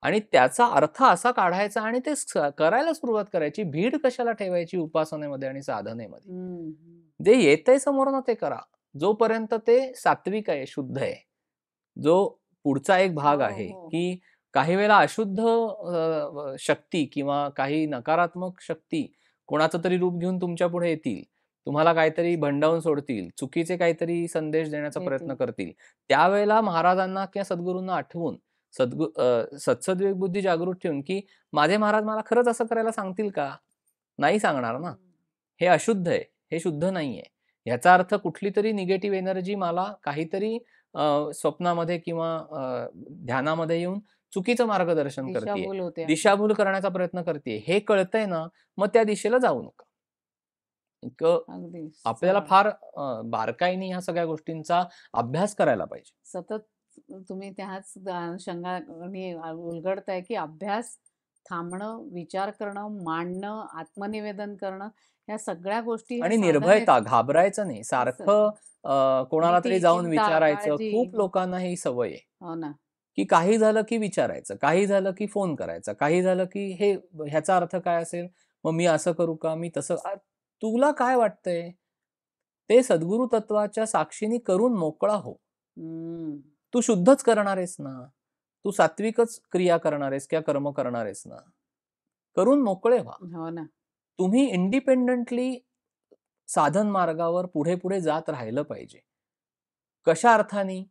आणि त्याचा अर्थ असा काढायचा आणि ते करायला सुरुवात करायची भीड कशाला ठेवायची उपासनेमध्ये आणि साधनेमध्ये जे येत आहे समोर ना ते करा जोपर्यंत ते सात्विक आहे शुद्ध आहे जो पुढचा एक भाग हो, आहे की काही वेळेला अशुद्ध शक्ती किंवा काही नकारात्मक शक्ती कोणाचं तरी रूप घेऊन तुमच्या पुढे येतील तुम्हाला काहीतरी भंडावून सोडतील चुकीचे काहीतरी संदेश देण्याचा प्रयत्न करतील त्यावेळेला महाराजांना किंवा सद्गुरूंना आठवून सद्गु सत्सद्वेग बुद्धी जागृत ठेवून की माझे महाराज मला खरंच असं करायला सांगतील का नाही सांगणार ना हे अशुद्ध आहे हे शुद्ध नाहीये ह्याचा अर्थ कुठली तरी निगेटिव्ह एनर्जी मला काहीतरी स्वप्नामध्ये किंवा ध्यानामध्ये येऊन चुकीचं मार्गदर्शन करते दिशाभूल करण्याचा प्रयत्न करते हे कळतंय ना मग त्या दिशेला जाऊ नका आपल्याला फार बारकाईने ह्या सगळ्या गोष्टींचा अभ्यास करायला पाहिजे सतत
तुम्ही त्याच अनुषंगाने उलगडताय की अभ्यास थांबणं विचार करणं मांडणं आत्मनिवेदन करणं या सगळ्या गोष्टी आणि निर्भयता
घाबरायचं नाही सारखं कोणाला तरी जाऊन विचारायचं खूप लोकांना ही सवय आहे हो ना की काही झालं की विचारायचं काही झालं की फोन करायचा काही झालं की हे ह्याचा अर्थ काय असेल मग मी असं करू का मी तसं तुला काय वाटतंय ते सद्गुरु तत्वाच्या साक्षीने करून मोकळा हो तू शुद्धच करणारेस ना तू सात्विकच क्रिया करणारेस किंवा कर्म करणारेस ना करून मोकळे व्हा हो ना तुम्ही इंडिपेंडंटली साधन मार्गावर पुढे पुढे जात राहिलं पाहिजे कशा अर्थाने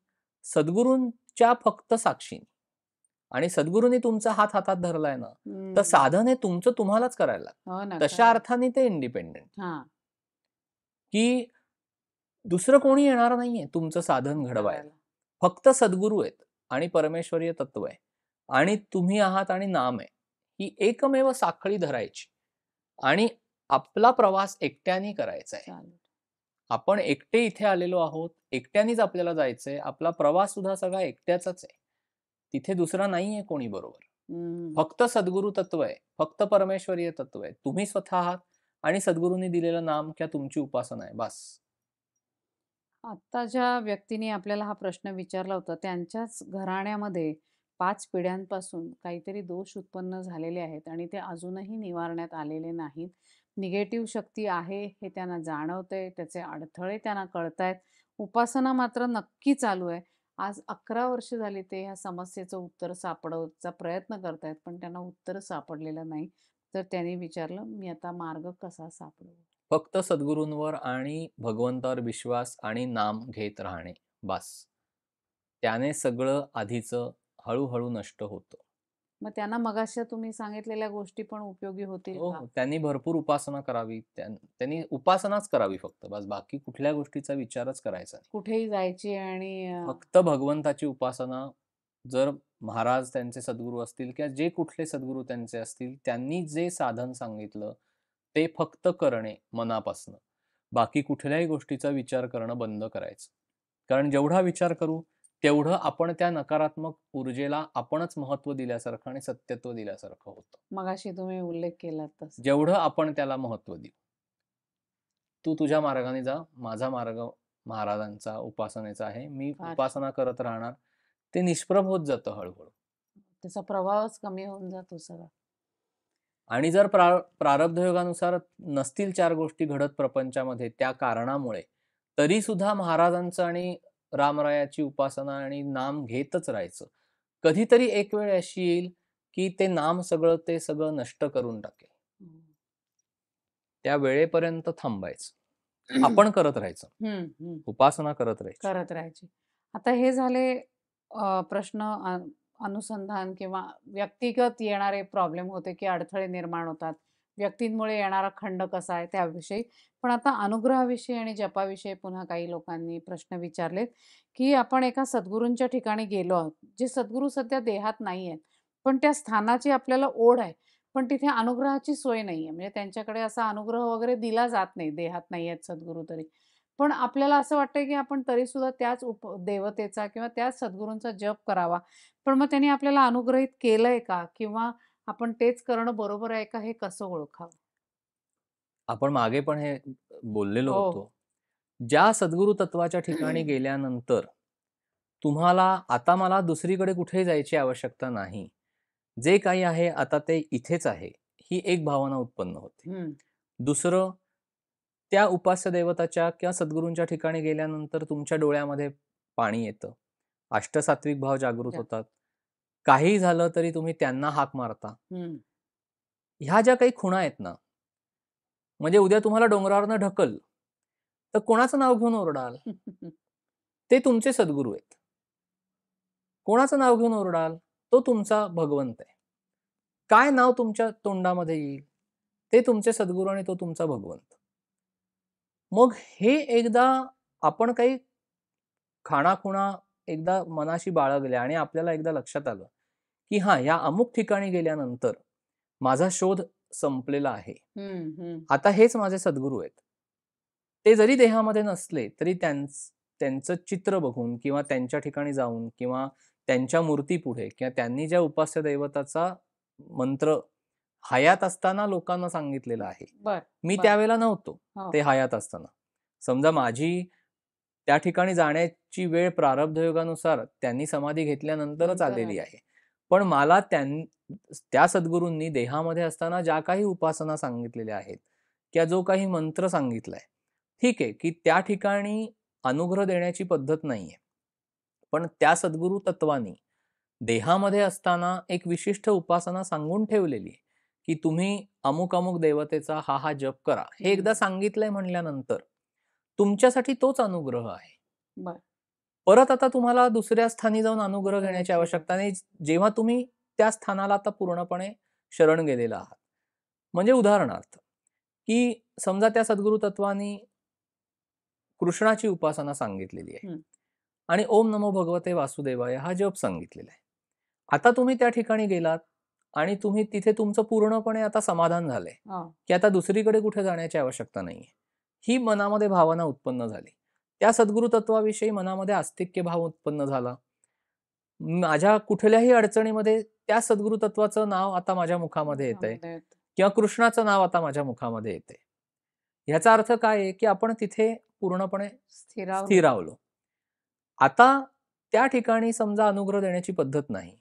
सद्गुरूं च्या फक्त साक्षी आणि सद्गुरूंनी तुमचा हात हातात धरलाय ना तर साधन हे तुमचं तुम्हालाच करायला हो तशा अर्थाने ते इंडिपेंडेंट की दुसरं कोणी येणार नाहीये तुमचं साधन घडवायला फक्त सद्गुरू आहेत आणि परमेश्वरी तत्व आहे आणि तुम्ही आहात आणि नाम आहे ही एकमेव साखळी धरायची आणि आपला प्रवास एकट्याने करायचा आहे आपण एकटे इथे आलेलो आहोत एकट्यानेच आपल्याला जायचंय आपला प्रवास सुद्धा सगळा एकट्याचाच आहे तिथे दुसरा नाहीये कोणी बरोबर फक्त सद्गुरु तत्व आहे फक्त परमेश्वरीय तत्व आहे तुम्ही स्वतः आहात आणि सद्गुरूंनी दिलेलं नाम किंवा तुमची उपासना आहे बस
आता ज्या व्यक्तीने आपल्याला हा प्रश्न विचारला होता त्यांच्याच घराण्यामध्ये पाच पिढ्यांपासून काहीतरी दोष उत्पन्न झालेले आहेत आणि ते अजूनही निवारण्यात आलेले नाहीत निगेटिव्ह शक्ती आहे हे त्यांना जाणवतंय त्याचे अडथळे त्यांना कळत आहेत उपासना मात्र नक्की चालू आहे आज अकरा वर्ष झाली ते ह्या समस्येचं उत्तर सापडवचा प्रयत्न करतायत पण त्यांना उत्तर सापडलेलं नाही तर त्यांनी विचारलं मी आता मार्ग कसा सापड
फक्त सद्गुरूंवर आणि भगवंतावर विश्वास आणि नाम घेत राहणे बास त्याने सगळं आधीचं हळूहळू नष्ट होतं
मग त्यांना मगाशा तुम्ही सांगितलेल्या गोष्टी पण उपयोगी होतील हो, हो.
त्यांनी भरपूर उपासना करावी त्यांनी उपासनाच करावी फक्त बस बाकी कुठल्या गोष्टीचा विचारच करायचा
कुठेही जायची आणि
फक्त भगवंताची उपासना जर महाराज त्यांचे सद्गुरू असतील किंवा जे कुठले सद्गुरू त्यांचे असतील त्यांनी जे साधन सांगितलं ते फक्त करणे मनापासनं बाकी कुठल्याही गोष्टीचा विचार करणं बंद करायचं कारण जेवढा विचार करू तेवढं आपण त्या नकारात्मक ऊर्जेला आपणच महत्व दिल्यासारखं आणि सत्यत्व दिल्यासारखं होतं
मगाशी तुम्ही उल्लेख केला तसं.
जेवढं आपण त्याला महत्व देऊ तू तुझ्या मार्गाने जा माझा मार्ग महाराजांचा उपासनेचा आहे मी उपासना करत राहणार ते निष्प्रभ होत जात हळूहळू
त्याचा प्रभावच कमी होऊन जातो सगळा
आणि जर प्रारब्ध योगानुसार नसतील चार गोष्टी घडत प्रपंचामध्ये त्या कारणामुळे तरी सुद्धा महाराजांचं आणि रामरायाची उपासना आणि नाम घेतच राहायचं कधीतरी एक वेळ अशी येईल की ते नाम सगळं ते सगळं नष्ट करून टाकेल त्या वेळेपर्यंत थांबायचं आपण करत राहायचं उपासना करत राहायची
करत राहायची आता हे झाले प्रश्न अनुसंधान किंवा व्यक्तिगत येणारे प्रॉब्लेम होते की अडथळे निर्माण होतात व्यक्तींमुळे येणारा खंड कसा आहे त्याविषयी पण आता अनुग्रहाविषयी आणि जपाविषयी पुन्हा काही लोकांनी प्रश्न विचारलेत की आपण एका सद्गुरूंच्या ठिकाणी गेलो आहोत जे सद्गुरू सध्या देहात नाही आहेत पण त्या स्थानाची आपल्याला ओढ आहे पण तिथे अनुग्रहाची सोय नाही आहे म्हणजे त्यांच्याकडे असा अनुग्रह वगैरे दिला जात नाही देहात नाही आहेत सद्गुरू तरी पण आपल्याला असं वाटतं की आपण तरी सुद्धा त्याच उप देवतेचा किंवा त्याच सद्गुरूंचा जप करावा पण मग त्यांनी आपल्याला अनुग्रहित केलंय का किंवा आपण तेच करणं बरोबर आहे का हे कसं ओळखावं
आपण मागे पण हे बोललेलो हो. होतो ज्या सद्गुरु तत्वाच्या ठिकाणी *clears throat* गेल्यानंतर तुम्हाला आता मला दुसरीकडे कुठे जायची आवश्यकता नाही जे काही आहे आता ते इथेच आहे ही एक भावना उत्पन्न होते दुसरं त्या उपास्य देवताच्या किंवा सद्गुरूंच्या ठिकाणी गेल्यानंतर तुमच्या डोळ्यामध्ये पाणी येतं अष्टसात्विक भाव जागृत होतात काही झालं तरी तुम्ही त्यांना हाक मारता ह्या ज्या काही खुणा आहेत ना म्हणजे उद्या तुम्हाला डोंगरावरनं ढकल तर कोणाचं नाव घेऊन ओरडाल ते तुमचे सद्गुरू आहेत कोणाचं नाव घेऊन ओरडाल तो तुमचा भगवंत आहे काय नाव तुमच्या तोंडामध्ये येईल ते तुमचे सद्गुरू आणि तो तुमचा भगवंत मग हे एकदा आपण काही खाणाखुणा एकदा मनाशी बाळगल्या आणि आपल्याला एकदा लक्षात आलं की हा या अमुक ठिकाणी गेल्यानंतर माझा शोध संपलेला
आहे
आता हेच माझे सद्गुरू आहेत ते जरी देहामध्ये नसले तरी त्यांचं चित्र बघून किंवा त्यांच्या ठिकाणी जाऊन किंवा त्यांच्या मूर्ती पुढे किंवा त्यांनी ज्या उपास्य दैवताचा मंत्र हयात असताना लोकांना सांगितलेला आहे
मी त्यावेळेला नव्हतो
हो. ते हयात असताना समजा माझी त्या ठिकाणी जाण्याची वेळ प्रारब्ध त्यांनी समाधी घेतल्यानंतरच आलेली आहे पण मला त्यां त्या सद्गुरूंनी देहामध्ये असताना ज्या काही उपासना सांगितलेल्या आहेत किंवा जो काही मंत्र सांगितलाय ठीक आहे की त्या ठिकाणी अनुग्रह देण्याची पद्धत नाहीये पण त्या सद्गुरू तत्वानी देहामध्ये असताना एक विशिष्ट उपासना सांगून ठेवलेली आहे की तुम्ही अमुक अमुक देवतेचा हा हा जप करा हे एकदा सांगितलंय म्हणल्यानंतर तुमच्यासाठी तोच अनुग्रह आहे परत आता तुम्हाला दुसऱ्या स्थानी जाऊन अनुग्रह घेण्याची आवश्यकता नाही जेव्हा तुम्ही त्या स्थानाला आता पूर्णपणे शरण गेलेला आहात म्हणजे उदाहरणार्थ की समजा त्या सद्गुरु तत्वानी कृष्णाची उपासना सांगितलेली आहे आणि ओम नमो भगवते वासुदेवाय हा जप सांगितलेला आहे आता तुम्ही त्या ठिकाणी गेलात आणि तुम्ही तिथे तुमचं पूर्णपणे आता समाधान झालंय की आता दुसरीकडे कुठे जाण्याची आवश्यकता नाहीये ही मनामध्ये भावना उत्पन्न झाली त्या सद्गुरु तत्वाविषयी मनामध्ये आस्तिक्य भाव उत्पन्न झाला माझ्या कुठल्याही अडचणीमध्ये त्या सद्गुरु तत्वाचं नाव आता माझ्या मुखामध्ये येत आहे किंवा कृष्णाचं नाव आता माझ्या मुखामध्ये येते ह्याचा अर्थ काय आहे की आपण तिथे पूर्णपणे स्थिरावलो आता त्या ठिकाणी समजा अनुग्रह देण्याची पद्धत नाही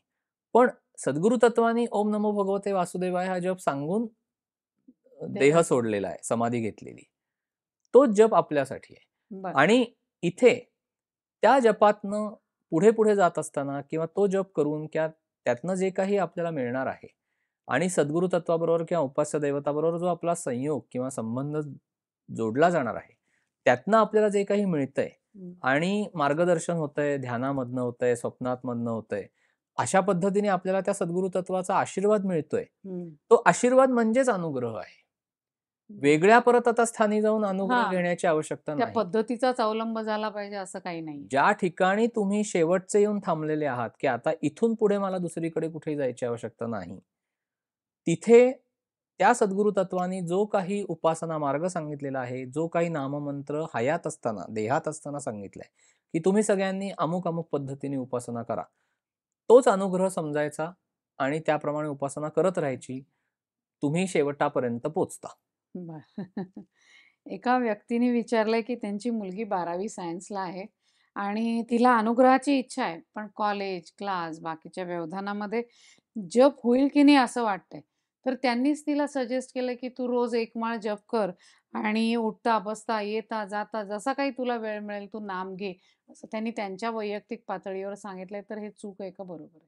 पण सद्गुरु तत्वानी ओम नमो भगवते वासुदेवाय हा जप सांगून देह सोडलेला आहे समाधी घेतलेली तो जप आपल्यासाठी आहे आणि इथे त्या जपातन पुढे पुढे जात असताना किंवा तो जप करून किंवा त्यातनं जे काही आपल्याला मिळणार आहे आणि सद्गुरु तत्वाबरोबर किंवा उपास्य दैवताबरोबर जो आपला संयोग किंवा संबंध जोडला जाणार आहे त्यातनं आपल्याला जे काही मिळतंय आणि मार्गदर्शन होतंय ध्यानामधनं होतंय स्वप्नातमधनं होतंय अशा पद्धतीने आपल्याला त्या सद्गुरु तत्वाचा आशीर्वाद मिळतोय तो आशीर्वाद म्हणजेच अनुग्रह आहे वेगळ्या परत आता स्थानी जाऊन अनुभव घेण्याची आवश्यकता नाही
पद्धतीचाच अवलंब झाला पाहिजे असं काही नाही
ज्या ठिकाणी तुम्ही शेवटचे येऊन थांबलेले आहात की आता इथून पुढे मला दुसरीकडे कुठे जायची आवश्यकता नाही तिथे त्या सद्गुरु तत्वानी जो काही उपासना मार्ग सांगितलेला आहे जो काही नाममंत्र हयात असताना देहात असताना सांगितलंय की तुम्ही सगळ्यांनी अमुक अमुक पद्धतीने उपासना करा तोच अनुग्रह समजायचा आणि त्याप्रमाणे उपासना करत राहायची तुम्ही शेवटापर्यंत पोचता
*laughs* एका व्यक्तीने विचारलंय की त्यांची मुलगी बारावी सायन्सला आहे आणि तिला अनुग्रहाची इच्छा आहे, पण कॉलेज, क्लास, बाकीच्या व्यवधानामध्ये जप होईल की नाही असं वाटतंय. तर त्यांनीच तिला सजेस्ट केलं की "तू रोज एक माळ जप कर आणि उठता-बसता, येता-जाता जसा काही तुला वेळ मिळेल तू नाम घे." असं त्यांनी त्यांच्या वैयक्तिक पातळीवर सांगितलंय. तर हे चूक आहे का बरोबर आहे?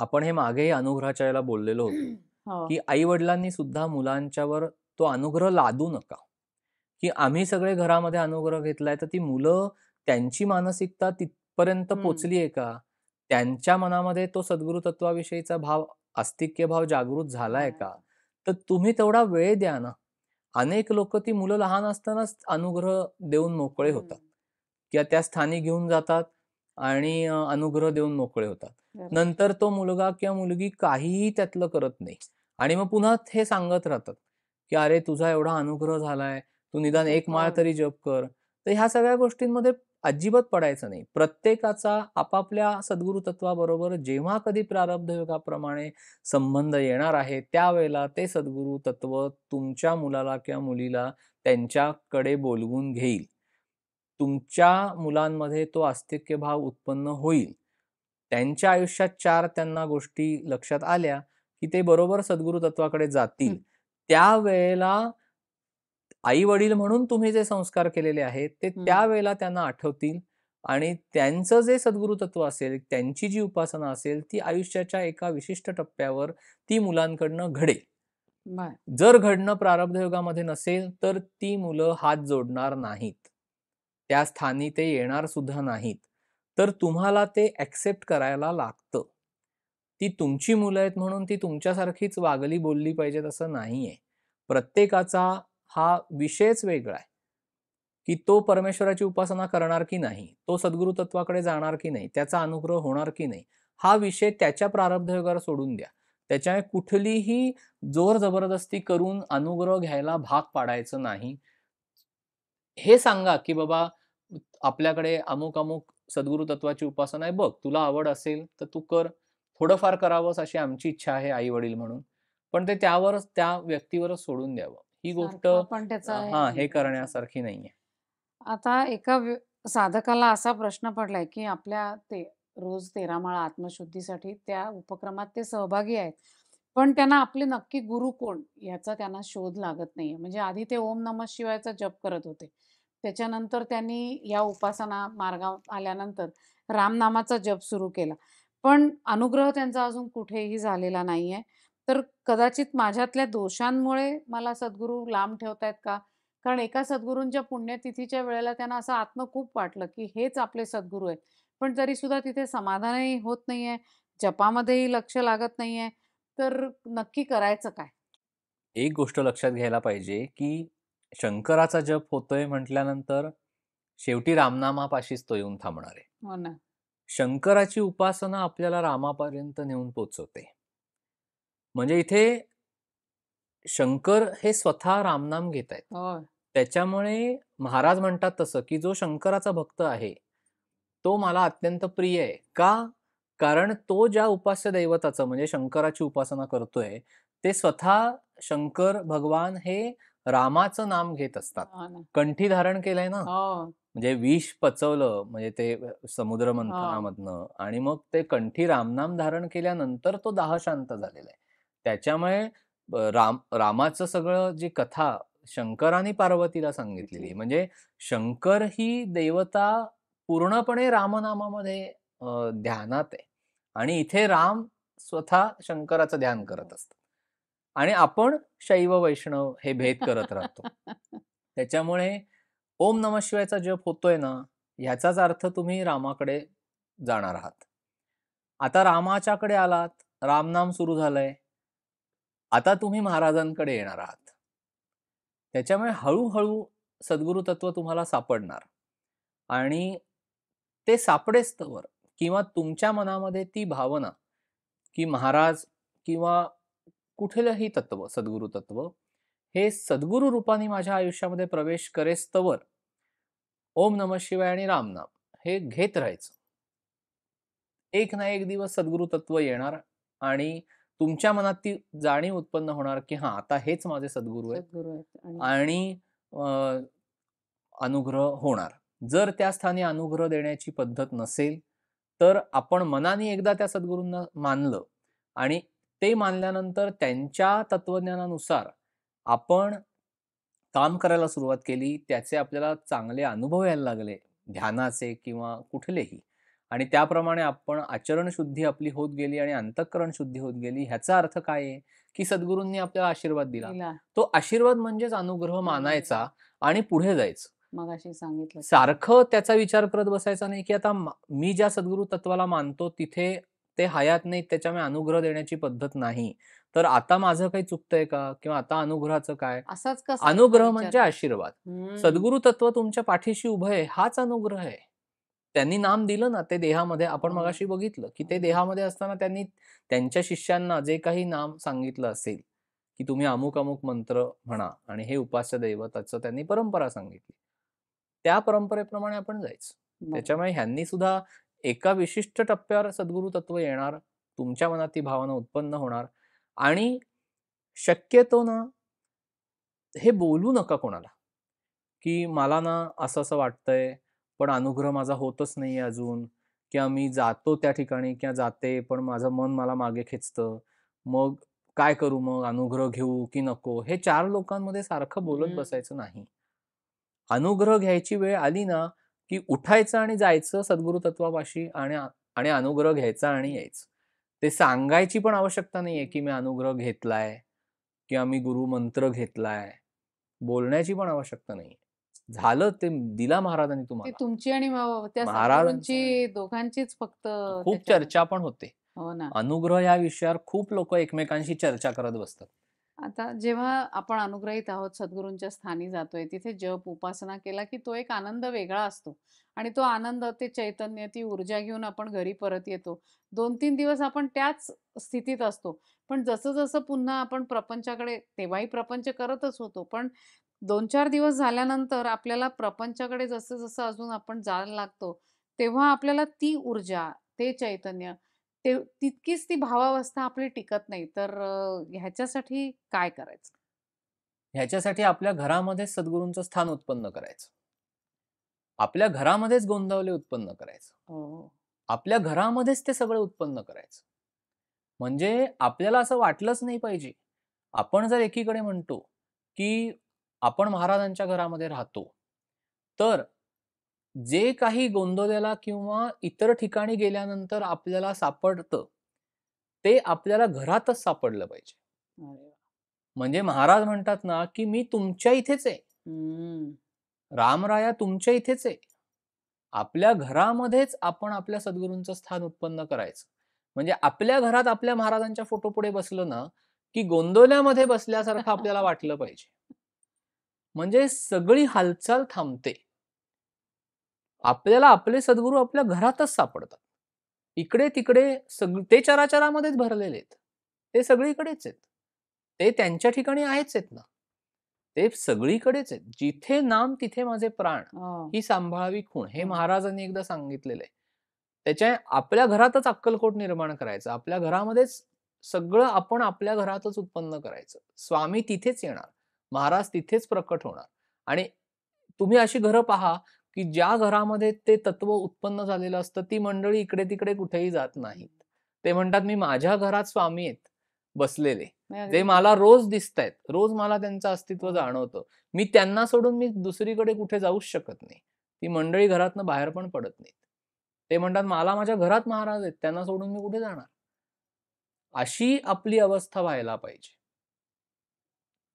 आपण हे मागेही अनुग्रहाच्या बोललेलो होतो, *clears throat* हो. की आई-वडिलांनी सुद्धा मुलांच्यावर तो अनुग्रह लादू नका की आम्ही सगळे घरामध्ये अनुग्रह घेतलाय तर ती मुलं त्यांची मानसिकता तिथपर्यंत पोचली आहे का त्यांच्या मनामध्ये तो सद्गुरु तत्वाविषयीचा भाव आस्तिक्य भाव जागृत झालाय का तर तुम्ही तेवढा वेळ द्या ना अनेक लोक ती मुलं लहान असतानाच अनुग्रह देऊन मोकळे होतात किंवा त्या स्थानी घेऊन जातात आणि अनुग्रह देऊन मोकळे होतात नंतर तो मुलगा किंवा मुलगी काहीही त्यातलं करत नाही आणि मग पुन्हा हे सांगत राहतात की अरे तुझा एवढा अनुग्रह झालाय तू निदान एक माळ हो. तरी जप कर तर ह्या सगळ्या गोष्टींमध्ये अजिबात पडायचं नाही प्रत्येकाचा आपापल्या सद्गुरु तत्वाबरोबर जेव्हा कधी प्रारब्ध योगाप्रमाणे संबंध येणार आहे त्यावेळेला ते सद्गुरु तत्व तुमच्या मुलाला किंवा मुलीला त्यांच्याकडे बोलवून घेईल तुमच्या मुलांमध्ये तो आस्तिक्य भाव उत्पन्न होईल त्यांच्या आयुष्यात चार त्यांना गोष्टी लक्षात आल्या की ते बरोबर सद्गुरु तत्वाकडे जातील त्यावेळेला आई वडील म्हणून तुम्ही जे संस्कार केलेले आहेत ते त्यावेळेला त्यांना आठवतील आणि त्यांचं जे सद्गुरु तत्व असेल त्यांची जी उपासना असेल ती आयुष्याच्या एका विशिष्ट टप्प्यावर ती मुलांकडनं घडेल जर घडणं प्रारब्ध नसेल तर ती मुलं हात जोडणार नाहीत त्या स्थानी ते येणार सुद्धा नाहीत तर तुम्हाला ते ऍक्सेप्ट करायला लागतं की तुमची मुलं आहेत म्हणून ती तुमच्यासारखीच वागली बोलली पाहिजेत असं नाही आहे प्रत्येकाचा हा विषयच वेगळा आहे की तो परमेश्वराची उपासना करणार की नाही तो सद्गुरु तत्वाकडे जाणार की नाही त्याचा अनुग्रह होणार की नाही हा विषय त्याच्या प्रारब्ध वगैरे सोडून द्या त्याच्यामुळे कुठलीही जोर जबरदस्ती करून अनुग्रह घ्यायला भाग पाडायचं नाही हे सांगा की बाबा आपल्याकडे अमुक अमुक सद्गुरु तत्वाची उपासना आहे बघ तुला आवड असेल तर तू कर थोडंफार करावंच अशी आमची इच्छा आहे आई वडील म्हणून पण ते त्यावरच त्या व्यक्तीवरच सोडून द्यावं ही गोष्ट हा हे करण्यासारखी नाहीये
आता एका साधकाला असा प्रश्न पडलाय की आपल्या ते रोज तेरा माळा आत्मशुद्धीसाठी त्या उपक्रमात ते सहभागी आहेत पण त्यांना आपले नक्की गुरु कोण याचा त्यांना शोध लागत नाहीये म्हणजे आधी ते ओम नम शिवायचा जप करत होते त्याच्यानंतर त्यांनी या उपासना मार्गावर आल्यानंतर रामनामाचा जप सुरू केला पण अनुग्रह त्यांचा अजून कुठेही झालेला नाहीये तर कदाचित माझ्यातल्या दोषांमुळे मला सद्गुरू लांब ठेवतायत का कारण एका सद्गुरूंच्या पुण्यतिथीच्या वेळेला त्यांना असं आत्म खूप वाटलं की हेच आपले सद्गुरू आहेत पण तरी सुद्धा तिथे समाधानही होत नाहीये जपामध्येही लक्ष लागत नाहीये तर नक्की करायचं काय
एक गोष्ट लक्षात घ्यायला पाहिजे की शंकराचा जप होतोय म्हटल्यानंतर शेवटी रामनामापाशीच तो येऊन थांबणार आहे हो शंकराची उपासना आपल्याला रामापर्यंत नेऊन पोचवते म्हणजे इथे शंकर हे स्वतः रामनाम घेत आहेत त्याच्यामुळे महाराज म्हणतात तसं की जो शंकराचा भक्त आहे तो मला अत्यंत प्रिय आहे का कारण तो ज्या उपास्य दैवताचं म्हणजे शंकराची उपासना करतोय ते स्वतः शंकर भगवान हे रामाचं नाम घेत असतात हो कंठी धारण केलंय ना हो. म्हणजे विष पचवलं म्हणजे ते समुद्र मंथनामधनं हो. आणि मग ते कंठी रामनाम धारण केल्यानंतर तो दाह शांत झालेला आहे त्याच्यामुळे राम रामाचं सगळं जी कथा शंकरांनी पार्वतीला सांगितलेली म्हणजे शंकर ही देवता पूर्णपणे रामनामामध्ये ध्यानात आहे आणि इथे राम स्वतः शंकराचं ध्यान करत असतात आणि आपण शैव वैष्णव हे भेद करत राहतो *laughs* त्याच्यामुळे ओम नम शिवायचा जप होतोय ना ह्याचाच अर्थ तुम्ही रामाकडे जाणार आहात आता रामाच्याकडे आलात रामनाम सुरू झालंय आता तुम्ही महाराजांकडे येणार आहात त्याच्यामुळे हळूहळू सद्गुरु तत्व तुम्हाला सापडणार आणि ते सापडेस्तवर किंवा तुमच्या मनामध्ये ती भावना की महाराज किंवा कुठलंही तत्व सद्गुरु तत्व हे सद्गुरु रूपाने माझ्या आयुष्यामध्ये प्रवेश करेस्तवर ओम नम शिवाय आणि रामनाम हे घेत राहायचं एक ना एक दिवस सद्गुरु तत्व येणार आणि तुमच्या मनात ती जाणीव उत्पन्न होणार की हा आता हेच माझे सद्गुरु
आहेत
आणि अनुग्रह होणार जर त्या स्थानी अनुग्रह देण्याची पद्धत नसेल तर आपण मनाने एकदा त्या सद्गुरूंना मानलं आणि ते मानल्यानंतर त्यांच्या तत्वज्ञानानुसार आपण काम करायला सुरुवात केली त्याचे आपल्याला चांगले अनुभव यायला लागले ध्यानाचे किंवा कुठलेही आणि त्याप्रमाणे आपण आचरण शुद्धी आपली होत गेली आणि अंतःकरण शुद्धी होत गेली ह्याचा अर्थ काय आहे की सद्गुरूंनी आपल्याला आशीर्वाद दिला तो आशीर्वाद म्हणजेच अनुग्रह मानायचा आणि पुढे जायचं
अशी सांगितलं
सारखं त्याचा विचार करत बसायचा नाही की आता मी ज्या सद्गुरु तत्वाला मानतो तिथे ते हयात नाहीत त्याच्यामुळे अनुग्रह देण्याची पद्धत नाही तर आता माझं काही चुकतंय का किंवा आता अनुग्रहाचं काय असाच
अनुग्रह म्हणजे आशीर्वाद
सद्गुरु तत्व तुमच्या पाठीशी उभं आहे हाच अनुग्रह आहे त्यांनी नाम दिलं ना ते देहामध्ये आपण हो. मगाशी बघितलं की ते हो. देहामध्ये असताना त्यांनी त्यांच्या शिष्यांना जे काही नाम सांगितलं असेल की तुम्ही अमुक अमुक मंत्र म्हणा आणि हे उपास्य दैवताचं त्यांनी परंपरा सांगितली त्या परंपरेप्रमाणे आपण जायचं त्याच्यामुळे ह्यांनी सुद्धा एका विशिष्ट टप्प्यावर सद्गुरु तत्व येणार तुमच्या मनात ती भावना उत्पन्न होणार आणि शक्यतो ना हे बोलू नका कोणाला की मला ना असं असं वाटतंय पण अनुग्रह माझा होतच नाही अजून किंवा मी जातो त्या ठिकाणी किंवा जाते पण माझं मन मला मागे खेचतं मग काय करू मग अनुग्रह घेऊ की नको हे चार लोकांमध्ये सारखं बोलत बसायचं नाही अनुग्रह घ्यायची वेळ आली ना की उठायचं आणि जायचं सद्गुरु तत्वापाशी आणि आणि अनुग्रह घ्यायचा आणि यायचं ते सांगायची पण आवश्यकता नाही आहे की मी अनुग्रह घेतलाय किंवा मी गुरु मंत्र घेतलाय बोलण्याची पण आवश्यकता नाही झालं ते दिला महाराजांनी तुम्हाला
तुमची आणि महाराजांची दोघांचीच फक्त खूप
चर्चा पण होते हो अनुग्रह या विषयावर खूप लोक एकमेकांशी चर्चा करत बसतात
आता जेव्हा आपण अनुग्रहित आहोत सद्गुरूंच्या स्थानी जातोय तिथे जप उपासना केला की तो एक आनंद वेगळा असतो आणि तो आनंद ते चैतन्य ती ऊर्जा घेऊन आपण घरी परत येतो दोन तीन दिवस आपण त्याच स्थितीत असतो पण जसं जसं पुन्हा आपण प्रपंचाकडे तेव्हाही प्रपंच करतच होतो पण दोन चार दिवस झाल्यानंतर आपल्याला प्रपंचाकडे जसं जसं अजून आपण जायला लागतो तेव्हा आपल्याला ती ऊर्जा ते चैतन्य ते तितकीच ती भावावस्था आपली टिकत नाही तर ह्याच्यासाठी काय करायचं?
ह्याच्यासाठी आपल्या घरामध्ये सद्गुरूंचं स्थान उत्पन्न करायचं. आपल्या घरामध्येच गोंधवले उत्पन्न करायचं. हो. आपल्या घरामध्येच ते सगळं उत्पन्न करायचं. म्हणजे आपल्याला असं वाटलंच नाही पाहिजे. आपण जर एकीकडे म्हणतो, की आपण महाराजांच्या घरामध्ये राहतो, तर जे काही गोंदवल्याला किंवा इतर ठिकाणी गेल्यानंतर आपल्याला सापडत ते आपल्याला घरातच सापडलं पाहिजे म्हणजे महाराज म्हणतात ना की मी तुमच्या इथेच आहे रामराया तुमच्या इथेच आहे आपल्या घरामध्येच आपण आपल्या सद्गुरूंचं स्थान उत्पन्न करायचं म्हणजे आपल्या घरात आपल्या महाराजांच्या फोटो पुढे बसलो ना की गोंदवल्यामध्ये बसल्यासारखं आपल्याला वाटलं पाहिजे म्हणजे सगळी हालचाल थांबते आपल्याला आपले सद्गुरू आपल्या घरातच सापडतात इकडे तिकडे सग ते चराचरामध्येच भरलेले आहेत ते सगळीकडेच आहेत ते त्यांच्या ठिकाणी आहेच आहेत ना ते सगळीकडेच आहेत जिथे नाम तिथे माझे प्राण हो. ही सांभाळावी खूण हे हो. महाराजांनी एकदा सांगितलेलं आहे त्याच्या आपल्या घरातच अक्कलकोट निर्माण करायचं आपल्या घरामध्येच सगळं आपण आपल्या घरातच उत्पन्न करायचं स्वामी तिथेच येणार महाराज तिथेच प्रकट होणार आणि तुम्ही अशी घरं पहा की ज्या घरामध्ये ते तत्व उत्पन्न झालेलं असतं ती मंडळी इकडे तिकडे कुठेही जात नाहीत ते म्हणतात मी माझ्या घरात स्वामी आहेत बसलेले ते मला रोज दिसत आहेत रोज मला त्यांचं अस्तित्व जाणवतं मी त्यांना सोडून मी दुसरीकडे कुठे जाऊच शकत नाही ती मंडळी घरातनं बाहेर पण पडत नाहीत ते म्हणतात मला माझ्या घरात महाराज आहेत त्यांना सोडून मी कुठे जाणार अशी आपली अवस्था व्हायला पाहिजे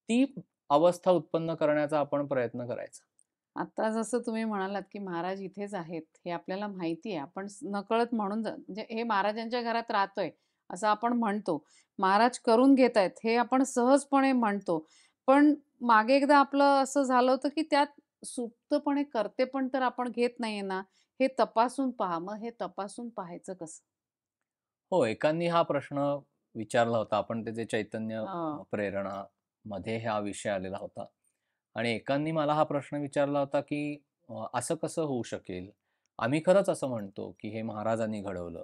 ती अवस्था उत्पन्न करण्याचा आपण प्रयत्न करायचा
आता जसं तुम्ही म्हणालात की महाराज इथेच आहेत हे आपल्याला माहिती आहे आपण नकळत म्हणून म्हणजे हे महाराजांच्या घरात राहतोय असं आपण म्हणतो महाराज करून घेत आहेत हे आपण सहजपणे म्हणतो पण मागे एकदा आपलं असं झालं होतं की त्यात सुप्तपणे करते पण तर आपण घेत नाहीये ना हे तपासून पहा मग हे तपासून पाहायचं कसं
हो एकांनी हा प्रश्न विचारला होता आपण त्याचे चैतन्य प्रेरणा मध्ये हा विषय आलेला होता आणि एकांनी मला हा प्रश्न विचारला होता की असं कसं होऊ शकेल आम्ही खरंच असं म्हणतो की हे महाराजांनी घडवलं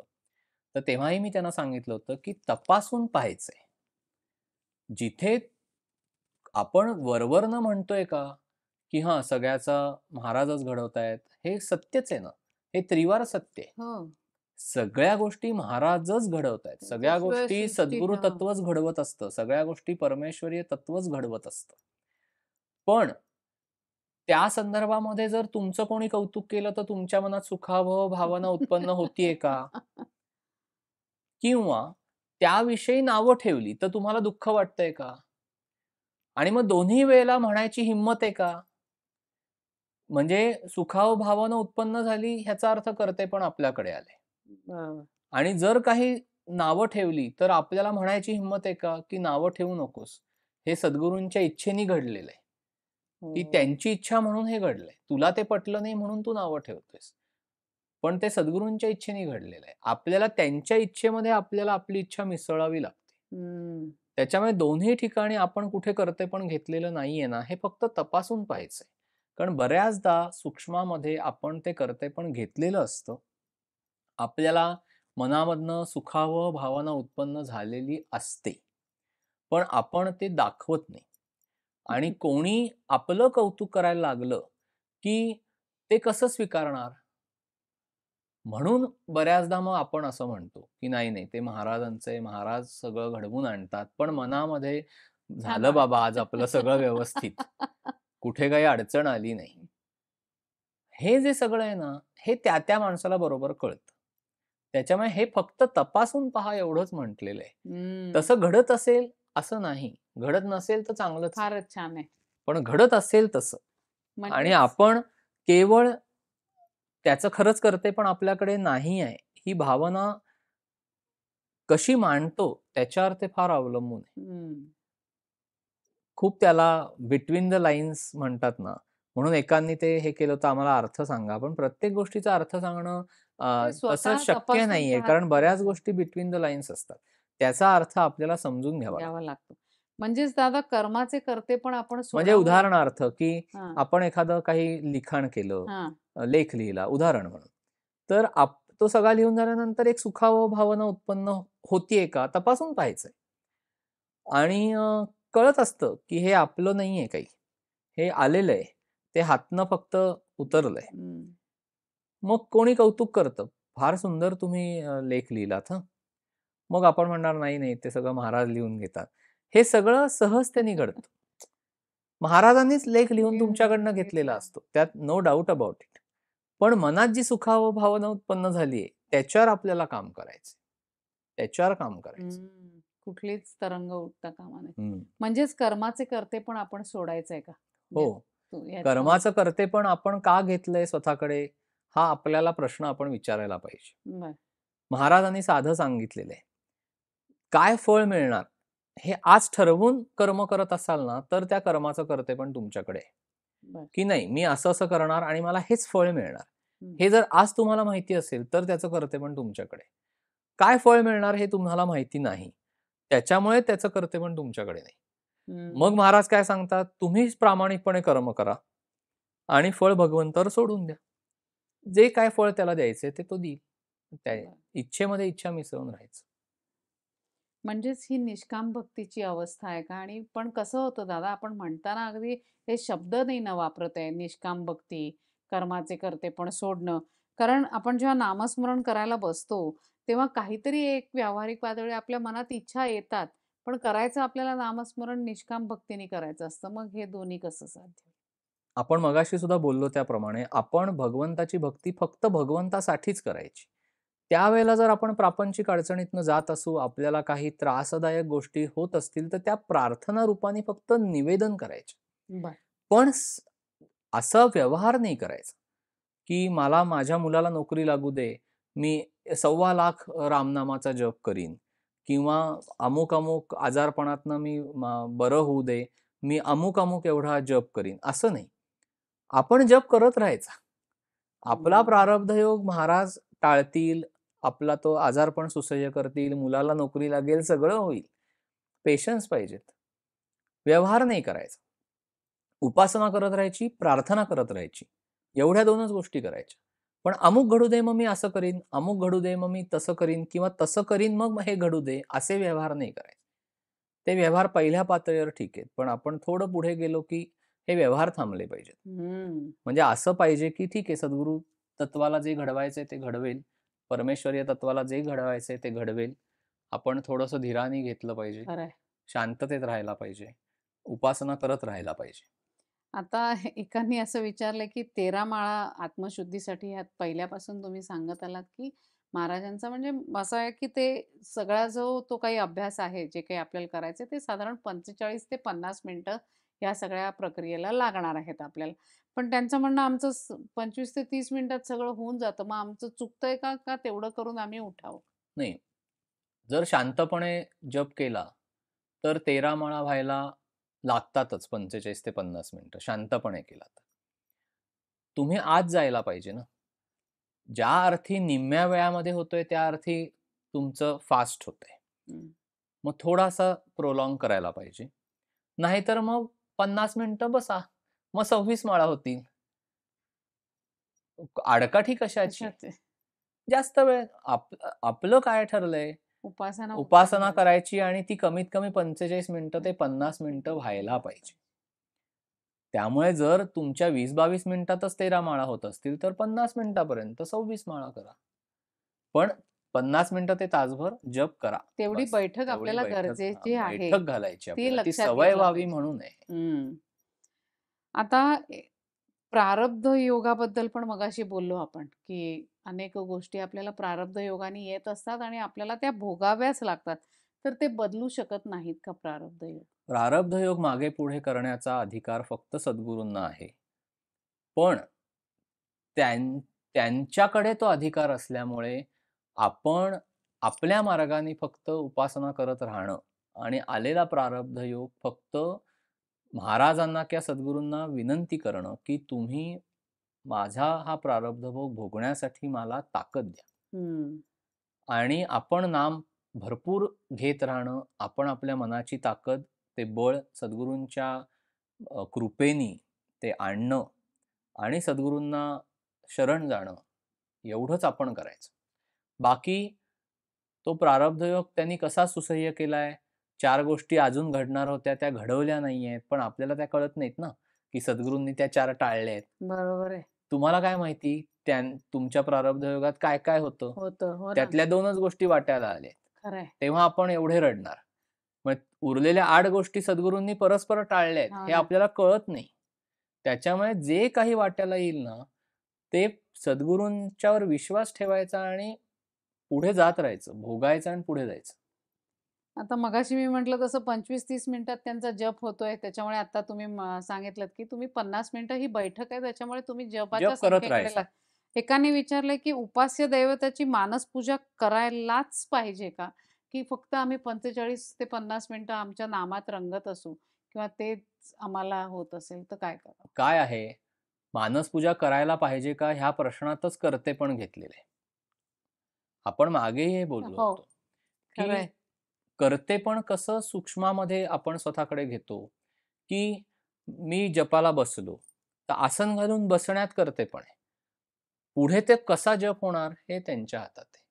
तर तेव्हाही मी त्यांना सांगितलं होतं की तपासून पाहायचंय जिथे आपण वरवरनं म्हणतोय का की हा सगळ्याचा महाराजच घडवतायत हे सत्यच आहे ना हे त्रिवार सत्य आहे हो. सगळ्या गोष्टी महाराजच घडवतायत सगळ्या गोष्टी सद्गुरु तत्वच घडवत असतं सगळ्या गोष्टी परमेश्वरीय तत्वच घडवत असतं पण त्या संदर्भामध्ये जर तुमचं कोणी कौतुक केलं तर तुमच्या मनात सुखाव भावना उत्पन्न होतीये का किंवा त्याविषयी नावं ठेवली तर तुम्हाला दुःख वाटतंय का आणि मग दोन्ही वेळेला म्हणायची हिंमत आहे का म्हणजे सुखाव भावना उत्पन्न झाली ह्याचा अर्थ करते पण आपल्याकडे
आले
आणि जर काही नावं ठेवली तर आपल्याला म्हणायची हिंमत आहे का की नावं ठेवू नकोस हे सद्गुरूंच्या इच्छेने घडलेलं आहे हो. ती त्यांची इच्छा म्हणून हे घडलंय तुला ते पटलं नाही म्हणून तू नावं ठेवतोयस पण ते सद्गुरूंच्या इच्छेने घडलेलं आहे आपल्याला त्यांच्या इच्छेमध्ये आपल्याला आपली इच्छा मिसळावी लागते त्याच्यामुळे दोन्ही ठिकाणी आपण कुठे करते पण घेतलेलं नाहीये ना हे फक्त तपासून पाहायचंय कारण बऱ्याचदा सूक्ष्मामध्ये आपण ते करते पण घेतलेलं असतं आपल्याला मनामधनं सुखाव भावना उत्पन्न झालेली असते पण आपण ते दाखवत नाही आणि कोणी आपलं कौतुक करायला लागलं की ते कसं स्वीकारणार म्हणून बऱ्याचदा मग आपण असं म्हणतो की नाही नाही ते महाराजांचे महाराज सगळं घडवून आणतात पण मनामध्ये झालं बाबा आज आपलं सगळं व्यवस्थित कुठे काही अडचण आली नाही हे जे सगळं आहे ना हे त्या त्या माणसाला बरोबर कळतं त्याच्यामुळे हे फक्त तपासून पहा एवढंच म्हटलेलं आहे तसं घडत असेल असं नाही घडत नसेल तर चांगलं फारच छान आहे पण घडत असेल तसं आणि आपण केवळ त्याचं खरंच करते पण आपल्याकडे नाही आहे ही भावना कशी मांडतो त्याच्यावर ते फार अवलंबून आहे खूप त्याला बिटवीन द लाईन्स म्हणतात ना म्हणून एकांनी ते हे केलं तर आम्हाला अर्थ सांगा पण प्रत्येक गोष्टीचा अर्थ सांगणं असं शक्य नाहीये कारण बऱ्याच गोष्टी बिटवीन द लाईन्स असतात त्याचा अर्थ आपल्याला समजून घ्यावा
लागतो म्हणजेच दादा कर्माचे करते पण आपण म्हणजे उदाहरणार्थ
की आपण एखादं काही लिखाण केलं लेख लिहिला उदाहरण म्हणून तर तो सगळा लिहून झाल्यानंतर एक सुखाव भावना उत्पन्न होतीये का तपासून पाहायचंय आणि कळत असतं की हे आपलं नाहीये काही हे आलेलं आहे ते हातनं फक्त उतरलंय मग कोणी कौतुक करतं फार सुंदर तुम्ही लेख लिहिलात मग आपण म्हणणार नाही नाही ते सगळं महाराज लिहून घेतात हे सगळं सहजतेने घडतं महाराजांनीच लेख लिहून तुमच्याकडनं घेतलेला असतो त्यात नो डाऊट अबाउट इट पण मनात जी सुखाव भावना उत्पन्न झालीये त्याच्यावर आपल्याला काम करायचं त्याच्यावर काम करायचं
कुठलीच तरंग उठता कामा नाही म्हणजेच कर्माचे करते पण आपण सोडायचंय का
म्हणजे हो कर्माचं करते पण आपण का घेतलंय स्वतःकडे हा आपल्याला प्रश्न आपण विचारायला पाहिजे महाराजांनी साधं सांगितलेलं आहे काय फळ मिळणार हे आज ठरवून कर्म करत असाल ना तर त्या कर्माचं करते पण तुमच्याकडे की नाही मी असं असं करणार आणि मला हेच फळ मिळणार हे जर आज तुम्हाला माहिती असेल तर त्याचं करते पण तुमच्याकडे काय फळ मिळणार हे तुम्हाला माहिती नाही त्याच्यामुळे त्याचं करते पण तुमच्याकडे नाही मग महाराज काय सांगतात तुम्हीच प्रामाणिकपणे कर्म करा आणि फळ भगवंतावर सोडून द्या जे काय फळ त्याला द्यायचे ते तो देईल त्या इच्छेमध्ये इच्छा मिसळून राहायचं
म्हणजेच ही निष्काम भक्तीची अवस्था आहे का आणि पण कसं होतं दादा आपण म्हणताना अगदी हे शब्द नाही ना वापरत आहे निष्काम भक्ती कर्माचे करते पण सोडणं कारण आपण जेव्हा नामस्मरण करायला बसतो तेव्हा काहीतरी एक व्यावहारिक पातळी आपल्या मनात इच्छा येतात पण करायचं आपल्याला नामस्मरण निष्काम भक्तीने करायचं असतं मग हे दोन्ही कसं साध्य
आपण मगाशी सुद्धा बोललो त्याप्रमाणे आपण भगवंताची भक्ती फक्त भगवंतासाठीच करायची त्यावेळेला जर आपण प्रापंचिक अडचणीतनं जात असू आपल्याला काही त्रासदायक गोष्टी होत असतील तर त्या प्रार्थना रूपाने फक्त निवेदन करायचे पण असं व्यवहार नाही करायचा की मला माझ्या मुलाला नोकरी लागू दे मी सव्वा लाख रामनामाचा जप करीन किंवा अमुक अमुक आजारपणातनं मी बरं होऊ दे मी अमुक अमुक एवढा जप करीन असं नाही आपण जप करत राहायचा आपला प्रारब्ध योग महाराज टाळतील आपला तो आजार पण सुसह्य करतील मुलाला नोकरी लागेल सगळं होईल पेशन्स पाहिजेत व्यवहार नाही करायचा उपासना करत राहायची प्रार्थना करत राहायची एवढ्या दोनच गोष्टी करायच्या पण अमुक घडू दे मग मी असं करीन अमुक घडू दे मग मी तसं करीन किंवा तसं करीन मग हे घडू दे असे व्यवहार नाही करायचे ते व्यवहार पहिल्या पातळीवर ठीक आहेत पण आपण थोडं पुढे गेलो की हे व्यवहार थांबले पाहिजेत म्हणजे असं पाहिजे की ठीक आहे सद्गुरु तत्वाला जे घडवायचंय ते घडवेल परमेश्वरीय तत्वाला जे घडवायचे ते घडवेल आपण थोडंसं धीराने घेतलं पाहिजे शांततेत राहायला पाहिजे उपासना करत राहायला पाहिजे
आता एकानी असं विचारलं की तेरा माळा आत्मशुद्धीसाठी ह्यात पहिल्यापासून तुम्ही सांगत आलात की महाराजांचा म्हणजे असं आहे की ते सगळा जो तो काही अभ्यास आहे जे काही आपल्याला करायचे ते साधारण पंचेचाळीस ते पन्नास मिनिटं या सगळ्या प्रक्रियेला लागणार आहेत आपल्याला पण त्यांचं म्हणणं आमचं पंचवीस ते तीस मिनिटात सगळं होऊन जातं मग आमचं चुकतंय का का तेवढं करून आम्ही उठावं
नाही जर शांतपणे जप केला तर तेरा माळा व्हायला लागतातच पंचेचाळीस ते पन्नास मिनिटं शांतपणे केला तर तुम्ही आज जायला पाहिजे ना ज्या अर्थी निम्म्या वेळामध्ये होतोय त्या अर्थी तुमचं फास्ट होतंय मग थोडासा प्रोलॉंग करायला पाहिजे नाहीतर मग पन्नास मिनिटं बसा मग सव्वीस माळा होतील आडकाठी कशाची जास्त वेळ आपलं काय ठरलंय उपासना उपासना करायची आणि ती कमीत कमी पंचेचाळीस मिनिटं ते पन्नास मिनिटं व्हायला पाहिजे त्यामुळे जर तुमच्या वीस बावीस मिनिटातच तेरा माळा होत असतील तर पन्नास मिनिटापर्यंत सव्वीस माळा करा पण पन्नास मिनिटं ते तासभर जप करा
तेवढी बैठक आपल्याला गरजेची आहे
घालायची ती सवय व्हावी म्हणून आहे
आता प्रारब्ध योगाबद्दल पण मगाशी बोललो आपण की अनेक गोष्टी आपल्याला प्रारब्ध योगाने येत असतात आणि आपल्याला त्या भोगाव्याच लागतात तर ते बदलू शकत नाहीत का प्रारब्ध योग
प्रारब्ध योग मागे पुढे करण्याचा अधिकार फक्त सद्गुरूंना आहे पण त्यांच्याकडे तो अधिकार असल्यामुळे आपण आपल्या मार्गाने फक्त उपासना करत राहणं आणि आलेला प्रारब्ध योग फक्त महाराजांना किंवा सद्गुरूंना विनंती करणं की तुम्ही माझा हा प्रारब्ध भोग भोगण्यासाठी मला ताकद
द्या
आणि आपण नाम भरपूर घेत राहणं आपण आपल्या मनाची ताकद ते बळ सद्गुरूंच्या कृपेनी ते आणणं आणि सद्गुरूंना शरण जाणं एवढंच आपण करायचं बाकी तो प्रारब्धयोग त्यांनी कसा सुसह्य केला आहे चार गोष्टी अजून घडणार होत्या त्या घडवल्या नाही आहेत पण आपल्याला त्या कळत नाहीत ना की सद्गुरूंनी त्या चार टाळल्या आहेत बरोबर आहे तुम्हाला काय माहिती त्या तुमच्या प्रारब्धयोगात काय काय होतं
हो त्यातल्या
दोनच गोष्टी वाट्याला आल्या तेव्हा आपण एवढे रडणार मग उरलेल्या आठ गोष्टी सद्गुरूंनी परस्पर टाळल्या आहेत हे आपल्याला कळत नाही त्याच्यामुळे जे काही वाट्याला येईल ना ते सद्गुरूंच्यावर विश्वास ठेवायचा आणि पुढे जात राहायचं भोगायचं आणि पुढे जायचं
आता मगाशी मी म्हटलं तसं पंचवीस तीस मिनिटात त्यांचा जप होतोय त्याच्यामुळे आता तुम्ही सांगितलं की तुम्ही पन्नास मिनिटं ही बैठक आहे त्याच्यामुळे तुम्ही जपाच्या करत एकाने विचारलंय की उपास्य दैवताची मानस पूजा करायलाच पाहिजे का की फक्त आम्ही पंचेचाळीस ते पन्नास मिनिटं आमच्या नामात रंगत असू किंवा तेच आम्हाला होत असेल तर काय
काय आहे मानस पूजा करायला पाहिजे का ह्या प्रश्नातच करते पण घेतलेले आपण मागे हे बोललो हो. करते पण कसं सूक्ष्मामध्ये आपण स्वतःकडे घेतो की मी जपाला बसलो तर आसन घालून बसण्यात करते पण पुढे ते कसा जप होणार हे त्यांच्या हातात आहे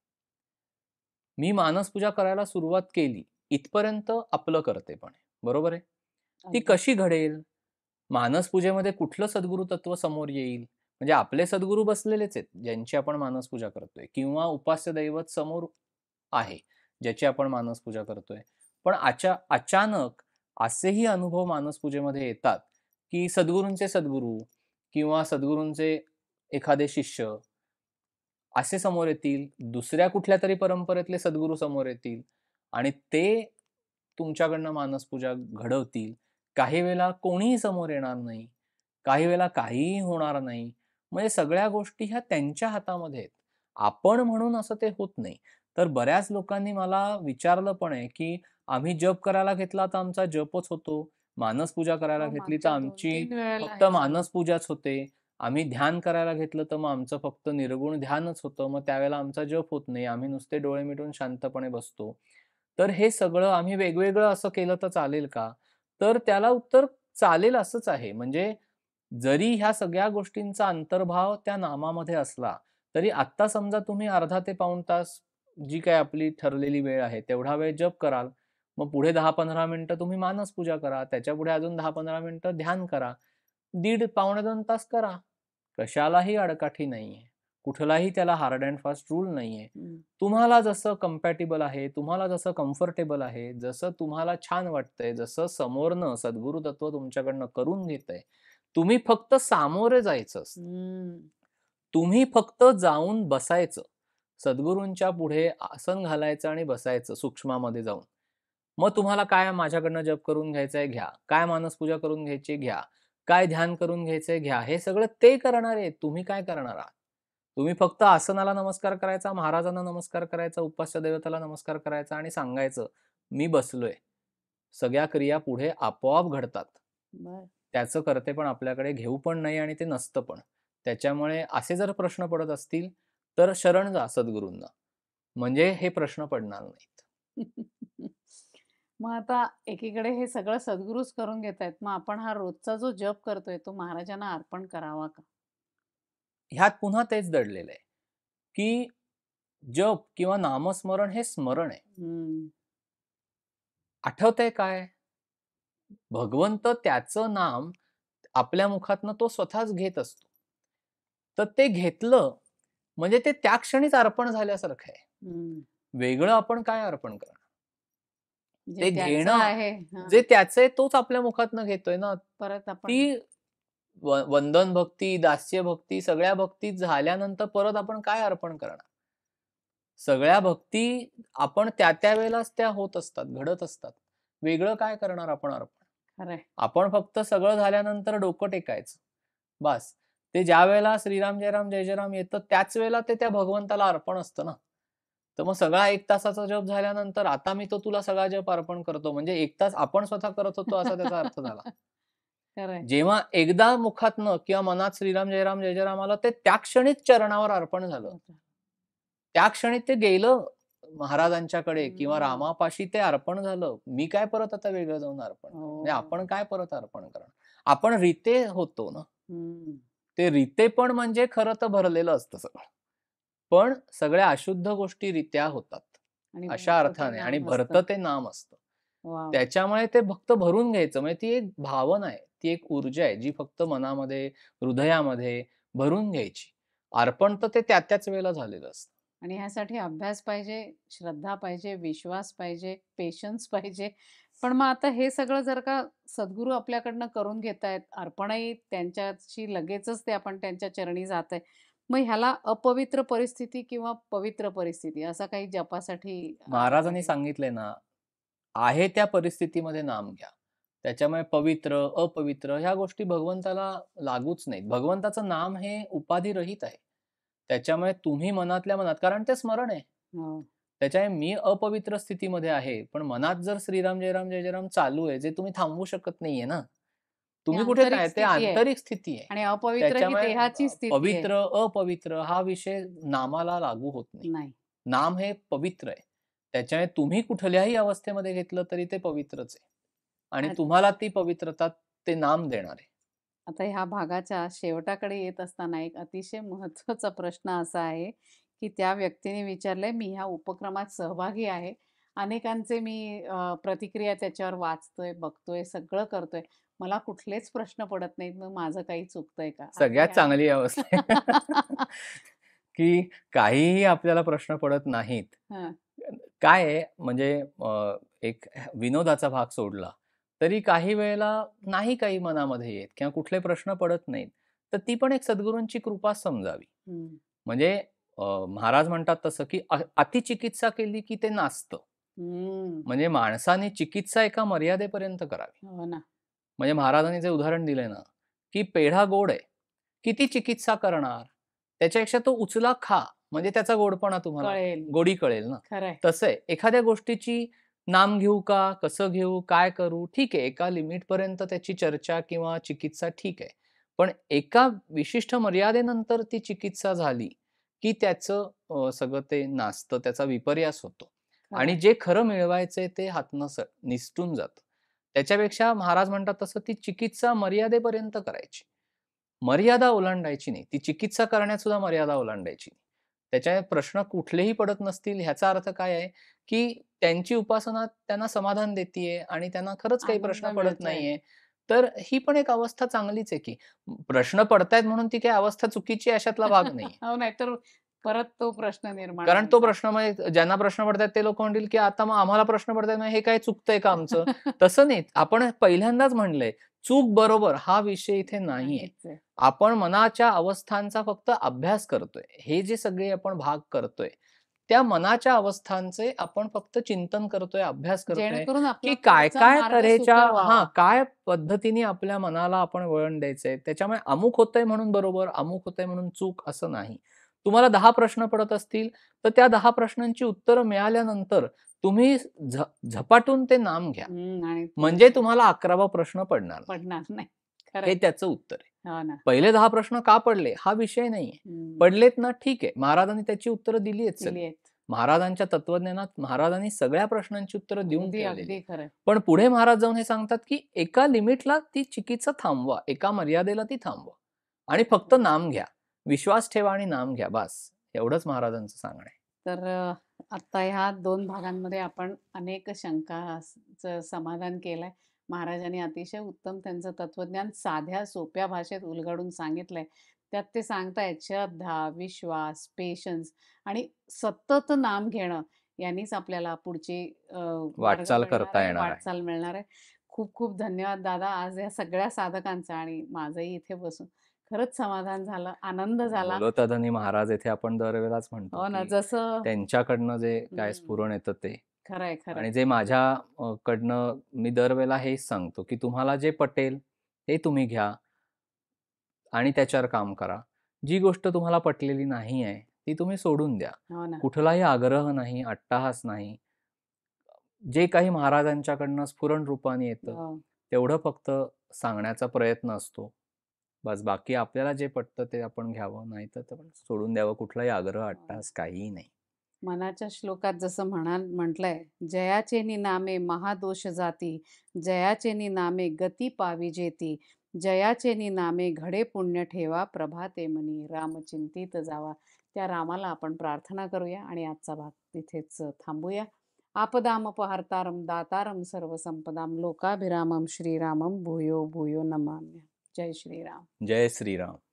मी मानसपूजा करायला सुरुवात केली इथपर्यंत आपलं करते पण बरोबर आहे ती कशी घडेल मानस पूजेमध्ये कुठलं सद्गुरु तत्व समोर येईल म्हणजे आपले सद्गुरू बसलेलेच आहेत ज्यांची आपण मानसपूजा करतोय किंवा उपास्य दैवत समोर आहे ज्याची आपण मानसपूजा करतोय पण अचा अचानक असेही अनुभव मानसपूजेमध्ये येतात की सद्गुरूंचे सद्गुरु किंवा सद्गुरूंचे एखादे शिष्य असे समोर येतील दुसऱ्या कुठल्या तरी परंपरेतले सद्गुरू समोर येतील आणि ते तुमच्याकडनं मानसपूजा घडवतील काही वेळेला कोणीही समोर येणार नाही काही वेळेला काहीही होणार नाही म्हणजे सगळ्या गोष्टी ह्या त्यांच्या हातामध्ये आहेत आपण म्हणून असं ते होत नाही तर बऱ्याच लोकांनी मला विचारलं पण आहे की आम्ही जप करायला घेतला तर आमचा जपच होतो मानस पूजा करायला हो, घेतली तर आमची फक्त मानस पूजाच होते आम्ही ध्यान करायला घेतलं तर मग आमचं फक्त निर्गुण ध्यानच होतं मग त्यावेळेला आमचा जप होत नाही आम्ही नुसते डोळे मिटून शांतपणे बसतो तर हे सगळं आम्ही वेगवेगळं असं केलं तर चालेल का तर त्याला उत्तर चालेल असंच आहे म्हणजे जरी ह्या सगळ्या गोष्टींचा अंतर्भाव त्या नामामध्ये असला तरी आत्ता समजा तुम्ही अर्धा ते पाऊन तास जी काय आपली ठरलेली वेळ आहे तेवढा वेळ जप कराल मग पुढे दहा पंधरा मिनिटं तुम्ही मानस पूजा करा त्याच्या पुढे अजून दहा पंधरा मिनिट ध्यान करा दीड पावणे दोन तास करा कशालाही अडकाठी नाहीये कुठलाही त्याला हार्ड अँड फास्ट रूल नाहीये तुम्हाला जसं कम्पॅटेबल आहे तुम्हाला जसं कम्फर्टेबल आहे जसं तुम्हाला छान वाटतंय जसं समोरनं सद्गुरु तत्व तुमच्याकडनं करून घेत आहे तुम्ही फक्त सामोरे जायचं असतं तुम्ही फक्त जाऊन बसायचं सद्गुरूंच्या पुढे आसन घालायचं आणि बसायचं सूक्ष्मामध्ये जाऊन मग तुम्हाला काय माझ्याकडनं जप करून घ्यायचंय घ्या काय मानसपूजा करून घ्यायची घ्या काय ध्यान करून घ्यायचंय घ्या हे सगळं ते करणार आहे तुम्ही काय करणार आहात तुम्ही फक्त आसनाला नमस्कार करायचा महाराजांना नमस्कार करायचा उपास्य देवताला नमस्कार करायचा आणि सांगायचं मी बसलोय सगळ्या क्रिया पुढे आपोआप घडतात त्याचं करते पण आपल्याकडे घेऊ पण नाही आणि ते नसतं पण त्याच्यामुळे असे जर प्रश्न पडत असतील तर शरण जा सद्गुरूंना म्हणजे हे प्रश्न पडणार नाहीत
मग आता एकीकडे हे सगळं सद्गुरूच करून घेत आहेत मग आपण हा रोजचा जो जप करतोय तो महाराजांना अर्पण करावा का
ह्यात पुन्हा तेच दडलेलं आहे की जप किंवा नामस्मरण हे स्मरण आहे आठवत आहे काय भगवंत त्याचं नाम आपल्या मुखातनं तो स्वतःच घेत असतो तर ते घेतलं म्हणजे ते त्या क्षणीच अर्पण झाल्यासारखं आहे वेगळं आपण काय अर्पण करणार ते घेणं आहे जे त्याचे तोच आपल्या मुखातनं घेतोय ना
परत ती
वंदन भक्ती दास्य भक्ती सगळ्या भक्ती झाल्यानंतर परत आपण काय अर्पण करणार सगळ्या भक्ती आपण त्या त्या वेळेलाच त्या होत असतात घडत असतात वेगळं काय करणार आपण अर्पण आपण फक्त सगळं झाल्यानंतर डोकं टेकायचं बस ते ज्या वेळेला श्रीराम जयराम जय जयराम येतं त्याच वेळेला ते त्या भगवंताला अर्पण असतं ना तर मग सगळा एक तासाचा जप झाल्यानंतर आता मी तो तुला सगळा जप अर्पण करतो म्हणजे एक तास आपण स्वतः करत होतो असा त्याचा अर्थ झाला *laughs* जेव्हा एकदा मुखातनं किंवा मनात श्रीराम जयराम जय जयराम आलं ते त्या क्षणीच चरणावर अर्पण झालं त्या क्षणी ते गेलं महाराजांच्याकडे किंवा रामापाशी ते अर्पण झालं मी काय परत आता वेगळं जाऊन अर्पण म्हणजे हो. आपण काय परत अर्पण करण आपण रीते होतो ना ते रीते पण म्हणजे खरं तर भरलेलं असतं सगळं पण सगळ्या अशुद्ध गोष्टी रित्या होतात अशा अर्थाने आणि भरत ते नाम असतं त्याच्यामुळे ते फक्त भरून घ्यायचं म्हणजे ती एक भावना आहे ती एक ऊर्जा आहे जी फक्त मनामध्ये हृदयामध्ये भरून घ्यायची अर्पण तर ते त्या त्याच वेळेला झालेलं असतं
आणि ह्यासाठी अभ्यास पाहिजे श्रद्धा पाहिजे विश्वास पाहिजे पेशन्स पाहिजे पण मग आता हे सगळं जर का सद्गुरू आपल्याकडनं करून घेत आहेत अर्पणही त्यांच्याशी लगेचच ते आपण त्यांच्या चरणी जात आहे मग ह्याला अपवित्र परिस्थिती किंवा पवित्र परिस्थिती असा काही जपासाठी
महाराजांनी सांगितले ना आहे त्या परिस्थितीमध्ये नाम घ्या त्याच्यामुळे पवित्र अपवित्र ह्या गोष्टी भगवंताला लागूच नाहीत भगवंताचं नाम हे उपाधिरहित आहे त्याच्यामुळे तुम्ही मनातल्या मनात कारण ते स्मरण आहे हो. त्याच्या मी अपवित्र स्थितीमध्ये आहे पण मनात जर श्रीराम जयराम जय जयराम चालू आहे जे तुम्ही थांबवू शकत नाहीये ना तुम्ही कुठे काय ते आंतरिक स्थिती आहे
आणि अपवित्र पवित्र
अपवित्र हा विषय नामाला लागू होत नाही नाम हे पवित्र आहे त्याच्यामुळे तुम्ही कुठल्याही अवस्थेमध्ये घेतलं तरी ते पवित्रच आहे आणि तुम्हाला ती पवित्रता ते नाम देणार आहे
आता ह्या भागाच्या शेवटाकडे येत असताना एक अतिशय महत्त्वाचा प्रश्न असा आहे की त्या व्यक्तीने विचारलंय मी ह्या उपक्रमात सहभागी आहे अनेकांचे मी प्रतिक्रिया त्याच्यावर वाचतोय बघतोय सगळं करतोय मला कुठलेच प्रश्न पडत नाहीत मग माझं काही चुकतंय का सगळ्यात चांगली
अवस्था *laughs* *laughs* की काहीही आपल्याला प्रश्न पडत नाहीत काय म्हणजे एक विनोदाचा भाग सोडला तरी काही वेळेला नाही काही मनामध्ये येत किंवा कुठले प्रश्न पडत नाहीत तर ती पण एक सद्गुरूंची कृपा समजावी म्हणजे महाराज म्हणतात तसं की अतिचिकित्सा केली की ते नाचतं म्हणजे माणसाने चिकित्सा एका मर्यादेपर्यंत करावी
हो म्हणजे
महाराजांनी जे उदाहरण दिले ना की पेढा गोड आहे किती चिकित्सा करणार त्याच्यापेक्षा तो उचला खा म्हणजे त्याचा गोडपणा तुम्हाला गोडी कळेल ना तसे एखाद्या गोष्टीची नाम घेऊ का कसं घेऊ काय करू ठीक आहे एका लिमिट पर्यंत त्याची चर्चा किंवा चिकित्सा ठीक आहे पण एका विशिष्ट मर्यादेनंतर ती चिकित्सा झाली की त्याचं सगळं ते नाचतं त्याचा विपर्यास होतो आणि जे खरं मिळवायचंय ते हातनं निसटून जातं त्याच्यापेक्षा महाराज म्हणतात तसं ती चिकित्सा मर्यादेपर्यंत करायची मर्यादा ओलांडायची नाही ती चिकित्सा करण्यात सुद्धा मर्यादा ओलांडायची त्याच्या प्रश्न कुठलेही पडत नसतील ह्याचा अर्थ काय आहे की त्यांची उपासना त्यांना समाधान देते आणि त्यांना खरंच काही प्रश्न पडत नाहीये तर ही पण एक अवस्था चांगलीच आहे की प्रश्न पडतायत म्हणून ती काही अवस्था चुकीची अशातला भाग नाही *laughs* हो, तर परत तो प्रश्न निर्माण कारण तो प्रश्न म्हणजे ज्यांना प्रश्न पडतात ते लोक म्हणतील की आता मग आम्हाला प्रश्न पडतात हे काय चुकतंय का आमचं *laughs* तसं नाही आपण पहिल्यांदाच म्हणलंय चूक बरोबर हा विषय इथे नाहीये आपण मनाच्या अवस्थांचा फक्त अभ्यास करतोय हे जे सगळे आपण भाग करतोय त्या मनाच्या अवस्थांचे आपण फक्त चिंतन करतोय अभ्यास करतोय की काय काय तऱ्हेच्या हा काय पद्धतीने आपल्या मनाला आपण वळण द्यायचंय त्याच्यामुळे अमुक होतंय म्हणून बरोबर अमुक होतंय म्हणून चूक असं नाही तुम्हाला दहा प्रश्न पडत असतील तर त्या दहा प्रश्नांची उत्तरं मिळाल्यानंतर तुम्ही झपाटून ते नाम घ्या म्हणजे तुम्हाला अकरावा प्रश्न पडणार पडणार नाही हे त्याचं उत्तर आहे हो पहिले दहा प्रश्न का पडले हा विषय नाहीये पडलेत ना ठीक आहे महाराजांनी त्याची उत्तरं दिली आहेत महाराजांच्या तत्वज्ञानात महाराजांनी सगळ्या प्रश्नांची उत्तरं देऊन पण पुढे महाराज जाऊन हे सांगतात की एका लिमिटला ती चिकित्सा थांबवा एका मर्यादेला ती थांबवा आणि फक्त हो. नाम घ्या विश्वास ठेवा आणि नाम घ्या बस एवढंच महाराजांचं सांगणं आहे
तर आता ह्या दोन भागांमध्ये आपण अनेक शंकाचं समाधान केलंय महाराजांनी अतिशय उत्तम त्यांचं तत्वज्ञान साध्या सोप्या भाषेत उलगडून सांगितलंय त्यात ते सांगतायत श्रद्धा विश्वास पेशन्स आणि सतत नाम घेणं यांनीच आपल्याला पुढची वाटचाल करता येणार वाटचाल मिळणार आहे खूप खूप धन्यवाद दादा आज या सगळ्या साधकांचा आणि माझंही इथे बसून खरंच समाधान झालं आनंद झाला
महाराज येथे आपण दरवेळाच म्हणतो हो ना जसं त्यांच्याकडनं जे काय स्फुरण येतं ते
आणि जे
माझ्या कडनं मी दरवेळेला हे सांगतो, की तुम्हाला जे पटेल ते तुम्ही घ्या आणि त्याच्यावर काम करा. जी गोष्ट तुम्हाला पटलेली नाही आहे, ती तुम्ही सोडून द्या. हो कुठलाही आग्रह नाही, अट्टाहास नाही. जे काही महाराजांच्याकडनं स्फुरण रूपाने येतं, हो. तेवढं फक्त सांगण्याचा प्रयत्न असतो. बस बाकी आपल्याला जे पटतं ते आपण घ्यावं, नाहीतर तर सोडून द्यावं. कुठलाही आग्रह, हो अट्टाहास काहीही नाही.
मनाच्या श्लोकात जसं म्हणा म्हटलंय जयाचेनी नामे महादोष जाती जयाचेनी नामे गती पावी जेती जयाचेनी नामे घडे पुण्य ठेवा प्रभाते मनी रामचिंतित जावा त्या रामाला आपण प्रार्थना करूया आणि आजचा भाग तिथेच थांबूया आपदाम अपहर्तारम दातारम सर्व संपदाम लोकाभिरामम श्रीरामम भूयो भूयो नमाम्य जय श्रीराम
जय श्रीराम